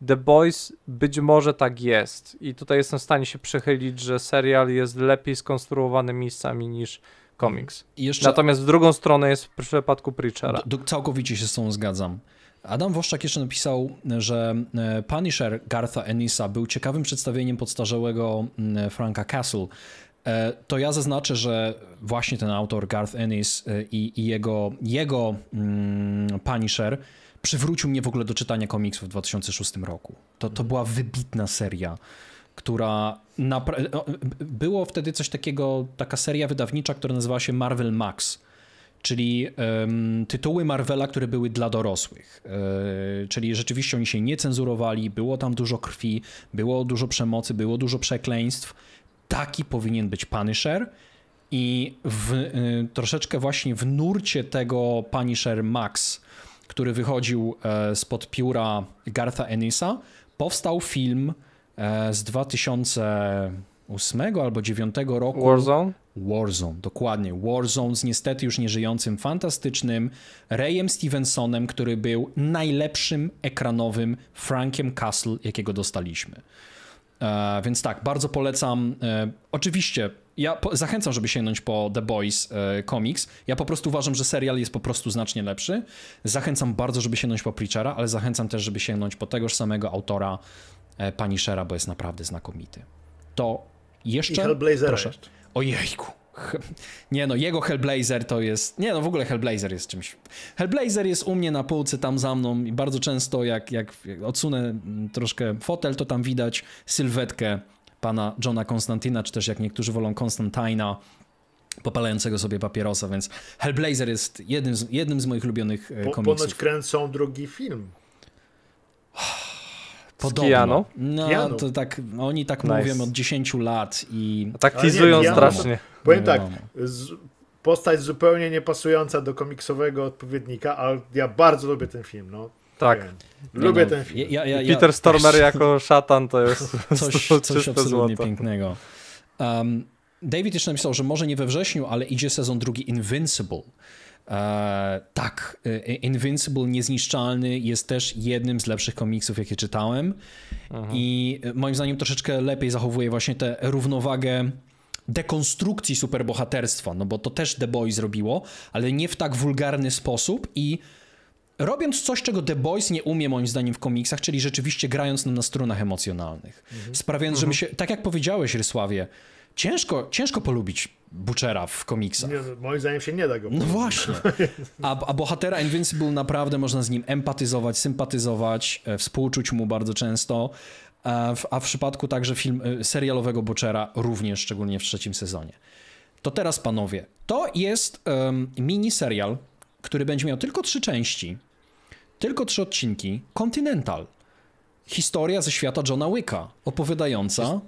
C: The Boys być może tak jest. I tutaj jestem w stanie się przychylić, że serial jest lepiej skonstruowany miejscami niż komiks. Jeszcze... Natomiast w drugą stronę jest w przypadku Preachera.
A: Do, do, całkowicie się z tą zgadzam. Adam Woszczak jeszcze napisał, że e, Punisher Gartha Ennisa był ciekawym przedstawieniem podstarzałego mm, Franka Castle. E, to ja zaznaczę, że właśnie ten autor Garth Ennis e, i, i jego, jego mm, Punisher przywrócił mnie w ogóle do czytania komiksów w 2006 roku. To, to była wybitna seria, która napra- było wtedy coś takiego, taka seria wydawnicza, która nazywała się Marvel Max czyli um, tytuły Marvela, które były dla dorosłych. E, czyli rzeczywiście oni się nie cenzurowali, było tam dużo krwi, było dużo przemocy, było dużo przekleństw. Taki powinien być Punisher. I w, e, troszeczkę właśnie w nurcie tego Punisher Max, który wychodził e, spod pióra Gartha Ennisa, powstał film e, z 2000 8 albo 9 roku. Warzone? Warzone, dokładnie. Warzone z niestety już nieżyjącym, fantastycznym Rayem Stevensonem, który był najlepszym ekranowym Frankiem Castle, jakiego dostaliśmy. E, więc tak, bardzo polecam. E, oczywiście ja po, zachęcam, żeby sięgnąć po The Boys e, Comics. Ja po prostu uważam, że serial jest po prostu znacznie lepszy. Zachęcam bardzo, żeby sięgnąć po Preachera, ale zachęcam też, żeby sięgnąć po tegoż samego autora e, Punishera, bo jest naprawdę znakomity. To jeszcze. I Proszę. Ojejku. Nie no, jego Hellblazer to jest. Nie no, w ogóle Hellblazer jest czymś. Hellblazer jest u mnie na półce tam za mną i bardzo często jak, jak odsunę mm, troszkę fotel, to tam widać sylwetkę pana Johna Konstantina, czy też jak niektórzy wolą Konstantina popalającego sobie papierosa, więc Hellblazer jest jednym z, jednym z moich ulubionych e, komiksów. Ponoć
B: kręcą drugi film
A: Podobno. No, Keanu. to tak, oni tak nice. mówią od 10 lat i... A tak teasują strasznie.
C: Powiem tak, z,
B: postać zupełnie niepasująca do komiksowego odpowiednika, ale ja bardzo lubię ten film, no.
C: Tak. Nie, lubię no, ten film. Ja, ja, ja, Peter Stormer jako szatan to jest coś, coś absolutnie złoto. pięknego. Um, David jeszcze
A: napisał, że może nie we wrześniu, ale idzie sezon drugi Invincible. E, tak, e, e, Invincible Niezniszczalny jest też jednym z lepszych komiksów, jakie czytałem. Aha. Mhm. I e, moim zdaniem troszeczkę lepiej zachowuje właśnie tę równowagę dekonstrukcji superbohaterstwa, no bo to też The Boys zrobiło, ale nie w tak wulgarny sposób i robiąc coś, czego The Boys nie umie moim zdaniem w komiksach, czyli rzeczywiście grając nam na strunach emocjonalnych. Mhm. Sprawiając, że my mhm. się, tak jak powiedziałeś Rysławie, ciężko, ciężko polubić Butchera w komiksach. Nie,
B: moim zdaniem się nie da go. No właśnie.
A: A, a bohatera Invincible naprawdę można z nim empatyzować, sympatyzować, e, współczuć mu bardzo często. A e, w, a w przypadku także film, e, serialowego Butchera również, szczególnie w trzecim sezonie. To teraz, panowie, to jest um, mini serial, który będzie miał tylko trzy części, tylko trzy odcinki. Continental. Historia ze świata Johna Wicka, opowiadająca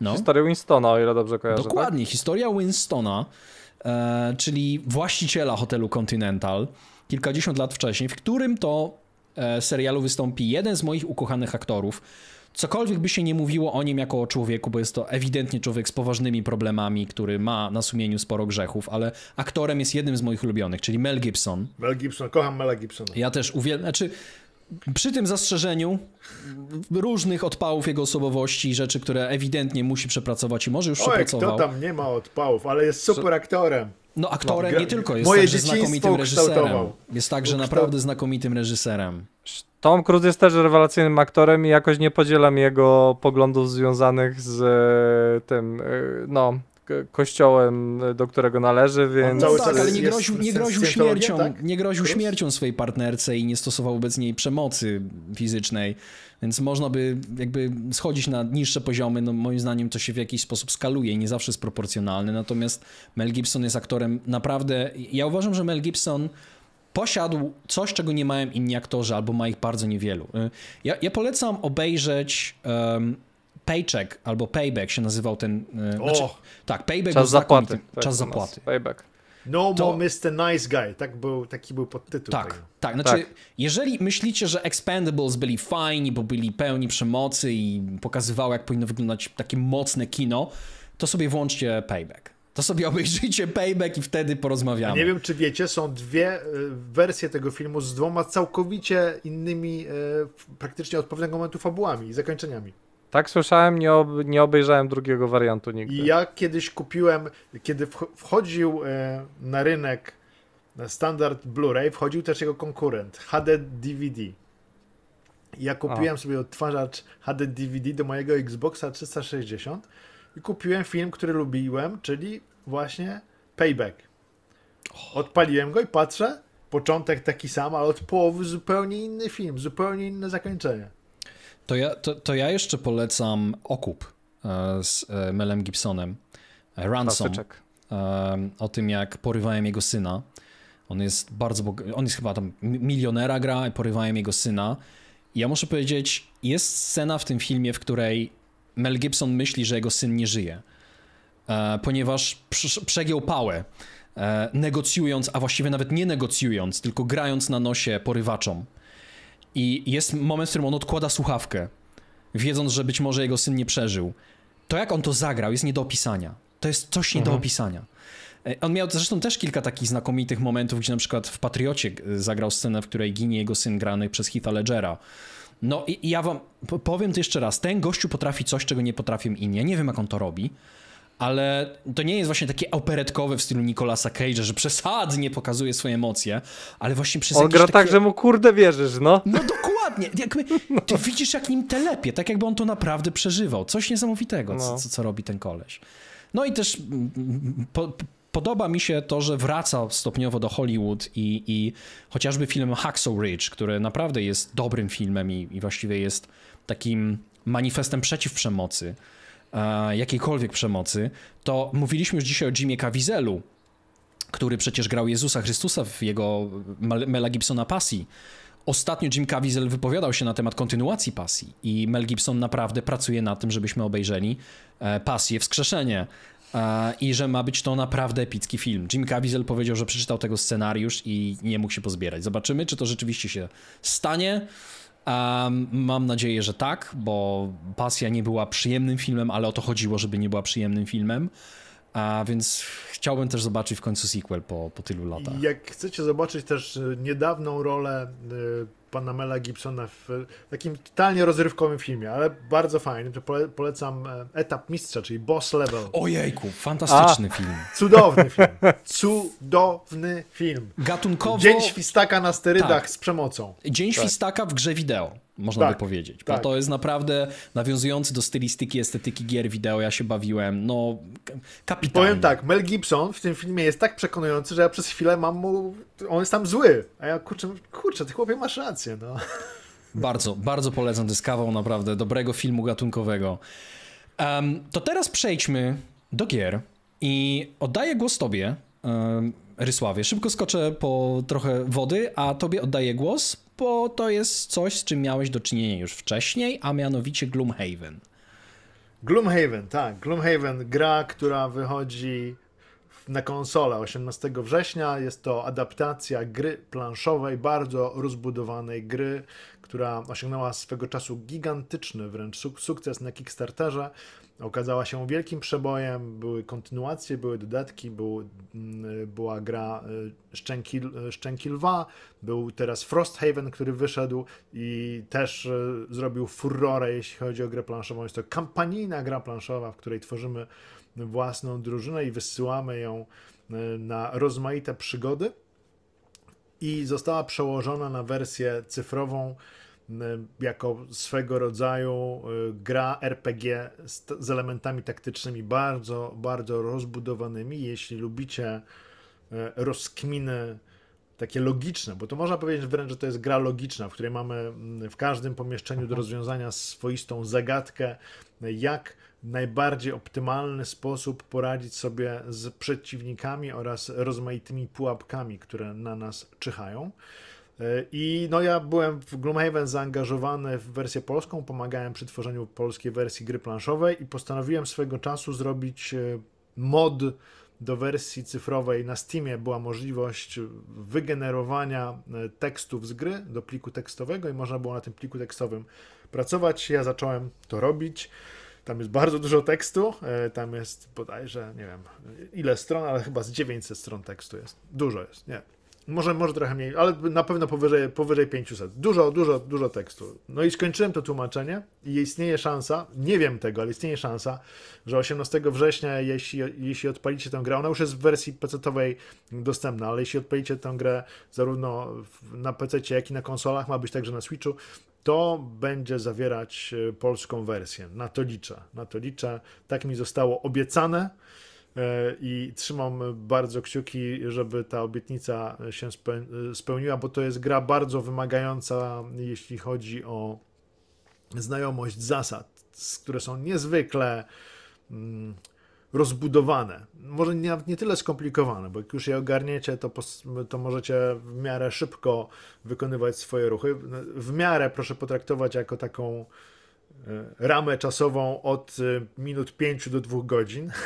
C: no. Winstona, o ile dobrze kojarzę. Tak? Dokładnie,
A: tak? historia Winstona, e, czyli właściciela hotelu Continental kilkadziesiąt lat wcześniej, w którym to e, serialu wystąpi jeden z moich ukochanych aktorów. Cokolwiek by się nie mówiło o nim jako o człowieku, bo jest to ewidentnie człowiek z poważnymi problemami, który ma na sumieniu sporo grzechów, ale aktorem jest jednym z moich ulubionych, czyli Mel Gibson.
B: Mel Gibson, kocham
A: Mela Gibsona. Ja też uwielbiam, znaczy przy tym zastrzeżeniu różnych odpałów jego osobowości i rzeczy, które ewidentnie musi przepracować i może już Oj, przepracował. kto
B: tam nie ma odpałów, ale jest super aktorem.
A: No aktorem nie tylko, jest także znakomitym reżyserem. Jest także naprawdę znakomitym reżyserem.
C: Tom Cruise jest też rewelacyjnym aktorem i jakoś nie podzielam jego poglądów związanych z e, tym, e, no, kościołem, do którego należy, więc... No tak, ale nie groził, nie groził śmiercią, tak? nie groził śmiercią
A: swojej partnerce i nie stosował wobec niej przemocy fizycznej, więc można by jakby schodzić na niższe poziomy, no moim zdaniem to się w jakiś sposób skaluje i nie zawsze jest proporcjonalne, natomiast Mel Gibson jest aktorem naprawdę... Ja uważam, że Mel Gibson posiadł coś, czego nie mają inni aktorzy, albo ma ich bardzo niewielu. Ja, ja polecam obejrzeć um, Paycheck albo Payback się nazywał ten... E, o! Znaczy, tak, Payback Czas zapłaty. Tak, czas zapłaty.
B: Payback. No to... more Mr. Nice Guy, tak był, taki był podtytuł. Tak, tego. tak. Znaczy, tak.
A: jeżeli myślicie, że Expendables byli fajni, bo byli pełni przemocy i pokazywały, jak powinno wyglądać takie mocne kino, to sobie włączcie Payback. To sobie obejrzyjcie Payback i wtedy porozmawiamy. A nie
B: wiem, czy wiecie, są dwie e, wersje tego filmu z dwoma całkowicie innymi, e, praktycznie od pewnego momentu fabułami i zakończeniami.
C: Tak słyszałem, nie, ob nie obejrzałem drugiego wariantu nigdy. Ja kiedyś kupiłem,
B: kiedy wchodził e, na rynek standard Blu-ray, wchodził też jego konkurent HD DVD. Ja kupiłem o. sobie odtwarzacz HD DVD do mojego Xboxa 360 i kupiłem film, który lubiłem, czyli właśnie Payback. Odpaliłem go i patrzę, początek taki sam, ale od połowy zupełnie inny film, zupełnie inne zakończenie.
A: To ja, to, to ja jeszcze polecam Okup e, z e, Melem Gibsonem. E, Ransom. Klasyczek. O tym, jak porywałem jego syna. On jest bardzo bog... On jest chyba tam milionera gra, porywałem jego syna. I ja muszę powiedzieć, jest scena w tym filmie, w której Mel Gibson myśli, że jego syn nie żyje. Ponieważ przegiął pałę, negocjując, a właściwie nawet nie negocjując, tylko grając na nosie porywaczom i jest moment, w którym on odkłada słuchawkę, wiedząc, że być może jego syn nie przeżył. To jak on to zagrał jest nie do opisania. To jest coś nie mhm. do opisania. E, on miał zresztą też kilka takich znakomitych momentów, gdzie na przykład w Patriocie e, zagrał scenę, w której ginie jego syn grany przez Heatha Ledgera. No i, i ja wam powiem to jeszcze raz. Ten gościu potrafi coś, czego nie potrafią inni. Ja nie wiem, jak on to robi, ale to nie jest właśnie takie operetkowe w stylu Nicolasa Cage'a, że przesadnie pokazuje swoje emocje, ale właśnie przez On gra takie... tak, że mu kurde wierzysz, no. No dokładnie, jakby ty widzisz jak nim telepie, tak jakby on to naprawdę przeżywał. Coś niesamowitego, no. co, co, co robi ten koleś. No i też mm, mm, po, podoba mi się to, że wraca stopniowo do Hollywood i, i chociażby film Hacksaw Ridge, który naprawdę jest dobrym filmem i, i właściwie jest takim manifestem przeciw przemocy. E, jakiejkolwiek przemocy, to mówiliśmy już dzisiaj o Jimie Kawizelu, który przecież grał Jezusa Chrystusa w jego Mela Gibsona Pasji. Ostatnio Jim Caviezel wypowiadał się na temat kontynuacji Pasji i Mel Gibson naprawdę pracuje nad tym, żebyśmy obejrzeli e, Pasję Wskrzeszenie e, i że ma być to naprawdę epicki film. Jim Caviezel powiedział, że przeczytał tego scenariusz i nie mógł się pozbierać. Zobaczymy, czy to rzeczywiście się stanie. Um, mam nadzieję, że tak, bo Pasja nie była przyjemnym filmem, ale o to chodziło, żeby nie była przyjemnym filmem. A więc chciałbym też zobaczyć w końcu sequel po, po tylu latach.
B: Jak chcecie zobaczyć też e, niedawną rolę e, pana Mela Gibsona w e, takim totalnie rozrywkowym filmie, ale bardzo fajnym, to polecam Etap Mistrza, czyli Boss Level. Ojejku, fantastyczny A. film. Cudowny film. Cudowny film. Gatunkowo... Dzień Świstaka na sterydach tak. z przemocą. Dzień tak.
A: Świstaka w grze wideo można tak, by powiedzieć. Bo tak. to jest naprawdę nawiązujący do stylistyki, estetyki gier wideo. Ja się bawiłem, no kapitalnie. Powiem tak,
B: Mel Gibson w tym filmie jest
A: tak przekonujący, że ja przez chwilę mam mu... On jest tam zły, a ja kurczę,
B: kurczę ty chłopie masz rację, no.
A: Bardzo, bardzo polecam. To jest kawał naprawdę dobrego filmu gatunkowego. Um, to teraz przejdźmy do gier i oddaję głos tobie, um, Rysławie. Szybko skoczę po trochę wody, a tobie oddaję głos bo to jest coś, z czym miałeś do czynienia już wcześniej, a mianowicie Gloomhaven. Gloomhaven, tak. Gloomhaven, gra, która wychodzi
B: na konsolę 18 września. Jest to adaptacja gry planszowej, bardzo rozbudowanej gry, która osiągnęła swego czasu gigantyczny wręcz suk sukces na Kickstarterze okazała się wielkim przebojem. Były kontynuacje, były dodatki, był, mm, była gra y, Szczęki, y, Szczęki Lwa, był teraz Frosthaven, który wyszedł i też y, zrobił furorę, jeśli chodzi o grę planszową. Jest to kampanijna gra planszowa, w której tworzymy własną drużynę i wysyłamy ją na rozmaite przygody. I została przełożona na wersję cyfrową Y, jako swego rodzaju y, gra RPG z, z, elementami taktycznymi bardzo, bardzo rozbudowanymi. Jeśli lubicie y, rozkminy takie logiczne, bo to można powiedzieć wręcz, że to jest gra logiczna, w której mamy mm, w każdym pomieszczeniu do mhm. rozwiązania swoistą zagadkę, jak najbardziej optymalny sposób poradzić sobie z przeciwnikami oraz rozmaitymi pułapkami, które na nas czyhają. E, I no ja byłem w Gloomhaven zaangażowany w wersję polską, pomagałem przy tworzeniu polskiej wersji gry planszowej i postanowiłem swego czasu zrobić e, mod do wersji cyfrowej na Steamie była możliwość wygenerowania e, tekstów z gry do pliku tekstowego i można było na tym pliku tekstowym pracować. Ja zacząłem to robić. Tam jest bardzo dużo tekstu, tam jest bodajże, nie wiem ile stron, ale chyba z 900 stron tekstu jest. Dużo jest, nie, może, może trochę mniej, ale na pewno powyżej, powyżej 500. Dużo, dużo, dużo tekstu. No i skończyłem to tłumaczenie i istnieje szansa, nie wiem tego, ale istnieje szansa, że 18 września, jeśli, jeśli odpalicie tę grę, ona już jest w wersji PC-owej dostępna, ale jeśli odpalicie tę grę zarówno na PC, jak i na konsolach, ma być także na Switchu, to będzie zawierać e, polską wersję. Na to liczę. Na to liczę. Tak mi zostało obiecane E, i trzymam bardzo kciuki, żeby ta obietnica się spełniła, bo to jest gra bardzo wymagająca, jeśli chodzi o znajomość zasad, które są niezwykle mm, rozbudowane. Może nie, nie tyle skomplikowane, bo jak już je ogarniecie, to, to możecie w miarę szybko wykonywać swoje ruchy. W miarę proszę potraktować jako taką e, ramę czasową od e, minut 5 do 2 godzin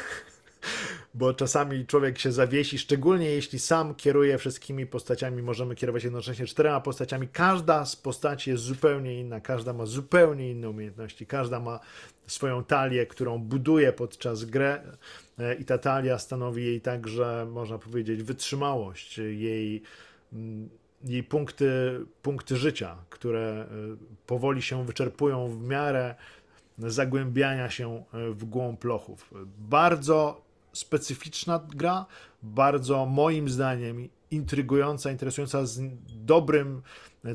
B: bo czasami człowiek się zawiesi, szczególnie jeśli sam kieruje wszystkimi postaciami, możemy kierować jednocześnie czterema postaciami. Każda z postaci jest zupełnie inna, każda ma zupełnie inne umiejętności, każda ma swoją talię, którą buduje podczas gry e, i ta talia stanowi jej także, można powiedzieć, wytrzymałość, jej mm, jej punkty, punkty życia, które e, powoli się wyczerpują w miarę zagłębiania się e, w głąb lochów. Bardzo specyficzna gra, bardzo moim zdaniem intrygująca, interesująca, z dobrym,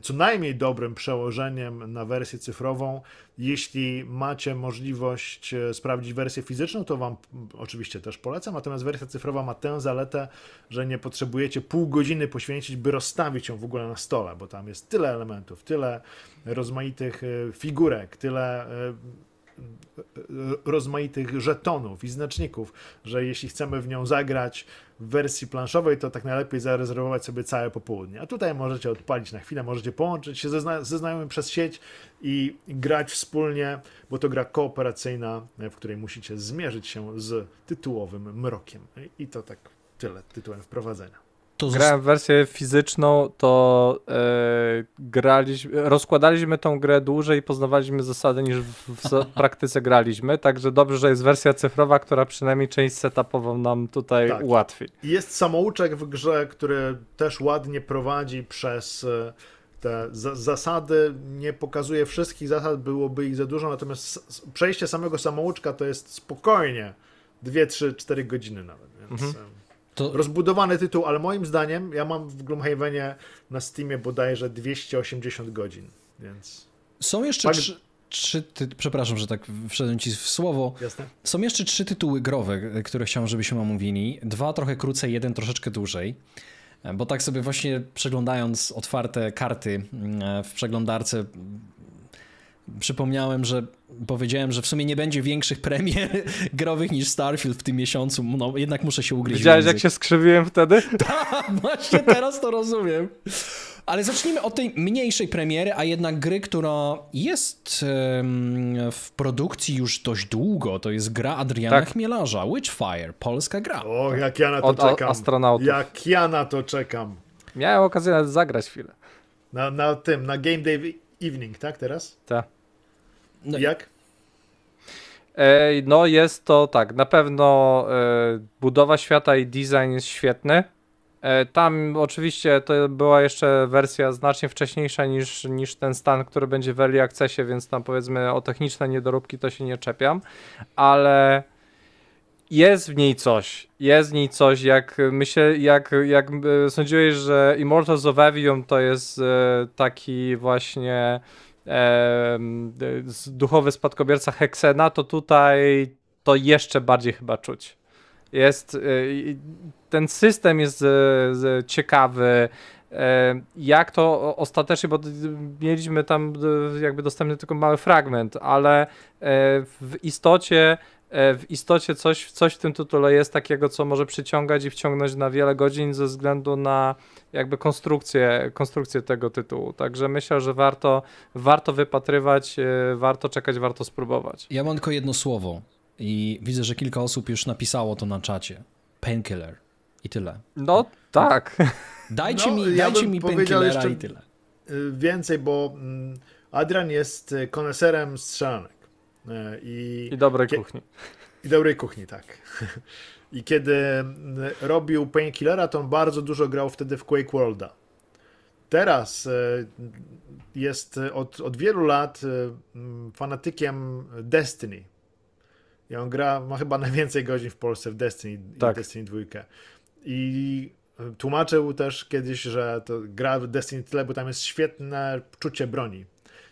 B: co najmniej dobrym przełożeniem na wersję cyfrową. Jeśli macie możliwość e, sprawdzić wersję fizyczną, to Wam oczywiście też polecam, natomiast wersja cyfrowa ma tę zaletę, że nie potrzebujecie pół godziny poświęcić, by rozstawić ją w ogóle na stole, bo tam jest tyle elementów, tyle rozmaitych e, figurek, tyle e, rozmaitych żetonów i znaczników, że jeśli chcemy w nią zagrać w wersji planszowej, to tak najlepiej zarezerwować sobie całe popołudnie. A tutaj możecie odpalić na chwilę, możecie połączyć się ze, znajomymi znajomym przez sieć i grać wspólnie, bo to gra kooperacyjna, w której musicie zmierzyć się z tytułowym mrokiem. I to tak tyle tytułem wprowadzenia.
C: To Grałem w wersję fizyczną, to e, graliśmy, rozkładaliśmy tą grę dłużej i poznawaliśmy zasady niż w, w praktyce graliśmy, także dobrze, że jest wersja cyfrowa, która przynajmniej część setupową nam tutaj tak. ułatwi.
B: Jest samouczek w grze, który też ładnie prowadzi przez e, te zasady, nie pokazuje wszystkich zasad, byłoby ich za dużo, natomiast przejście samego samouczka to jest spokojnie 2, 3, 4 godziny nawet, więc... Mhm to... Rozbudowany tytuł, ale moim zdaniem ja mam w Gloomhavenie na Steamie bodajże 280 godzin, więc...
A: Są jeszcze trzy, trzy ty... przepraszam, że tak wszedłem ci w słowo. Jasne. Są jeszcze trzy tytuły growe, e, które chciałem, żebyśmy omówili. Dwa trochę krócej, jeden troszeczkę dłużej. E, bo tak sobie właśnie przeglądając otwarte karty mm, e, w przeglądarce przypomniałem, że powiedziałem, że w sumie nie będzie większych premier growych niż Starfield w tym miesiącu. No, jednak muszę się ugryźć. Widziałeś, jak się
C: skrzywiłem wtedy?
A: Tak, właśnie teraz to rozumiem. Ale zacznijmy od tej mniejszej premiery, a jednak gry, która jest w produkcji już dość długo. To jest gra Adriana tak. Chmielarza, Witchfire, polska gra. O, jak ja na to od czekam. Astronautów.
B: Jak ja na to czekam.
A: Miałem okazję zagrać chwilę.
B: Na, na tym, na Game Day Evening, tak teraz? Tak. No Jak?
C: no jest to tak, na pewno e, budowa świata i design jest świetny. E, tam oczywiście to była jeszcze wersja znacznie wcześniejsza niż, niż ten stan, który będzie w early accessie, więc tam powiedzmy o techniczne niedoróbki to się nie czepiam, ale jest w niej coś. Jest w niej coś, jak myślę, jak, jak e, sądziłeś, że Immortals of Avium to jest e, taki właśnie e, duchowy spadkobierca Heksena, to tutaj to jeszcze bardziej chyba czuć. Jest, e, ten system jest ciekawy, E, jak to ostatecznie, bo mieliśmy tam jakby dostępny tylko mały fragment, ale e, w istocie e, w istocie coś, coś w tym tytule jest takiego, co może przyciągać i wciągnąć na wiele godzin ze względu na jakby konstrukcję, konstrukcję tego tytułu. Także myślę, że warto, warto wypatrywać, warto czekać, warto spróbować.
A: Ja mam tylko jedno słowo i widzę, że kilka osób już napisało to na czacie. Painkiller. I tyle.
C: No tak. Dajcie no, mi, dajcie ja mi jeszcze i tyle.
B: Y, więcej, bo mm, Adrian jest y, koneserem strzelanek. Y, I, I dobrej kuchni. I dobrej kuchni, tak. I kiedy mm, robił Painkillera, to on bardzo dużo grał wtedy w Quake Worlda. Teraz jest od, od wielu lat mm, fanatykiem Destiny. I on gra, ma chyba najwięcej godzin w Polsce w Destiny, tak. Destiny 2. I tłumaczył też kiedyś, że to gra w Destiny tyle, bo tam jest świetne czucie
C: broni.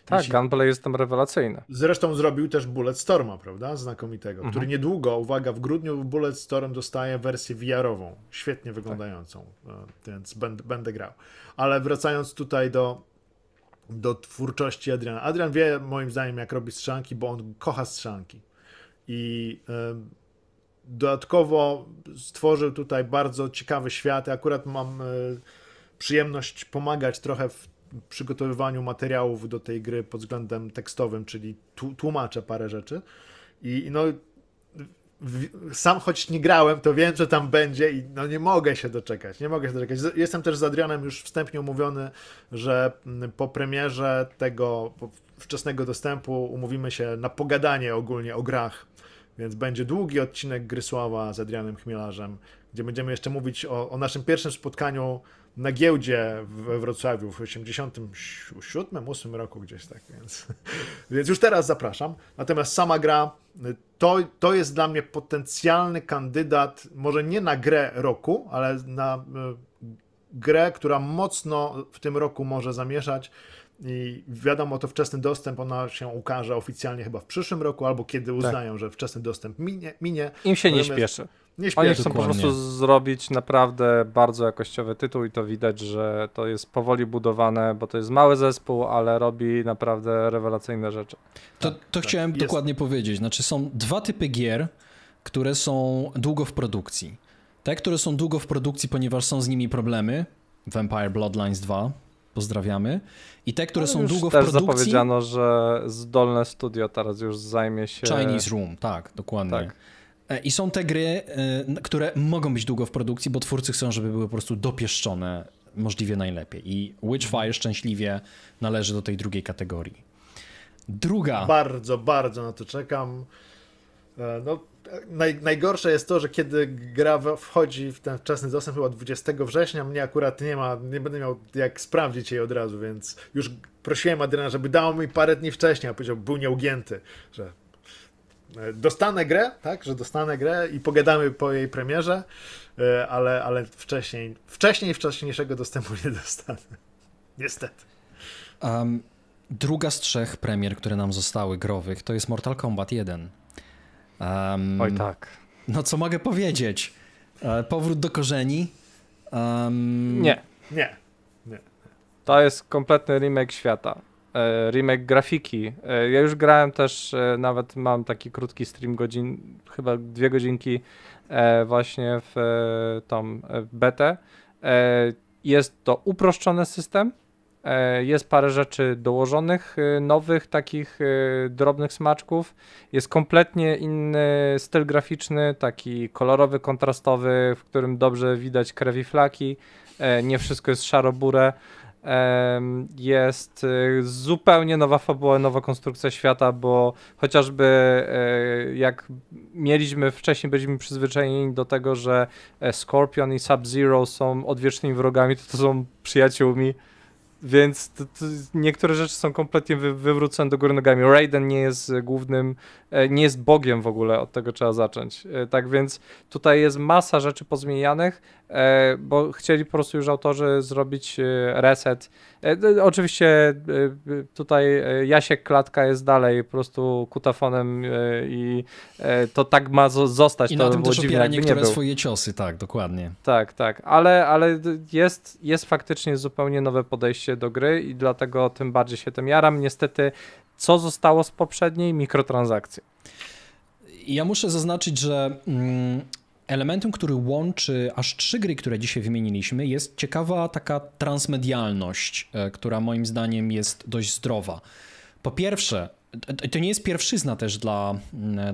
C: Tak, Jeśli... gunplay jest tam rewelacyjny.
B: Zresztą zrobił też Bullet Storma, prawda? Znakomitego, mhm. który niedługo, uwaga, w grudniu Bullet Storm dostaje wersję VR-ową, świetnie tak. wyglądającą, tak. więc będę, będę grał. Ale wracając tutaj do, do twórczości Adriana. Adrian wie, moim zdaniem, jak robi strzanki, bo on kocha strzanki. I... Yy Dodatkowo stworzył tutaj bardzo ciekawy świat. akurat mam e, przyjemność pomagać trochę w przygotowywaniu materiałów do tej gry pod względem tekstowym, czyli tłumaczę parę rzeczy. I no, sam choć nie grałem, to wiem, że tam będzie i no nie mogę się doczekać, nie mogę się doczekać. Jestem też z Adrianem już wstępnie umówiony, że po premierze tego wczesnego dostępu umówimy się na pogadanie ogólnie o grach więc będzie długi odcinek Grysława z Adrianem Chmielarzem, gdzie będziemy jeszcze mówić o, o naszym pierwszym spotkaniu na giełdzie we Wrocławiu w 87-8 roku gdzieś tak, więc, więc już teraz zapraszam. Natomiast sama gra to, to jest dla mnie potencjalny kandydat, może nie na grę roku, ale na e, grę, która mocno w tym roku może zamieszać. I wiadomo, to wczesny dostęp, ona się ukaże oficjalnie chyba w przyszłym roku, albo kiedy tak. uznają, tak. że wczesny dostęp minie. minie Im się nie śpieszy. Nie śpieszy. Oni chcą po prostu
C: zrobić naprawdę bardzo jakościowy tytuł i to widać, że to jest powoli budowane, bo to jest mały zespół, ale robi naprawdę rewelacyjne rzeczy. To, tak, to tak, chciałem dokładnie
A: powiedzieć. Znaczy są dwa typy gier, które są długo w produkcji. Te, które są długo w produkcji, ponieważ są z nimi problemy, Vampire Bloodlines 2, pozdrawiamy.
C: I te, które są długo w produkcji... też zapowiedziano, że zdolne studio teraz już zajmie się... Chinese
A: Room, tak, dokładnie. Tak. E, I są te gry, e, które mogą być długo w produkcji, bo twórcy chcą, żeby były po prostu dopieszczone możliwie najlepiej. I Witchfire szczęśliwie należy do tej drugiej kategorii. Druga.
B: Bardzo, bardzo na to czekam. E, no, naj, najgorsze jest to, że kiedy gra wchodzi w ten wczesny dostęp, chyba 20 września, mnie akurat nie ma, nie będę miał jak sprawdzić jej od razu, więc już prosiłem Adriana, żeby dał mi parę dni wcześniej, a powiedział, był nieugięty, że e, dostanę grę, tak, że dostanę grę i pogadamy po jej premierze, e, ale, ale wcześniej, wcześniej wcześniejszego dostępu nie dostanę. Niestety.
A: Um, druga z trzech premier, które nam zostały growych, to jest Mortal Kombat 1. Um, Oj tak. No co mogę powiedzieć? E, powrót do korzeni. Um... Nie.
B: Nie. Nie.
C: To jest kompletny remake świata. E, remake grafiki. E, ja już grałem też, e, nawet mam taki krótki stream, godzin, chyba dwie godzinki e, właśnie w e, tą w betę. Jest to uproszczony system, E, jest parę rzeczy dołożonych, e, nowych, takich e, drobnych smaczków. Jest kompletnie inny styl graficzny, taki kolorowy, kontrastowy, w którym dobrze widać krew i flaki. Nie wszystko jest szaro-burę. Jest zupełnie nowa fabuła, nowa konstrukcja świata, bo chociażby jak mieliśmy wcześniej, byliśmy przyzwyczajeni do tego, że Scorpion i Sub-Zero są odwiecznymi wrogami, to, to są przyjaciółmi. Więc to, to niektóre rzeczy są kompletnie wy, wywrócone do góry nogami. Raiden nie jest e, głównym, e, nie jest bogiem w ogóle, od tego trzeba zacząć. E, tak więc tutaj jest masa rzeczy pozmienianych, E, bo chcieli po prostu już autorzy zrobić e, reset. E, oczywiście tutaj Jasiek Klatka jest dalej po prostu kutafonem i to tak ma zostać. I na to tym też dziwne, opiera niektóre nie
A: swoje ciosy, tak, dokładnie.
C: Tak, tak, ale, ale jest, jest faktycznie zupełnie nowe podejście do gry i dlatego tym bardziej się tym jaram. Niestety, co zostało z poprzedniej? mikrotransakcji? Ja muszę zaznaczyć, że... Mm Elementem, który
A: łączy aż trzy gry, które dzisiaj wymieniliśmy, jest ciekawa taka transmedialność, e, która moim zdaniem jest dość zdrowa. Po pierwsze, to nie jest pierwszyzna też dla,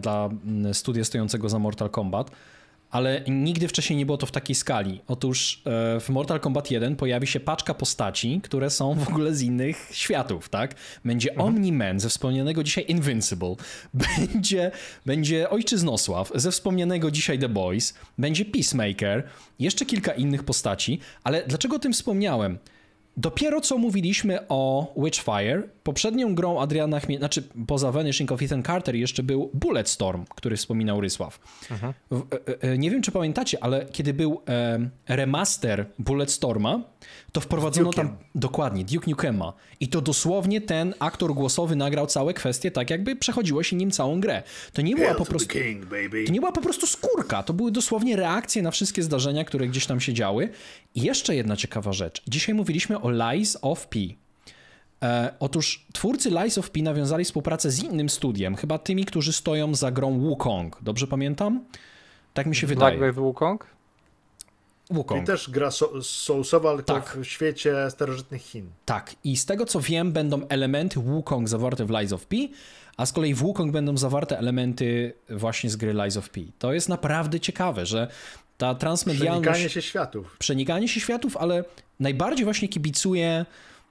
A: dla studia stojącego za Mortal Kombat, ale nigdy wcześniej nie było to w takiej skali. Otóż e, w Mortal Kombat 1 pojawi się paczka postaci, które są w ogóle z innych światów, tak? Będzie mhm. Omni-Man ze wspomnianego dzisiaj Invincible, będzie, będzie Ojczyznosław ze wspomnianego dzisiaj The Boys, będzie Peacemaker, jeszcze kilka innych postaci, ale dlaczego o tym wspomniałem? Dopiero co mówiliśmy o Witchfire. Poprzednią grą Adriana Chmiel... Znaczy, poza Vanishing of Ethan Carter jeszcze był Bulletstorm, który wspominał Rysław. Mhm. W, e, e, e, nie wiem, czy pamiętacie, ale kiedy był e, remaster Bulletstorma, to wprowadzono tam... Dokładnie, Duke Nukema. I to dosłownie ten aktor głosowy nagrał całe kwestie tak, jakby przechodziło się nim całą grę. To nie była po prostu... King, to nie była po prostu skórka. To były dosłownie reakcje na wszystkie zdarzenia, które gdzieś tam się działy. I jeszcze jedna ciekawa rzecz. Dzisiaj mówiliśmy o Lies of P. E, otóż twórcy Lies of P nawiązali współpracę z innym studiem, chyba tymi, którzy stoją za grą Wukong. Dobrze pamiętam? Tak mi się Black wydaje. Wave Wukong? Wukong. I
B: też gra so Soulsowa, ale tak. w świecie starożytnych Chin.
A: Tak, i z tego co wiem, będą elementy Wukong zawarte w Lies of P, a z kolei w Wukong będą zawarte elementy właśnie z gry Lies of P. To jest naprawdę ciekawe, że ta transmedialność... Przenikanie się światów. Przenikanie się światów, ale najbardziej właśnie kibicuje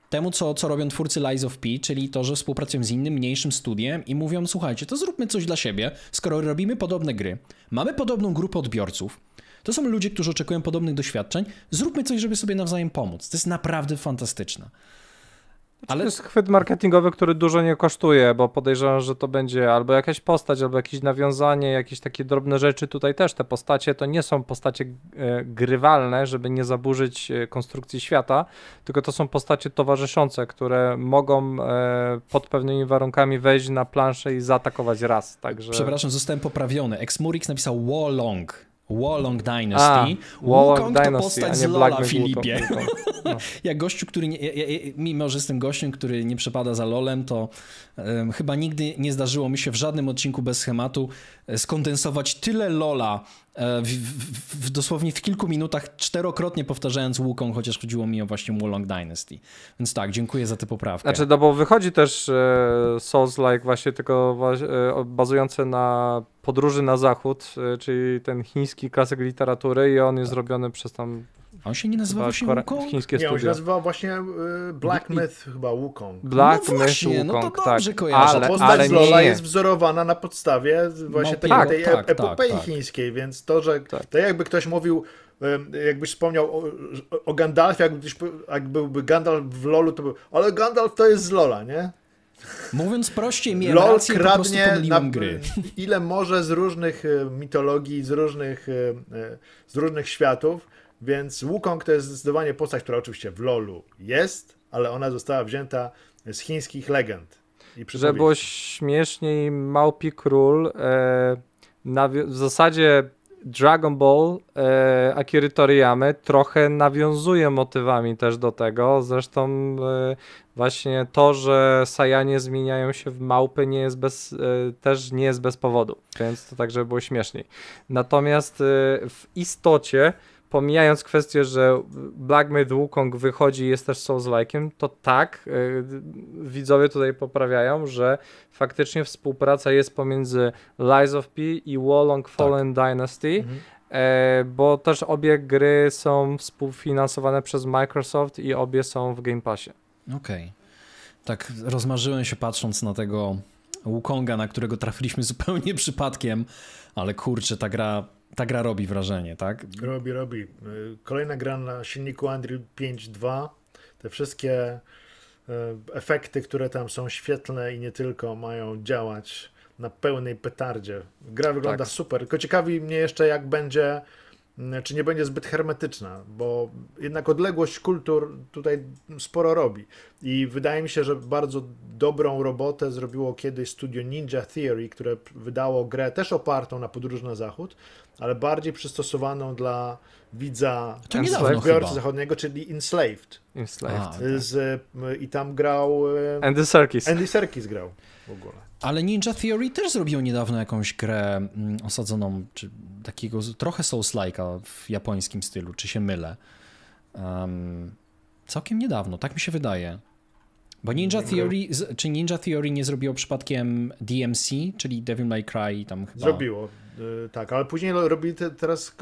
A: temu, co, co robią twórcy Lies of P, czyli to, że współpracują z innym, mniejszym studiem i mówią, słuchajcie, to zróbmy coś dla siebie, skoro robimy podobne gry, mamy podobną grupę odbiorców, to są ludzie, którzy oczekują podobnych doświadczeń, zróbmy coś, żeby sobie nawzajem pomóc. To jest naprawdę fantastyczne.
C: Ale... To jest chwyt marketingowy, który dużo nie kosztuje, bo podejrzewam, że to będzie albo jakaś postać, albo jakieś nawiązanie, jakieś takie drobne rzeczy. Tutaj też te postacie to nie są postacie e, grywalne, żeby nie zaburzyć e, konstrukcji świata, tylko to są postacie towarzyszące, które mogą e, pod pewnymi warunkami wejść na planszę i zaatakować raz. Także... Przepraszam,
A: zostałem poprawiony. Exmurix napisał Long. Wallong Dynasty. A, Wallong Wukong Dynasty, to postać z Lola, Filipie. No. ja gościu, który, nie, ja, ja, mimo że jestem gościem, który nie przepada za Lolem, to um, chyba nigdy nie zdarzyło mi się w żadnym odcinku bez schematu skondensować tyle Lola e, w, w, w, dosłownie w kilku minutach, czterokrotnie powtarzając Łuką chociaż chodziło mi o właśnie Wulong Dynasty. Więc tak, dziękuję za tę poprawkę. Znaczy,
C: no bo wychodzi też e, Souls-like właśnie tylko e, bazujące na podróży na zachód, e, czyli ten chiński klasyk literatury i on jest tak. robiony przez tam on się nie nazywał właśnie Wukong? Chińskie nie, on się
B: nazywał właśnie y, Black Myth I... chyba Wukong. No Black no właśnie, Myth Wukong, no to dobrze tak. Ale, postać ale Lola nie. jest wzorowana na podstawie właśnie no, tej, tak, tej tak, epopei tak, tak, chińskiej, więc to, że tak. to jakby ktoś mówił jakbyś wspomniał o, o Gandalfie, jakbyś, jak byłby Gandalf w LoLu, to był, ale Gandalf to jest z LoLa, nie?
A: Mówiąc prościej,
B: miałem LOL rację, kradnie na, gry. ile może z różnych y, mitologii, z różnych, y, y, z różnych światów więc Wukong to jest zdecydowanie postać, która oczywiście w LoLu jest, ale ona została wzięta z chińskich legend. I Że było
C: śmieszniej, Małpi Król e, w zasadzie Dragon Ball e, Akiry Toriyamy trochę nawiązuje motywami też do tego. Zresztą e, właśnie to, że Sajanie zmieniają się w małpy nie jest bez, e, też nie jest bez powodu, więc to tak, żeby było śmieszniej. Natomiast e, w istocie pomijając kwestię, że Black Myth Wukong wychodzi i jest też Souls-like'iem, to tak, y, widzowie tutaj poprawiają, że faktycznie współpraca jest pomiędzy Lies of P i Wolong tak. Fallen tak. Dynasty, mhm. E, bo też obie gry są współfinansowane przez Microsoft i obie są w Game Passie.
A: Okej. Okay. Tak rozmarzyłem się patrząc na tego Wukonga, na którego trafiliśmy zupełnie przypadkiem, ale kurczę, ta gra ta gra robi wrażenie, tak?
B: Robi, robi. Y, kolejna gra na silniku Unreal 5.2. Te wszystkie y, efekty, które tam są świetlne i nie tylko, mają działać na pełnej petardzie. Gra wygląda tak. super, tylko ciekawi mnie jeszcze, jak będzie Mm, czy nie będzie zbyt hermetyczna, bo jednak odległość kultur tutaj sporo robi. I wydaje mi się, że bardzo dobrą robotę zrobiło kiedyś studio Ninja Theory, które wydało grę też opartą na podróż na zachód, ale bardziej przystosowaną dla widza odbiorcy zachodniego, czyli Enslaved. Enslaved. A, tak. y, I tam grał... Y, Andy Serkis. Andy
A: Serkis grał w ogóle. Ale Ninja Theory też zrobił niedawno jakąś grę mm, osadzoną, czy takiego trochę Souls-like'a w japońskim stylu, czy się mylę. Um, całkiem niedawno, tak mi się wydaje. Bo Ninja Theory, czy Ninja Theory nie zrobiło przypadkiem DMC, czyli Devil May Cry tam chyba? Zrobiło,
B: y, tak, ale później robili te, teraz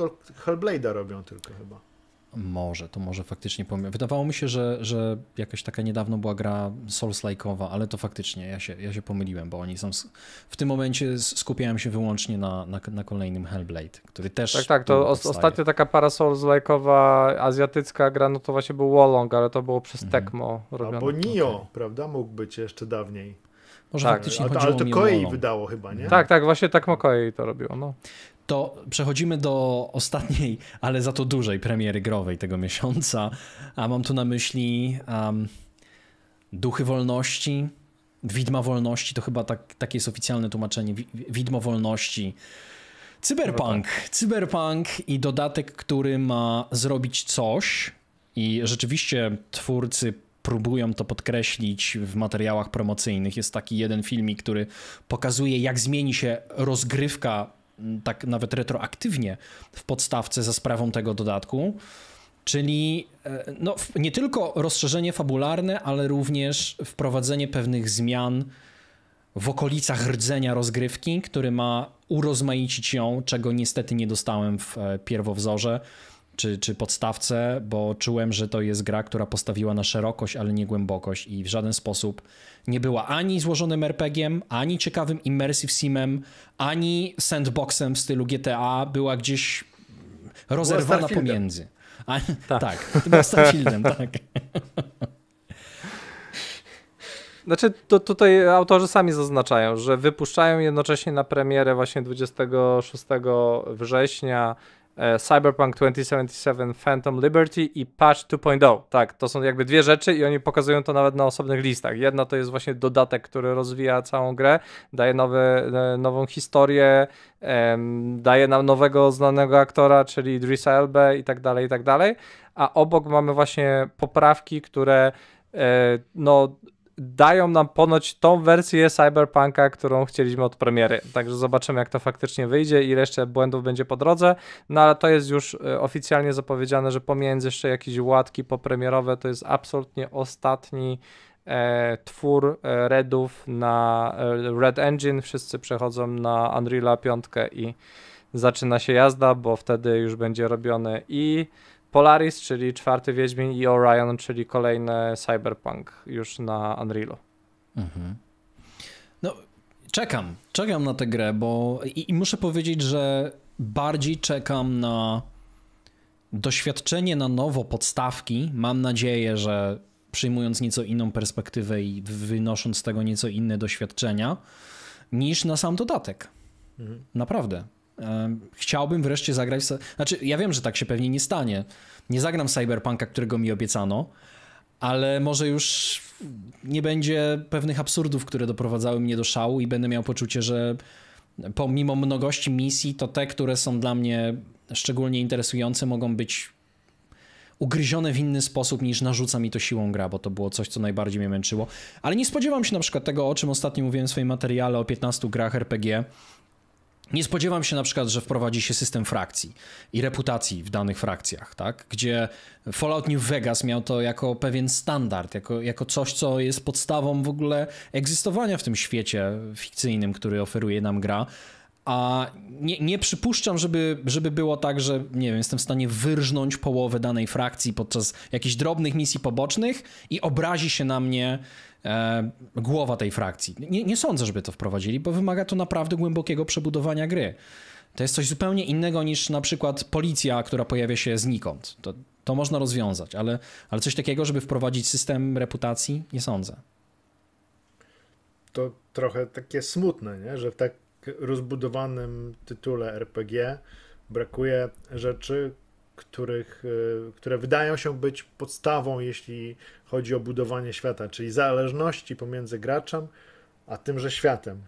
B: Hellblade'a robią
A: tylko chyba. Może, to może faktycznie pomyliłem. Wydawało mi się, że, że jakaś taka niedawno była gra Souls-like'owa, ale to faktycznie, ja się, ja się pomyliłem, bo oni są... W tym momencie skupiałem się wyłącznie na, na, na kolejnym Hellblade, który też... Tak, tak, to ostatnio
C: taka para Souls-like'owa azjatycka gra, no to właśnie był Wolong, ale to było przez mhm. Tecmo robione. Albo Nio, okay.
B: prawda, mógł być jeszcze dawniej. Może tak, faktycznie ale, ale to Koei wydało chyba, nie? Tak,
A: tak, właśnie tak Koei to robiło. No to przechodzimy do ostatniej, ale za to dużej premiery growej tego miesiąca. A mam tu na myśli um, Duchy Wolności, Widma Wolności, to chyba tak, takie jest oficjalne tłumaczenie, Widmo Wolności. Cyberpunk, no tak. cyberpunk i dodatek, który ma zrobić coś i rzeczywiście twórcy próbują to podkreślić w materiałach promocyjnych. Jest taki jeden filmik, który pokazuje, jak zmieni się rozgrywka tak nawet retroaktywnie w podstawce za sprawą tego dodatku. Czyli e, no, nie tylko rozszerzenie fabularne, ale również wprowadzenie pewnych zmian w okolicach rdzenia rozgrywki, który ma urozmaicić ją, czego niestety nie dostałem w e, pierwowzorze czy, czy podstawce, bo czułem, że to jest gra, która postawiła na szerokość, ale nie głębokość i w żaden sposób nie była ani złożonym RPG-iem, ani ciekawym immersive simem, ani sandboxem w stylu GTA, była gdzieś rozerwana pomiędzy. A, tak. tak, była Starfieldem, tak.
C: Znaczy, to tutaj autorzy sami zaznaczają, że wypuszczają jednocześnie na premierę właśnie 26 września E, Cyberpunk 2077 Phantom Liberty i Patch 2.0. Tak, to są jakby dwie rzeczy i oni pokazują to nawet na osobnych listach. Jedna to jest właśnie dodatek, który rozwija całą grę, daje nowy, e, nową historię, daje nam nowego znanego aktora, czyli Idrisa Elbe i tak dalej, i tak dalej. A obok mamy właśnie poprawki, które e, no dają nam ponoć tą wersję Cyberpunka, którą chcieliśmy od premiery. Także zobaczymy, jak to faktycznie wyjdzie, ile jeszcze błędów będzie po drodze. No ale to jest już e, oficjalnie zapowiedziane, że pomiędzy jeszcze jakieś łatki popremierowe to jest absolutnie ostatni e, twór e, Redów na e, Red Engine. Wszyscy przechodzą na Unreal'a 5 i zaczyna się jazda, bo wtedy już będzie robiony i Polaris, czyli czwarty Wiedźmin i Orion, czyli kolejny Cyberpunk już na Unrealu.
A: Mhm. No, czekam, czekam na tę grę, bo i, i muszę powiedzieć, że bardziej czekam na doświadczenie na nowo podstawki. Mam nadzieję, że przyjmując nieco inną perspektywę i wynosząc z tego nieco inne doświadczenia, niż na sam dodatek. Mhm. Naprawdę. Chciałbym wreszcie zagrać. Znaczy, ja wiem, że tak się pewnie nie stanie. Nie zagram Cyberpunka, którego mi obiecano, ale może już nie będzie pewnych absurdów, które doprowadzały mnie do szału i będę miał poczucie, że pomimo mnogości misji, to te, które są dla mnie szczególnie interesujące, mogą być ugryzione w inny sposób niż narzuca mi to siłą gra, bo to było coś, co najbardziej mnie męczyło. Ale nie spodziewam się na przykład tego, o czym ostatnio mówiłem w swoim materiale o 15 grach RPG, nie spodziewam się na przykład, że wprowadzi się system frakcji i reputacji w danych frakcjach, tak? Gdzie Fallout New Vegas miał to jako pewien standard, jako, jako coś, co jest podstawą w ogóle egzystowania w tym świecie fikcyjnym, który oferuje nam gra. A nie, nie, przypuszczam, żeby, żeby było tak, że nie wiem, jestem w stanie wyrżnąć połowę danej frakcji podczas jakichś drobnych misji pobocznych i obrazi się na mnie E, głowa tej frakcji. Nie, nie sądzę, żeby to wprowadzili, bo wymaga to naprawdę głębokiego przebudowania gry. To jest coś zupełnie innego niż na przykład policja, która pojawia się znikąd. To, to można rozwiązać, ale, ale coś takiego, żeby wprowadzić system reputacji, nie sądzę.
B: To trochę takie smutne, nie? że w tak rozbudowanym tytule RPG brakuje rzeczy, których, e, które wydają się być podstawą, jeśli chodzi o budowanie świata, czyli zależności pomiędzy graczem a tymże światem.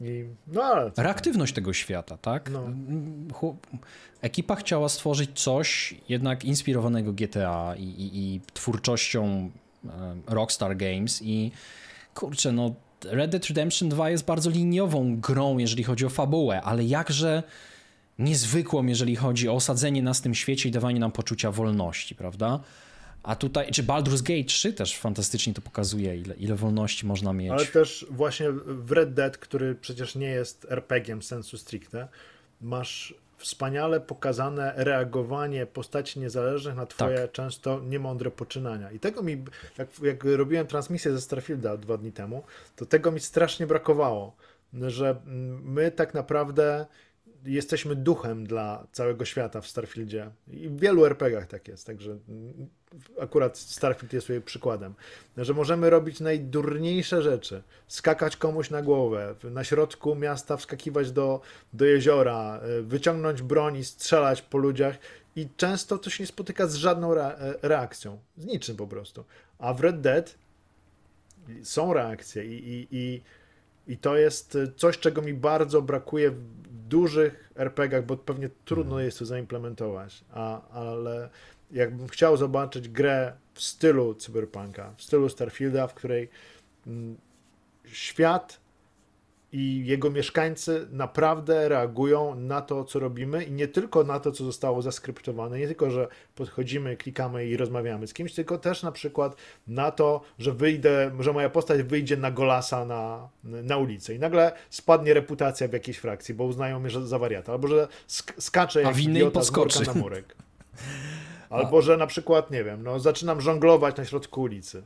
B: I, no ale
A: Reaktywność tego świata, tak? No. Ekipa chciała stworzyć coś jednak inspirowanego GTA i, i, i twórczością e, Rockstar Games i kurczę, no Red Dead Redemption 2 jest bardzo liniową grą, jeżeli chodzi o fabułę, ale jakże niezwykłą, jeżeli chodzi o osadzenie nas w tym świecie i dawanie nam poczucia wolności, prawda? A tutaj, czy Baldur's Gate 3 też fantastycznie to pokazuje, ile, ile wolności można mieć. Ale
B: też właśnie w Red Dead, który przecież nie jest RPG-iem sensu stricte, masz wspaniale pokazane reagowanie postaci niezależnych na twoje tak. często niemądre poczynania. I tego mi, jak, jak robiłem transmisję ze Starfielda dwa dni temu, to tego mi strasznie brakowało, że my tak naprawdę jesteśmy duchem dla całego świata w Starfieldzie. I w wielu RPGach tak jest, także akurat Starfield jest jej przykładem. Że możemy robić najdurniejsze rzeczy. Skakać komuś na głowę, na środku miasta wskakiwać do, do jeziora, e, wyciągnąć broń i strzelać po ludziach. I często to się nie spotyka z żadną e, reakcją. Z niczym po prostu. A w Red Dead są reakcje i, i, i i to jest y, coś, czego mi bardzo brakuje w dużych RPG-ach, bo pewnie trudno mhm. jest to zaimplementować, a, ale jakbym chciał zobaczyć grę w stylu cyberpunka, w stylu Starfielda, w której mm, świat i jego mieszkańcy naprawdę reagują na to, co robimy i nie tylko na to, co zostało zaskryptowane, nie tylko, że podchodzimy, klikamy i rozmawiamy z kimś, tylko też na przykład na to, że wyjdę, że moja postać wyjdzie na golasa na, na ulicę i nagle spadnie reputacja w jakiejś frakcji, bo uznają mnie za wariata, albo że sk skaczę jak idiota z na murek. Albo, że na przykład, nie wiem, no, zaczynam żonglować na środku ulicy.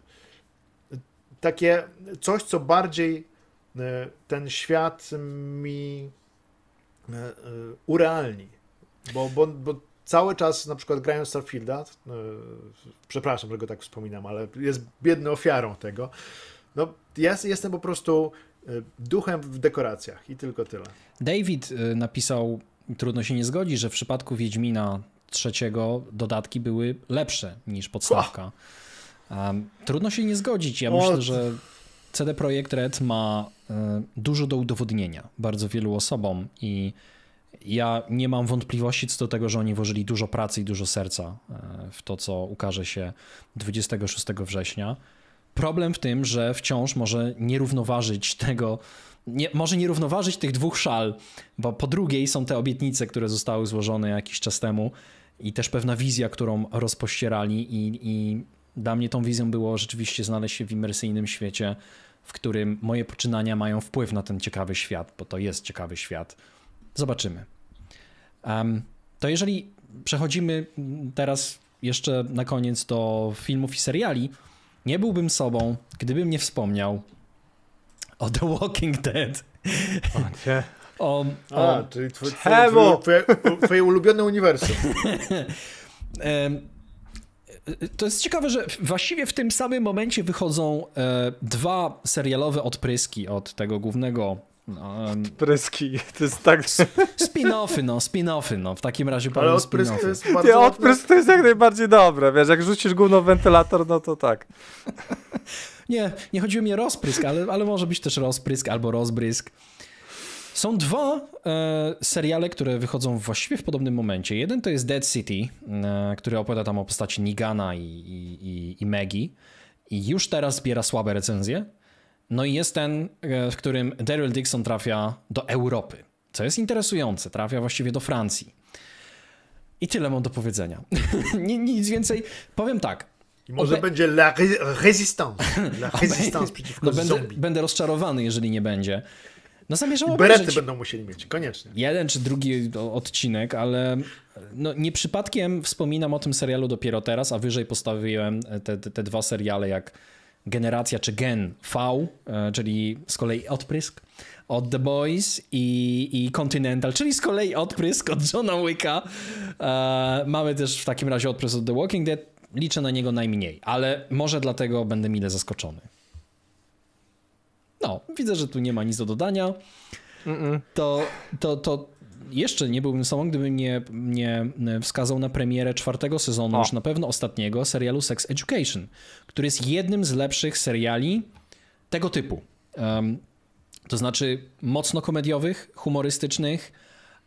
B: Takie coś, co bardziej E, ten świat mi e, e, urealni. Bo, bo, bo cały czas na przykład grając Starfielda, przepraszam, że go tak wspominam, ale jest biedny ofiarą tego, no ja jestem po prostu duchem w dekoracjach i tylko tyle.
A: David napisał, trudno się nie zgodzić, że w przypadku Wiedźmina trzeciego dodatki były lepsze niż podstawka. Um, trudno się nie zgodzić. Ja o, myślę, że CD Projekt Red ma e, dużo do udowodnienia bardzo wielu osobom i ja nie mam wątpliwości co do tego, że oni włożyli dużo pracy i dużo serca e, w to, co ukaże się 26 września. Problem w tym, że wciąż może nie równoważyć tego, nie, może nie równoważyć tych dwóch szal, bo po drugiej są te obietnice, które zostały złożone jakiś czas temu i też pewna wizja, którą rozpościerali i, i dla mnie tą wizją było rzeczywiście znaleźć się w imersyjnym świecie, w którym moje poczynania mają wpływ na ten ciekawy świat, bo to jest ciekawy świat. Zobaczymy. Um, to jeżeli przechodzimy teraz jeszcze na koniec do filmów i seriali, nie byłbym sobą, gdybym nie wspomniał o The Walking Dead. Okay. O, o... A, czyli twoje, twoje, twoje, twoje ulubione uniwersum. To jest ciekawe, że właściwie w tym samym momencie wychodzą e, dwa serialowe odpryski od tego głównego. Um, odpryski, to
C: jest tak. Spin-offy, no, spin-offy, no, w takim razie Ale odprysk to jest bardzo. Nie, odprysk to jest jak najbardziej dobre, wiesz, jak rzucisz gówno w wentylator, no to tak.
A: Nie, nie chodziło mi o rozprysk, ale, ale może być też rozprysk albo rozbrysk. Są dwa e, seriale, które wychodzą właściwie w podobnym momencie. Jeden to jest Dead City, e, który opowiada tam o postaci Nigana i, i, i, Maggie. I już teraz zbiera słabe recenzje. No i jest ten, e, w którym Daryl Dixon trafia do Europy. Co jest interesujące, trafia właściwie do Francji. I tyle mam do powiedzenia.
B: Nic więcej. Powiem tak. I może Obe... będzie La Résistance. La Résistance przeciwko no, będę,
A: Będę rozczarowany, jeżeli nie będzie. No zamierzam Berety obejrzeć... będą musieli mieć, koniecznie. Jeden czy drugi odcinek, ale no, nie przypadkiem wspominam o tym serialu dopiero teraz, a wyżej postawiłem e, te, te, te dwa seriale jak Generacja czy Gen V, e, czyli z kolei Odprysk od The Boys i, i Continental, czyli z kolei Odprysk od Johna Wicka. E, mamy też w takim razie Odprysk od The Walking Dead. Liczę na niego najmniej, ale może dlatego będę mile zaskoczony no, widzę, że tu nie ma nic do dodania, to, to, to jeszcze nie byłbym sobą, gdybym nie, nie wskazał na premierę czwartego sezonu, o. już na pewno ostatniego, serialu Sex Education, który jest jednym z lepszych seriali tego typu. Um, to znaczy mocno komediowych, humorystycznych,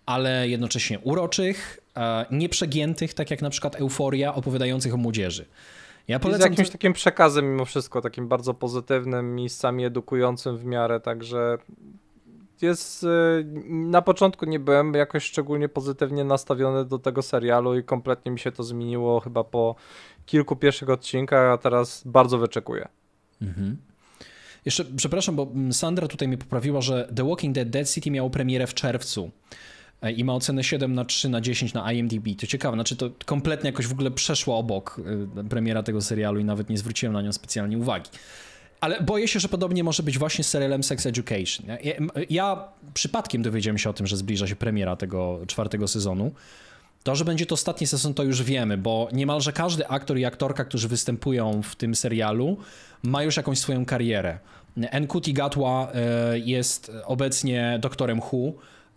A: ale jednocześnie uroczych, e, nieprzegiętych, tak jak na przykład
C: Euforia, opowiadających o młodzieży. Ja polecam... Z jakimś takim przekazem mimo wszystko, takim bardzo pozytywnym, miejscami edukującym w miarę, także jest y, na początku nie byłem jakoś szczególnie pozytywnie nastawiony do tego serialu i kompletnie mi się to zmieniło chyba po kilku pierwszych odcinkach, a teraz bardzo wyczekuję. Mhm.
A: Jeszcze przepraszam, bo mm, Sandra tutaj mi poprawiła, że The Walking Dead Dead City miało premierę w czerwcu. E, i ma ocenę 7 na 3 na 10 na IMDb. To ciekawe, znaczy to kompletnie jakoś w ogóle przeszło obok e, premiera tego serialu i nawet nie zwróciłem na nią specjalnie uwagi. Ale boję się, że podobnie może być właśnie z serialem Sex Education. Ja, ja przypadkiem dowiedziałem się o tym, że zbliża się premiera tego czwartego sezonu. To, że będzie to ostatni sezon, to już wiemy, bo niemalże każdy aktor i aktorka, którzy występują w tym serialu, ma już jakąś swoją karierę. Nkuti Gatwa e, jest obecnie doktorem Who,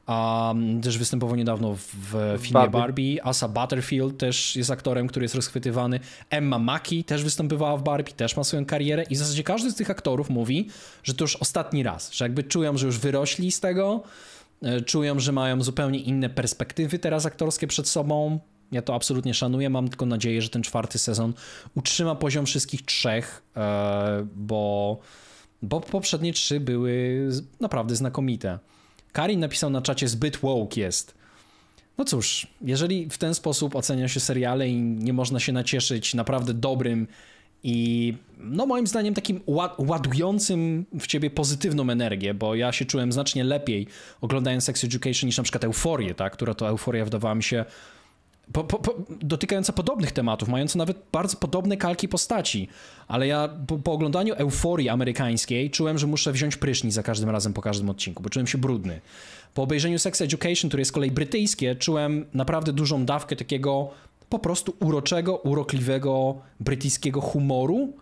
A: a mm, też występował niedawno w, w filmie Barbie. Barbie. Asa Butterfield też jest aktorem, który jest rozchwytywany. Emma Mackey też występowała w Barbie, też ma swoją karierę. I w zasadzie każdy z tych aktorów mówi, że to już ostatni raz, że jakby czują, że już wyrośli z tego, e, czują, że mają zupełnie inne perspektywy teraz aktorskie przed sobą. Ja to absolutnie szanuję, mam tylko nadzieję, że ten czwarty sezon utrzyma poziom wszystkich trzech, e, bo, bo poprzednie trzy były naprawdę znakomite. Karin napisał na czacie, zbyt woke jest. No cóż, jeżeli w ten sposób ocenia się seriale i nie można się nacieszyć naprawdę dobrym i no moim zdaniem takim ładującym w ciebie pozytywną energię, bo ja się czułem znacznie lepiej oglądając Sex Education niż na przykład Euforię, tak? która to Euforia wydawała mi się po, po, po, dotykająca podobnych tematów, mająca nawet bardzo podobne kalki postaci. Ale ja po, oglądaniu euforii amerykańskiej czułem, że muszę wziąć prysznic za każdym razem po każdym odcinku, bo czułem się brudny. Po obejrzeniu Sex Education, które jest z kolei brytyjskie, czułem naprawdę dużą dawkę takiego po prostu uroczego, urokliwego brytyjskiego humoru.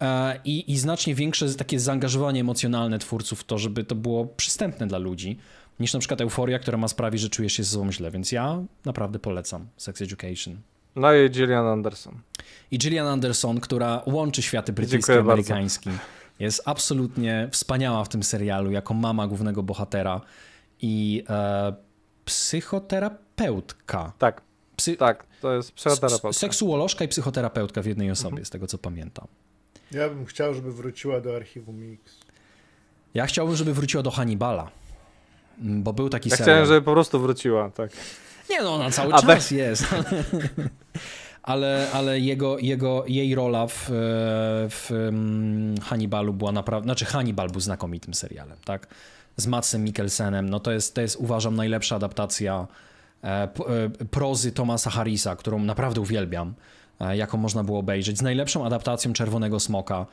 A: E, I, I znacznie większe takie zaangażowanie emocjonalne twórców w to, żeby to było przystępne dla ludzi niż na przykład euforia, która ma sprawić, że czujesz się sobą źle, więc ja naprawdę polecam Sex Education. No i Gillian Anderson. I Gillian Anderson, która łączy światy brytyjski i amerykański. Jest absolutnie wspaniała w tym serialu, jako mama głównego bohatera i e, psychoterapeutka. Tak, Psy... tak, to jest psychoterapeutka. Seksuolożka i psychoterapeutka w jednej osobie, mhm. z tego co pamiętam.
B: Ja bym chciał, żeby wróciła do archiwum Mix.
A: Ja chciałbym, żeby wróciła do Hannibala. Mm, bo był taki ja serial. Chciałem, żeby
C: po prostu wróciła, tak. Nie no, ona cały A czas tak. jest.
A: ale, ale jego, jego, jej rola w, e, w mm, Hannibalu była naprawdę, znaczy Hannibal był znakomitym serialem, tak? Z Matsem Mikkelsenem, no to jest, to jest uważam najlepsza adaptacja e, e, prozy Tomasa Harrisa, którą naprawdę uwielbiam, jaką można było obejrzeć, z najlepszą adaptacją Czerwonego Smoka.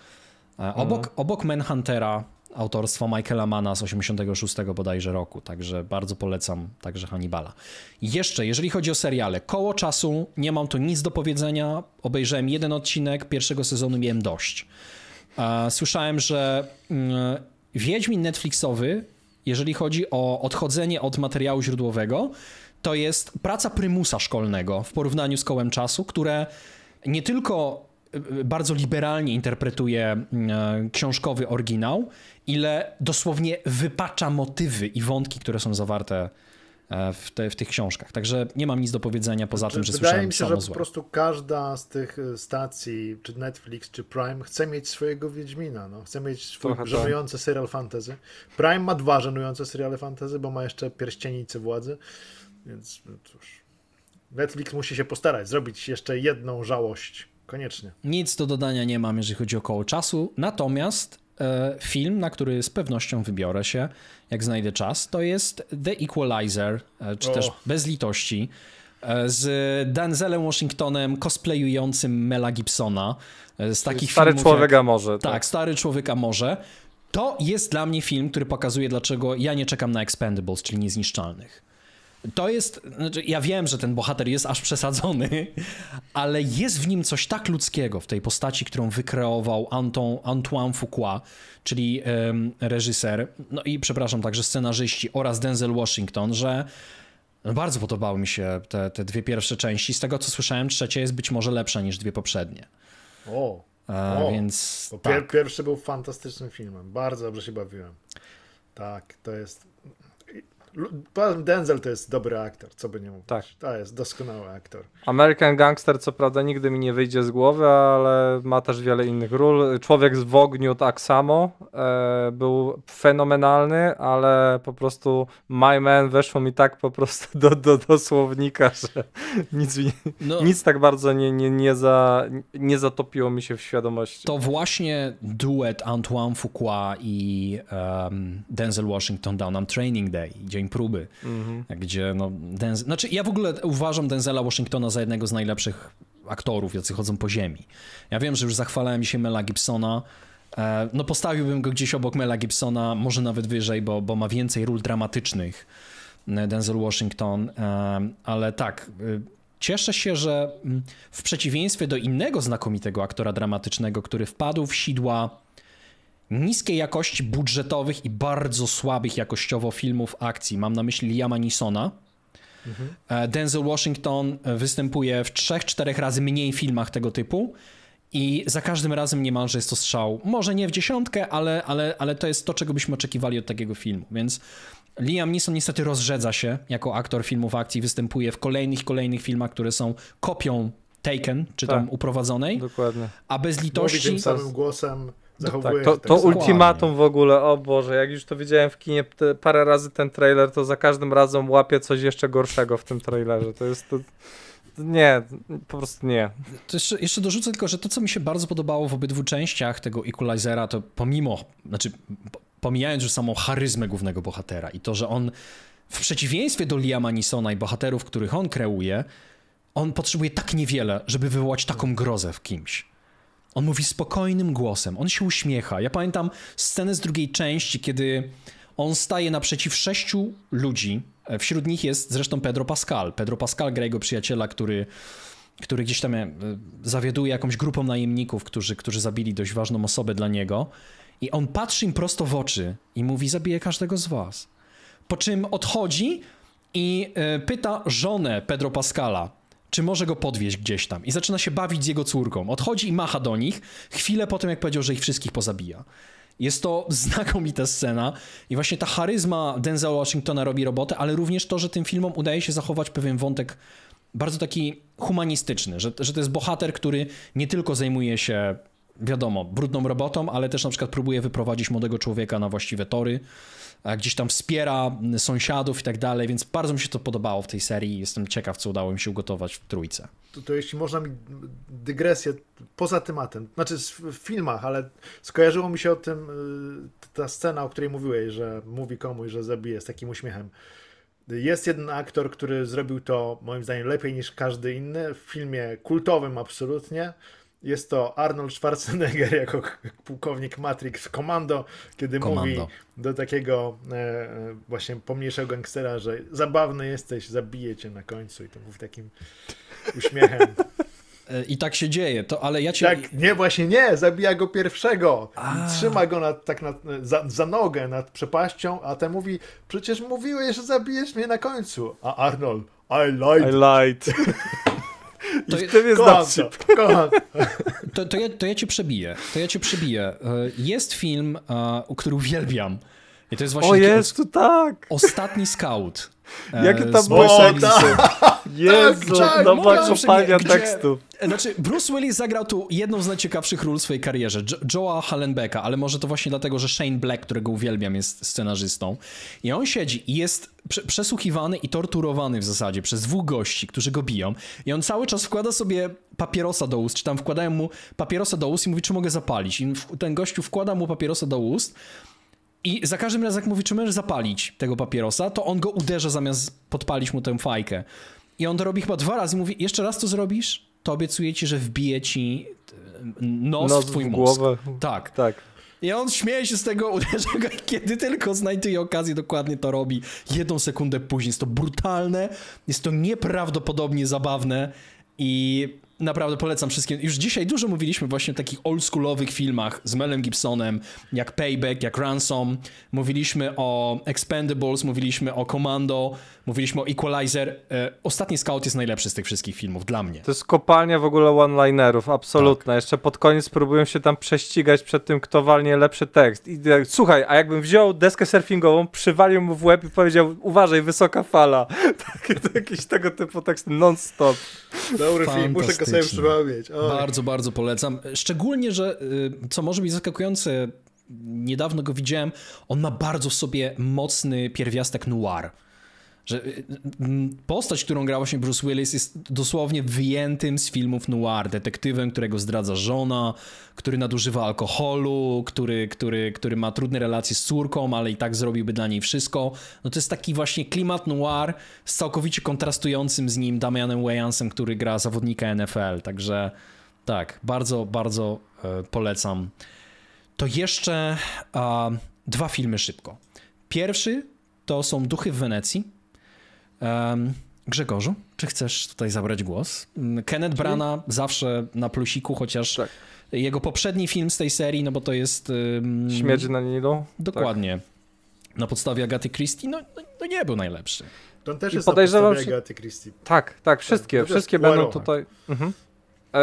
A: Obok, mm. obok Manhuntera autorstwo Michaela Mana z 86 bodajże roku, także bardzo polecam także Hannibala. Jeszcze, jeżeli chodzi o seriale, koło czasu, nie mam tu nic do powiedzenia, obejrzałem jeden odcinek pierwszego sezonu, miałem dość. Słyszałem, że mm, Wiedźmin Netflixowy, jeżeli chodzi o odchodzenie od materiału źródłowego, to jest praca prymusa szkolnego w porównaniu z kołem czasu, które nie tylko bardzo liberalnie interpretuje mm, e, książkowy oryginał, ile dosłownie wypacza motywy i wątki, które są zawarte e, w, te, w tych książkach. Także nie mam nic do powiedzenia poza znaczy, tym, że słyszałem mi się, że złe. po prostu
B: każda z tych e, stacji, czy Netflix, czy Prime, chce mieć swojego Wiedźmina. No. Chce mieć swój tak. żenujący tak. serial fantasy. Prime ma dwa żenujące seriale fantasy, bo ma jeszcze Pierścienicy Władzy. Więc no cóż... Netflix musi się postarać zrobić jeszcze jedną żałość koniecznie.
A: Nic do dodania nie mam, jeżeli chodzi o koło czasu. Natomiast e, film, na który z pewnością wybiorę się, jak znajdę czas, to jest The Equalizer, e, czy o. też Bez litości e, z Denzelem Washingtonem cosplayującym Mela Gibsona. E, z takich stary filmów człowiek jak... a może. Tak. tak, stary człowiek a może. To jest dla mnie film, który pokazuje, dlaczego ja nie czekam na Expendables, czyli Niezniszczalnych to jest, znaczy ja wiem, że ten bohater jest aż przesadzony, ale jest w nim coś tak ludzkiego, w tej postaci, którą wykreował Anton, Antoine Fuqua, czyli um, reżyser, no i przepraszam, także scenarzyści oraz Denzel Washington, że no, bardzo podobały mi się te, te dwie pierwsze części. Z tego co słyszałem, trzecia jest być może lepsza niż dwie poprzednie. O, A, e, więc. Pier, tak.
B: Pierwszy był fantastycznym filmem. Bardzo dobrze się bawiłem. Tak, to jest Pan Denzel to jest dobry aktor, co by nie mówić. Tak. To jest doskonały aktor.
C: American Gangster co prawda nigdy mi nie wyjdzie z głowy, ale ma też wiele innych ról. Człowiek z Wogniu, tak samo e, był fenomenalny, ale po prostu My Man weszło mi tak po prostu do, do, do słownika, że nic, no. nic tak bardzo nie, nie, nie, za, nie zatopiło mi się w świadomości. To
A: właśnie duet Antoine Fuqua i um, Denzel Washington dał nam Training Day, dzień próby, mhm. gdzie no... Denz... Znaczy ja w ogóle uważam Denzela Washingtona za jednego z najlepszych aktorów, jacy chodzą po ziemi. Ja wiem, że już zachwalałem się Mela Gibsona, e, no postawiłbym go gdzieś obok Mela Gibsona, może nawet wyżej, bo, bo ma więcej ról dramatycznych e, Denzel Washington, e, ale tak, cieszę się, że mm, w przeciwieństwie do innego znakomitego aktora dramatycznego, który wpadł w sidła niskiej jakości budżetowych i bardzo słabych jakościowo filmów akcji. Mam na myśli Liama Nisona. Mhm. E, Denzel Washington e, występuje w 3-4 razy mniej filmach tego typu. I za każdym razem niemalże jest to strzał. Może nie w dziesiątkę, ale, ale, ale to jest to, czego byśmy oczekiwali od takiego filmu. Więc Liam Neeson niestety rozrzedza się jako aktor filmów akcji, występuje w kolejnych, kolejnych filmach, które są kopią Taken, czy tak, tam uprowadzonej. Dokładnie. A bez
B: litości. Mówi tym samym głosem. Tak, Zachowuje
C: tak, tak, to, to ultimatum w ogóle, o Boże, jak już to widziałem w kinie parę razy ten trailer, to za każdym razem łapie coś jeszcze gorszego w tym trailerze. To jest... To... Nie, po prostu nie.
A: To jeszcze, jeszcze dorzucę tylko, że to, co mi się bardzo podobało w obydwu częściach tego Equalizera, to pomimo, znaczy pomijając już samą charyzmę głównego bohatera i to, że on w przeciwieństwie do Liama Nisona i bohaterów, których on kreuje, on potrzebuje tak niewiele, żeby wywołać taką grozę w kimś. On mówi spokojnym głosem, on się uśmiecha. Ja pamiętam scenę z drugiej części, kiedy on staje naprzeciw sześciu ludzi. E, wśród nich jest zresztą Pedro Pascal. Pedro Pascal gra jego przyjaciela, który, który gdzieś tam e, zawiaduje jakąś grupą najemników, którzy, którzy zabili dość ważną osobę dla niego. I on patrzy im prosto w oczy i mówi: Zabiję każdego z was. Po czym odchodzi i e, pyta żonę Pedro Pascala, czy może go podwieźć gdzieś tam. I zaczyna się bawić z jego córką. Odchodzi i macha do nich chwilę po tym, jak powiedział, że ich wszystkich pozabija. Jest to znakomita scena i właśnie ta charyzma Denzela Washingtona robi robotę, ale również to, że tym filmom udaje się zachować pewien wątek bardzo taki humanistyczny, że, że to jest bohater, który nie tylko zajmuje się, wiadomo, brudną robotą, ale też na przykład próbuje wyprowadzić młodego człowieka na właściwe tory. E, gdzieś tam wspiera sąsiadów i tak dalej, więc bardzo mi się to podobało w tej serii. Jestem ciekaw, co udało mi się ugotować w trójce.
B: To, to jeśli można mi dygresję poza tematem, znaczy w filmach, ale skojarzyło mi się o tym y, ta scena, o której mówiłeś, że mówi komuś, że zabije z takim uśmiechem. Jest jeden aktor, który zrobił to moim zdaniem lepiej niż każdy inny w filmie kultowym absolutnie jest to Arnold Schwarzenegger jako pułkownik Matrix Komando, kiedy Komando. mówi do takiego e, e, właśnie pomniejszego gangstera, że zabawny jesteś, zabiję cię na końcu i to był takim uśmiechem.
A: E, I tak się dzieje, to ale ja cię. Tak, nie, właśnie nie, zabija go pierwszego. A. Trzyma go
B: nad, tak nad, za, za, nogę nad przepaścią, a ten mówi: Przecież mówiłeś, że zabijesz mnie na końcu. A Arnold, I lied. I
C: lied.
A: I to wtedy
B: jest dowcip.
A: To, to, ja, to ja cię przebiję. To ja cię przebiję. E, jest film, uh, który uwielbiam. I to jest właśnie. O jest, to tak! Ostatni scout. Jakie tam było? Tak, Jezu, tak, nowa kopalnia tekstu. Znaczy, Bruce Willis zagrał tu jedną z najciekawszych ról w swojej karierze, jo Joa Hallenbecka, ale może to właśnie dlatego, że Shane Black, którego uwielbiam, jest scenarzystą. I on siedzi i jest przesłuchiwany i torturowany w zasadzie przez dwóch gości, którzy go biją. I on cały czas wkłada sobie papierosa do ust, czy tam wkładają mu papierosa do ust i mówi, czy mogę zapalić. I ten gościu wkłada mu papierosa do ust i za każdym razem, jak mówi, czy możesz zapalić tego papierosa, to on go uderza zamiast podpalić mu tę fajkę. I on to robi chyba dwa razy. i Mówi, jeszcze raz to zrobisz, to obiecuję ci, że wbije ci e, nos, nos w twój w mózg. Głowę.
C: Tak. tak. I on
A: śmieje się z tego, uderza go kiedy tylko znajduje okazję, dokładnie to robi. Jedną sekundę później. Jest to brutalne, jest to nieprawdopodobnie zabawne i Naprawdę polecam wszystkim. Już dzisiaj dużo mówiliśmy właśnie o takich oldschoolowych filmach z Melem Gibsonem, jak Payback, jak Ransom. Mówiliśmy o Expendables, mówiliśmy o Commando,
C: mówiliśmy o Equalizer. E,
A: ostatni Scout jest najlepszy z tych wszystkich filmów dla mnie.
C: To jest kopalnia w ogóle one-linerów, absolutna. Tak. Jeszcze pod koniec próbują się tam prześcigać przed tym, kto walnie lepszy tekst. I, słuchaj, a jakbym wziął deskę surfingową, przywalił mu w łeb i powiedział, uważaj, wysoka fala. Takie, jakiś tego typu tekst non-stop.
B: Dobry film, muszę go sobie przypomnieć. Oj.
A: Bardzo, bardzo polecam. Szczególnie, że y, co może być zaskakujące, niedawno go widziałem, on ma bardzo w sobie mocny pierwiastek noir. Że y, postać, którą grał właśnie Bruce Willis jest dosłownie wyjętym z filmów noir, detektywem, którego zdradza żona, który nadużywa alkoholu, który, który, który ma trudne relacje z córką, ale i tak zrobiłby dla niej wszystko. No to jest taki właśnie klimat noir z całkowicie kontrastującym z nim Damianem Wayansem, który gra zawodnika NFL, także tak, bardzo, bardzo e, polecam. To jeszcze dwa filmy szybko. Pierwszy to są Duchy w Wenecji, Um, Grzegorzu, czy chcesz tutaj zabrać głos? Mm, Kenneth Brana zawsze na plusiku, chociaż tak. jego poprzedni film z tej serii, no bo to jest... Um, Śmierć na Nilu. Dokładnie. Tak. Na podstawie Agaty Christie, no, no, no nie był najlepszy. To też I jest podejrzewam, na podstawie Agaty Christie. Tak, tak, wszystkie, tak. wszystkie będą tutaj...
C: Mhm. E,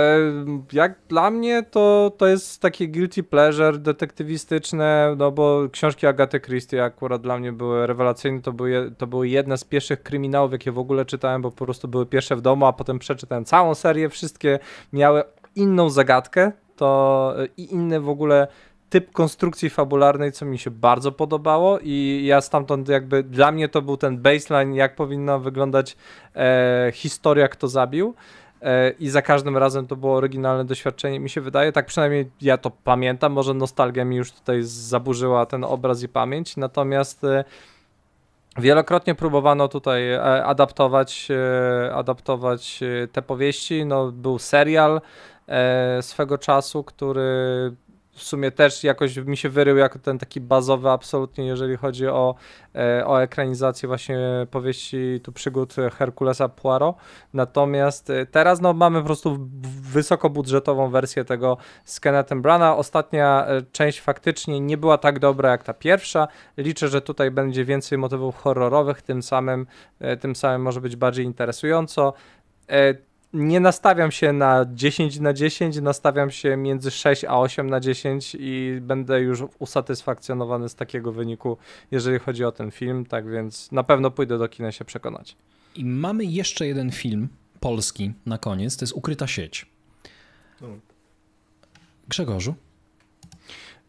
C: jak dla mnie to, to jest takie guilty pleasure detektywistyczne, no bo książki Agaty Christie akurat dla mnie były rewelacyjne, to były, to były jedne z pierwszych kryminałów, jakie w ogóle czytałem, bo po prostu były pierwsze w domu, a potem przeczytałem całą serię, wszystkie miały inną zagadkę to i inny w ogóle typ konstrukcji fabularnej, co mi się bardzo podobało i ja stamtąd jakby dla mnie to był ten baseline, jak powinna wyglądać e, historia, kto zabił. E, i za każdym razem to było oryginalne doświadczenie, mi się wydaje, tak przynajmniej ja to pamiętam, może nostalgia mi już tutaj zaburzyła ten obraz i pamięć, natomiast e, Wielokrotnie próbowano tutaj e, adaptować, adaptować te powieści. No, był serial swego czasu, który w sumie też jakoś mi się wyrył jako ten taki bazowy absolutnie, jeżeli chodzi o, e, o ekranizację właśnie powieści tu przygód Herkulesa Poirot. Natomiast e, teraz no, mamy po prostu wysokobudżetową wersję tego z Kennethem Brana. Ostatnia e, część faktycznie nie była tak dobra jak ta pierwsza. Liczę, że tutaj będzie więcej motywów horrorowych, tym samym, tym samym może być bardziej interesująco nie nastawiam się na 10 na 10, nastawiam się między 6 a 8 na 10 i będę już usatysfakcjonowany z takiego wyniku, jeżeli chodzi o ten film, tak więc na pewno pójdę do kina się przekonać.
A: I mamy jeszcze jeden film polski na koniec, to jest Ukryta sieć. No. Grzegorzu?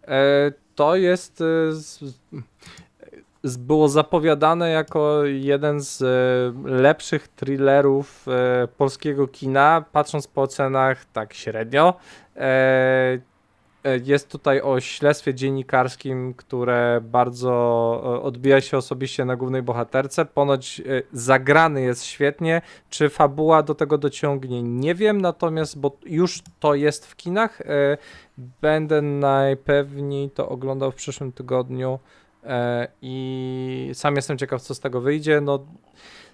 C: E, to jest... E, z było zapowiadane jako jeden z e, lepszych thrillerów e, polskiego kina, patrząc po ocenach tak średnio. E, jest tutaj o śledztwie dziennikarskim, które bardzo odbija się osobiście na głównej bohaterce. Ponoć zagrany jest świetnie. Czy fabuła do tego dociągnie? Nie wiem, natomiast, bo już to jest w kinach, będę najpewniej to oglądał w przyszłym tygodniu. E, i sam jestem ciekaw, co z tego wyjdzie. No,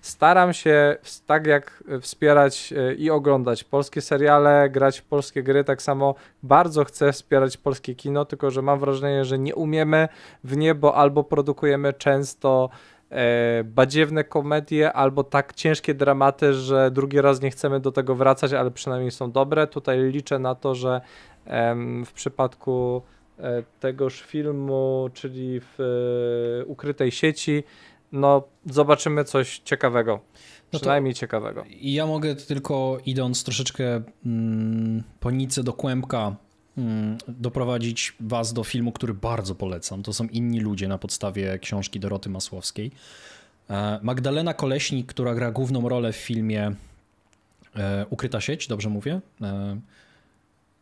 C: staram się tak jak wspierać e, i oglądać polskie seriale, grać polskie gry, tak samo bardzo chcę wspierać polskie kino, tylko że mam wrażenie, że nie umiemy w niebo albo produkujemy często e, badziewne komedie albo tak ciężkie dramaty, że drugi raz nie chcemy do tego wracać, ale przynajmniej są dobre. Tutaj liczę na to, że w przypadku E, tegoż filmu, czyli w e, ukrytej sieci, no zobaczymy coś ciekawego. No przynajmniej ciekawego.
A: I ja mogę tylko idąc troszeczkę mm, po nicy do kłębka mm, doprowadzić was do filmu, który bardzo polecam. To są inni ludzie na podstawie książki Doroty Masłowskiej. E, Magdalena Koleśnik, która gra główną rolę w filmie Ukryta sieć, dobrze mówię?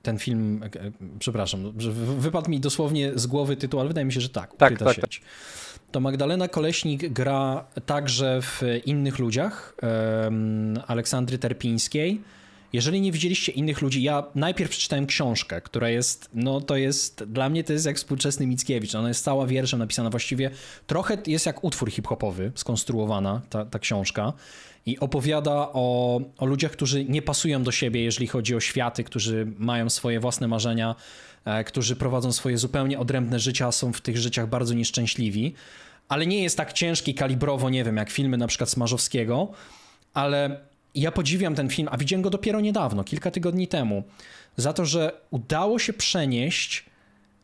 A: ten film, e, e, przepraszam, wypadł mi dosłownie z głowy tytuł, ale wydaje mi się, że tak, tak, tak, sieć. Tak. To Magdalena Koleśnik gra także w Innych Ludziach Aleksandry Terpińskiej. Jeżeli nie widzieliście innych ludzi, ja najpierw przeczytałem książkę, która jest, no to jest, dla mnie to jest jak współczesny Mickiewicz. Ona jest cała wierszem napisana właściwie. Trochę jest jak utwór hip-hopowy skonstruowana ta, ta książka i opowiada o, o ludziach, którzy nie pasują do siebie, jeżeli chodzi o światy, którzy mają swoje własne marzenia, e, którzy prowadzą swoje zupełnie odrębne życia, są w tych życiach bardzo nieszczęśliwi. Ale nie jest tak ciężki kalibrowo, nie wiem, jak filmy na przykład Smarzowskiego, ale ja podziwiam ten film, a widziałem go dopiero niedawno, kilka tygodni temu, za to, że udało się przenieść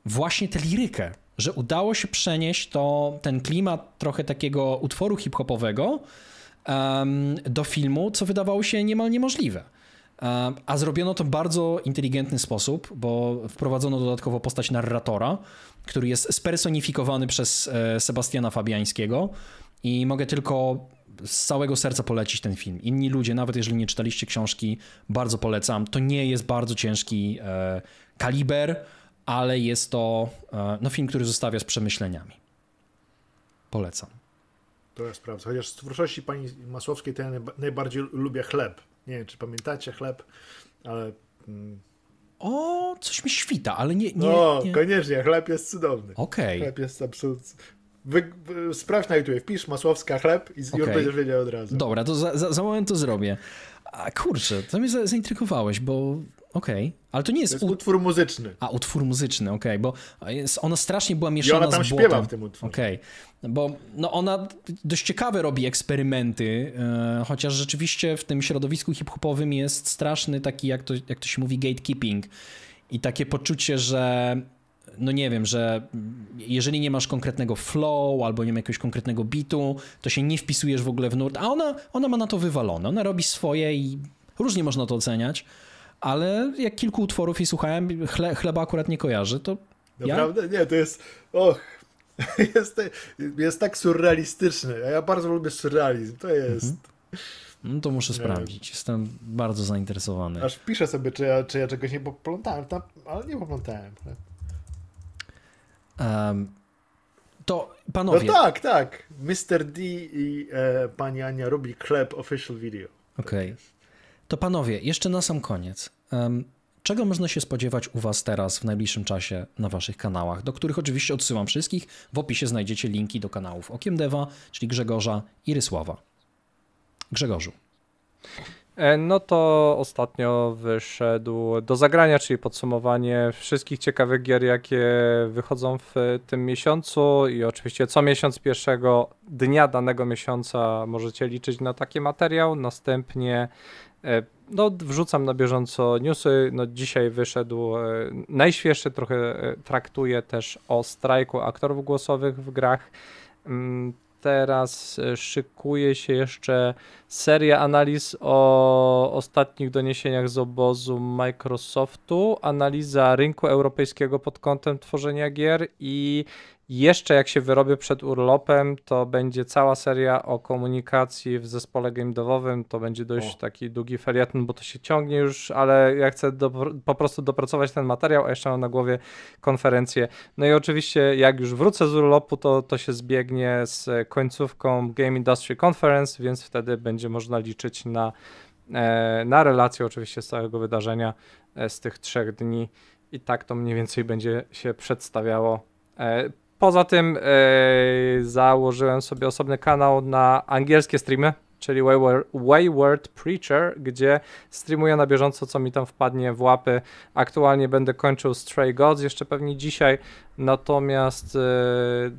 A: właśnie tę lirykę, że udało się przenieść to, ten klimat trochę takiego utworu hip-hopowego um, do filmu, co wydawało się niemal niemożliwe. Um, a zrobiono to w bardzo inteligentny sposób, bo wprowadzono dodatkowo postać narratora, który jest spersonifikowany przez e, Sebastiana Fabiańskiego. I mogę tylko z całego serca polecić ten film. Inni ludzie, nawet jeżeli nie czytaliście książki, bardzo polecam. To nie jest bardzo ciężki e, kaliber, ale jest to e, no, film, który zostawia z przemyśleniami. Polecam.
B: To jest prawda. Chociaż z twórczości pani Masłowskiej to ja najbardziej lubię chleb. Nie wiem, czy pamiętacie chleb, ale... Mm.
A: O, coś mi świta, ale nie. nie, nie.
B: koniecznie, chleb jest cudowny. Okej. Okay. Chleb jest absolutnie. Wy, wy, sprawdź na YouTube, wpisz Masłowska chleb i okay. już będziesz wiedział
A: od razu. Dobra, to za, za, za moment to zrobię. A kurczę, to mnie zaintrygowałeś, bo okej, okay. ale to nie jest... To jest utwór muzyczny. A, utwór muzyczny, okej, okay, bo ona strasznie była mieszana I ona tam z śpiewa w tym utworze. Okej, okay. bo no, ona dość ciekawe robi eksperymenty, e, chociaż rzeczywiście w tym środowisku hip-hopowym jest straszny taki, jak to, jak to się mówi, gatekeeping i takie poczucie, że no nie wiem, że jeżeli nie masz konkretnego flow albo nie ma jakiegoś konkretnego bitu, to się nie wpisujesz w ogóle w nurt, a ona, ona ma na to wywalone, ona robi swoje i różnie można to oceniać, ale jak kilku utworów i słuchałem, chle, chleba akurat nie kojarzy, to Naprawdę?
B: Ja? Nie, to jest... Och, jest, jest tak surrealistyczny, a ja bardzo lubię surrealizm, to jest... Mhm.
A: No to muszę sprawdzić. Jestem bardzo zainteresowany.
B: Aż piszę sobie, czy ja, czy ja czegoś nie poplątałem, tam, ale nie poplątałem.
A: Um, to no panowie. No tak,
B: tak. Mr. D i e, pani Ania robi klep official video.
A: Tak Okej. Okay. To panowie, jeszcze na sam koniec. Um, czego można się spodziewać u Was teraz w najbliższym czasie na Waszych kanałach, do których oczywiście odsyłam wszystkich. W opisie znajdziecie linki do kanałów Okiem Deva, czyli Grzegorza i Rysława. Grzegorzu.
C: E, no to ostatnio wyszedł do zagrania, czyli podsumowanie wszystkich ciekawych gier, jakie wychodzą w tym miesiącu i oczywiście co miesiąc pierwszego dnia danego miesiąca możecie liczyć na taki materiał, następnie e, no, wrzucam na bieżąco newsy. No, dzisiaj wyszedł e, najświeższy, trochę traktuje też o strajku aktorów głosowych w grach. Mm, teraz e, szykuje się jeszcze seria analiz o ostatnich doniesieniach z obozu Microsoftu, analiza rynku europejskiego pod kątem tworzenia gier i jeszcze jak się wyrobię przed urlopem, to będzie cała seria o komunikacji w zespole game To będzie dość o. taki długi felieton, bo to się ciągnie już, ale ja chcę do, po prostu dopracować ten materiał, a jeszcze mam na głowie konferencję. No i oczywiście jak już wrócę z urlopu, to, to się zbiegnie z końcówką Game Industry Conference, więc wtedy będzie można liczyć na, e, na relację oczywiście z całego wydarzenia e, z tych trzech dni. I tak to mniej więcej będzie się przedstawiało e, Poza tym yy, założyłem sobie osobny kanał na angielskie streamy, czyli Wayward, Wayward Preacher, gdzie streamuję na bieżąco, co mi tam wpadnie w łapy. Aktualnie będę kończył Stray Gods jeszcze pewnie dzisiaj, natomiast yy,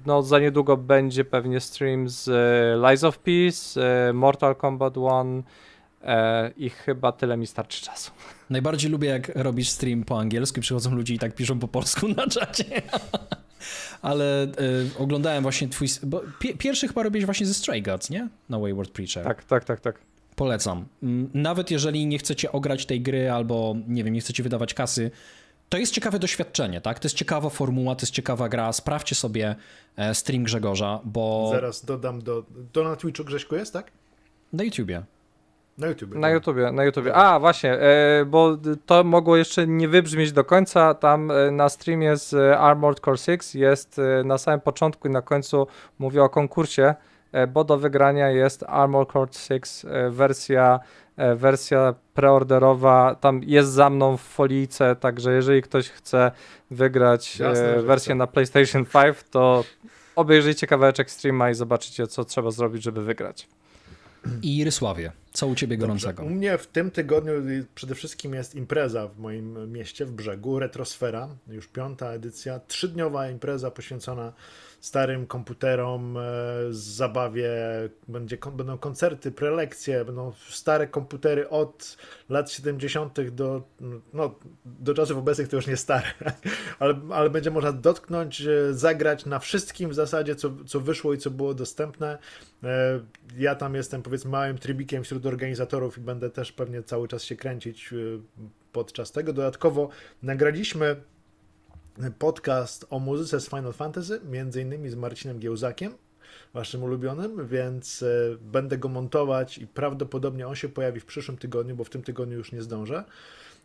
C: no, za niedługo będzie pewnie stream z e, Lies of Peace, Mortal Kombat 1 i chyba tyle mi starczy czasu. Najbardziej lubię,
A: jak robisz stream po angielsku i przychodzą ludzie i tak piszą po polsku na czacie. Ale y, oglądałem właśnie twój... Bo pi pierwszy chyba robisz właśnie ze Stray Gods, nie? Na Wayward Preacher.
C: Tak, tak, tak, tak.
A: Polecam. Mm, nawet jeżeli nie chcecie ograć tej gry albo, nie wiem, nie chcecie wydawać kasy, to jest ciekawe doświadczenie, tak? To jest ciekawa formuła, to jest ciekawa gra. Sprawdźcie sobie e, stream Grzegorza, bo... Zaraz
B: dodam do... To na Twitchu Grześku jest, tak?
A: Na YouTubie.
C: Na YouTube. Na tak. YouTubie, na YouTubie. A, właśnie, e, bo to mogło jeszcze nie wybrzmieć do końca. Tam e, na streamie z e, Armored Core 6 jest na samym początku i na końcu mówię o konkursie, bo do wygrania jest Armored Core 6 wersja, wersja preorderowa. Tam jest za mną w folijce, także jeżeli ktoś chce wygrać Jasne, wersję na PlayStation 5, to obejrzyjcie kawałeczek streama i zobaczycie, co trzeba zrobić, żeby wygrać
A: i Rysławie. Co u ciebie gorącego?
B: Dobrze. U mnie w tym tygodniu przede wszystkim jest impreza w moim mieście, w brzegu, Retrosfera, już piąta edycja, trzydniowa impreza poświęcona starym komputerom e, z zabawie, będzie, będą koncerty, prelekcje, będą stare komputery od lat 70. do, no, do czasów obecnych to już nie stare, ale, ale będzie można dotknąć, e, zagrać na wszystkim w zasadzie, co, co wyszło i co było dostępne. E, ja tam jestem powiedzmy małym trybikiem wśród organizatorów i będę też pewnie cały czas się kręcić podczas tego. Dodatkowo nagraliśmy podcast o muzyce z Final Fantasy, między innymi z Marcinem Giełzakiem, waszym ulubionym, więc e, będę go montować i prawdopodobnie on się pojawi w przyszłym tygodniu, bo w tym tygodniu już nie zdążę.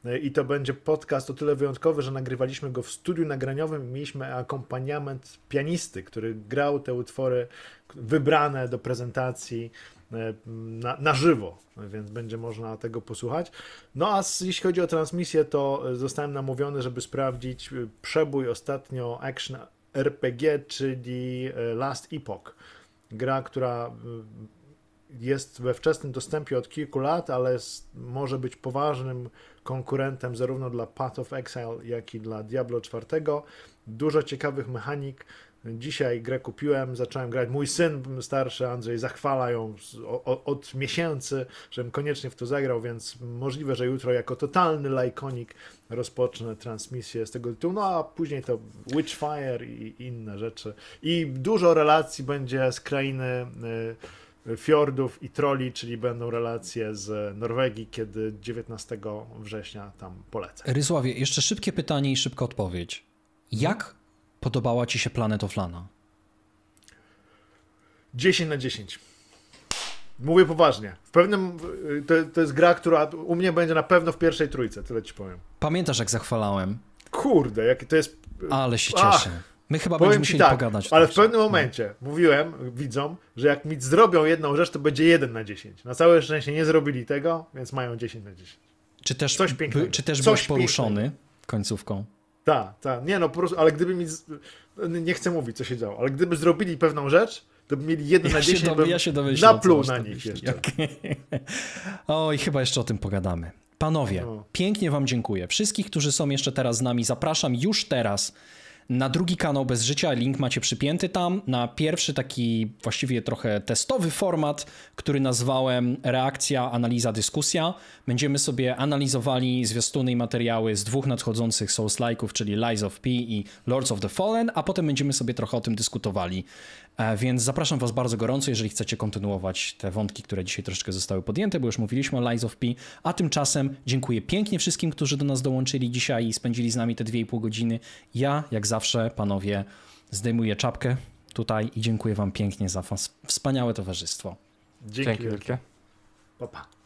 B: E, I to będzie podcast o tyle wyjątkowy, że nagrywaliśmy go w studiu nagraniowym i mieliśmy akompaniament pianisty, który grał te utwory wybrane do prezentacji E, na, na żywo, więc będzie można tego posłuchać. No a z, jeśli chodzi o transmisję, to e, zostałem namówiony, żeby sprawdzić e, przebój ostatnio Action RPG, czyli Last Epoch. Gra, która jest we wczesnym dostępie od kilku lat, ale może być poważnym konkurentem zarówno dla Path of Exile, jak i dla Diablo 4. Dużo ciekawych mechanik, Dzisiaj grę kupiłem, zacząłem grać. Mój syn starszy, Andrzej, zachwala ją od miesięcy, żebym koniecznie w to zagrał, więc możliwe, że jutro jako totalny lajkonik rozpocznę transmisję z tego tytułu. No a później to Witchfire i inne rzeczy. I dużo relacji będzie z krainy y, fiordów i troli, czyli będą relacje z Norwegii, kiedy 19 września tam
A: polecę. Rysławie, jeszcze szybkie pytanie i szybka odpowiedź. Jak podobała ci się Planet of Lana? 10 na 10. Mówię
B: poważnie. W pewnym, y, to, to jest gra, która u mnie będzie na pewno w pierwszej trójce, tyle ci powiem.
A: Pamiętasz, jak zachwalałem? Kurde, jakie to jest... Y, ale się cieszę. Ach. My chyba będziemy musieli tak, pogadać. Ale w pewnym no. momencie
B: no. mówiłem widzom, że jak mi zrobią jedną rzecz, to będzie 1 na 10. Na całe szczęście nie zrobili tego, więc mają 10 na 10. Czy też,
A: Coś By, czy też Coś byłeś poruszony końcówką?
B: Tak, tak. Nie no, po prostu, ale gdyby mi. Nie chcę mówić, co się działo, ale gdyby zrobili pewną rzecz, to by mieli 1 ja na 10, dom, ja się napluł na nich jeszcze.
A: Okay. Oj, chyba jeszcze o tym pogadamy. Panowie, no. pięknie Wam dziękuję. Wszystkich, którzy są jeszcze teraz z nami, zapraszam już teraz na drugi kanał bez życia, link macie przypięty tam, na pierwszy taki właściwie trochę testowy format, który nazwałem reakcja, analiza, dyskusja. Będziemy sobie analizowali zwiastuny i materiały z dwóch nadchodzących Souls-like'ów, czyli Lies of P i Lords of the Fallen, a potem będziemy sobie trochę o tym dyskutowali. E, więc zapraszam Was bardzo gorąco, jeżeli chcecie kontynuować te wątki, które dzisiaj troszeczkę zostały podjęte, bo już mówiliśmy o Lies of P. A tymczasem dziękuję pięknie wszystkim, którzy do nas dołączyli dzisiaj i spędzili z nami te 2,5 godziny. Ja, jak zawsze, panowie, zdejmuję czapkę tutaj i dziękuję Wam pięknie za wspaniałe towarzystwo.
C: Dzięki, Dzięki wielkie. Pa, pa.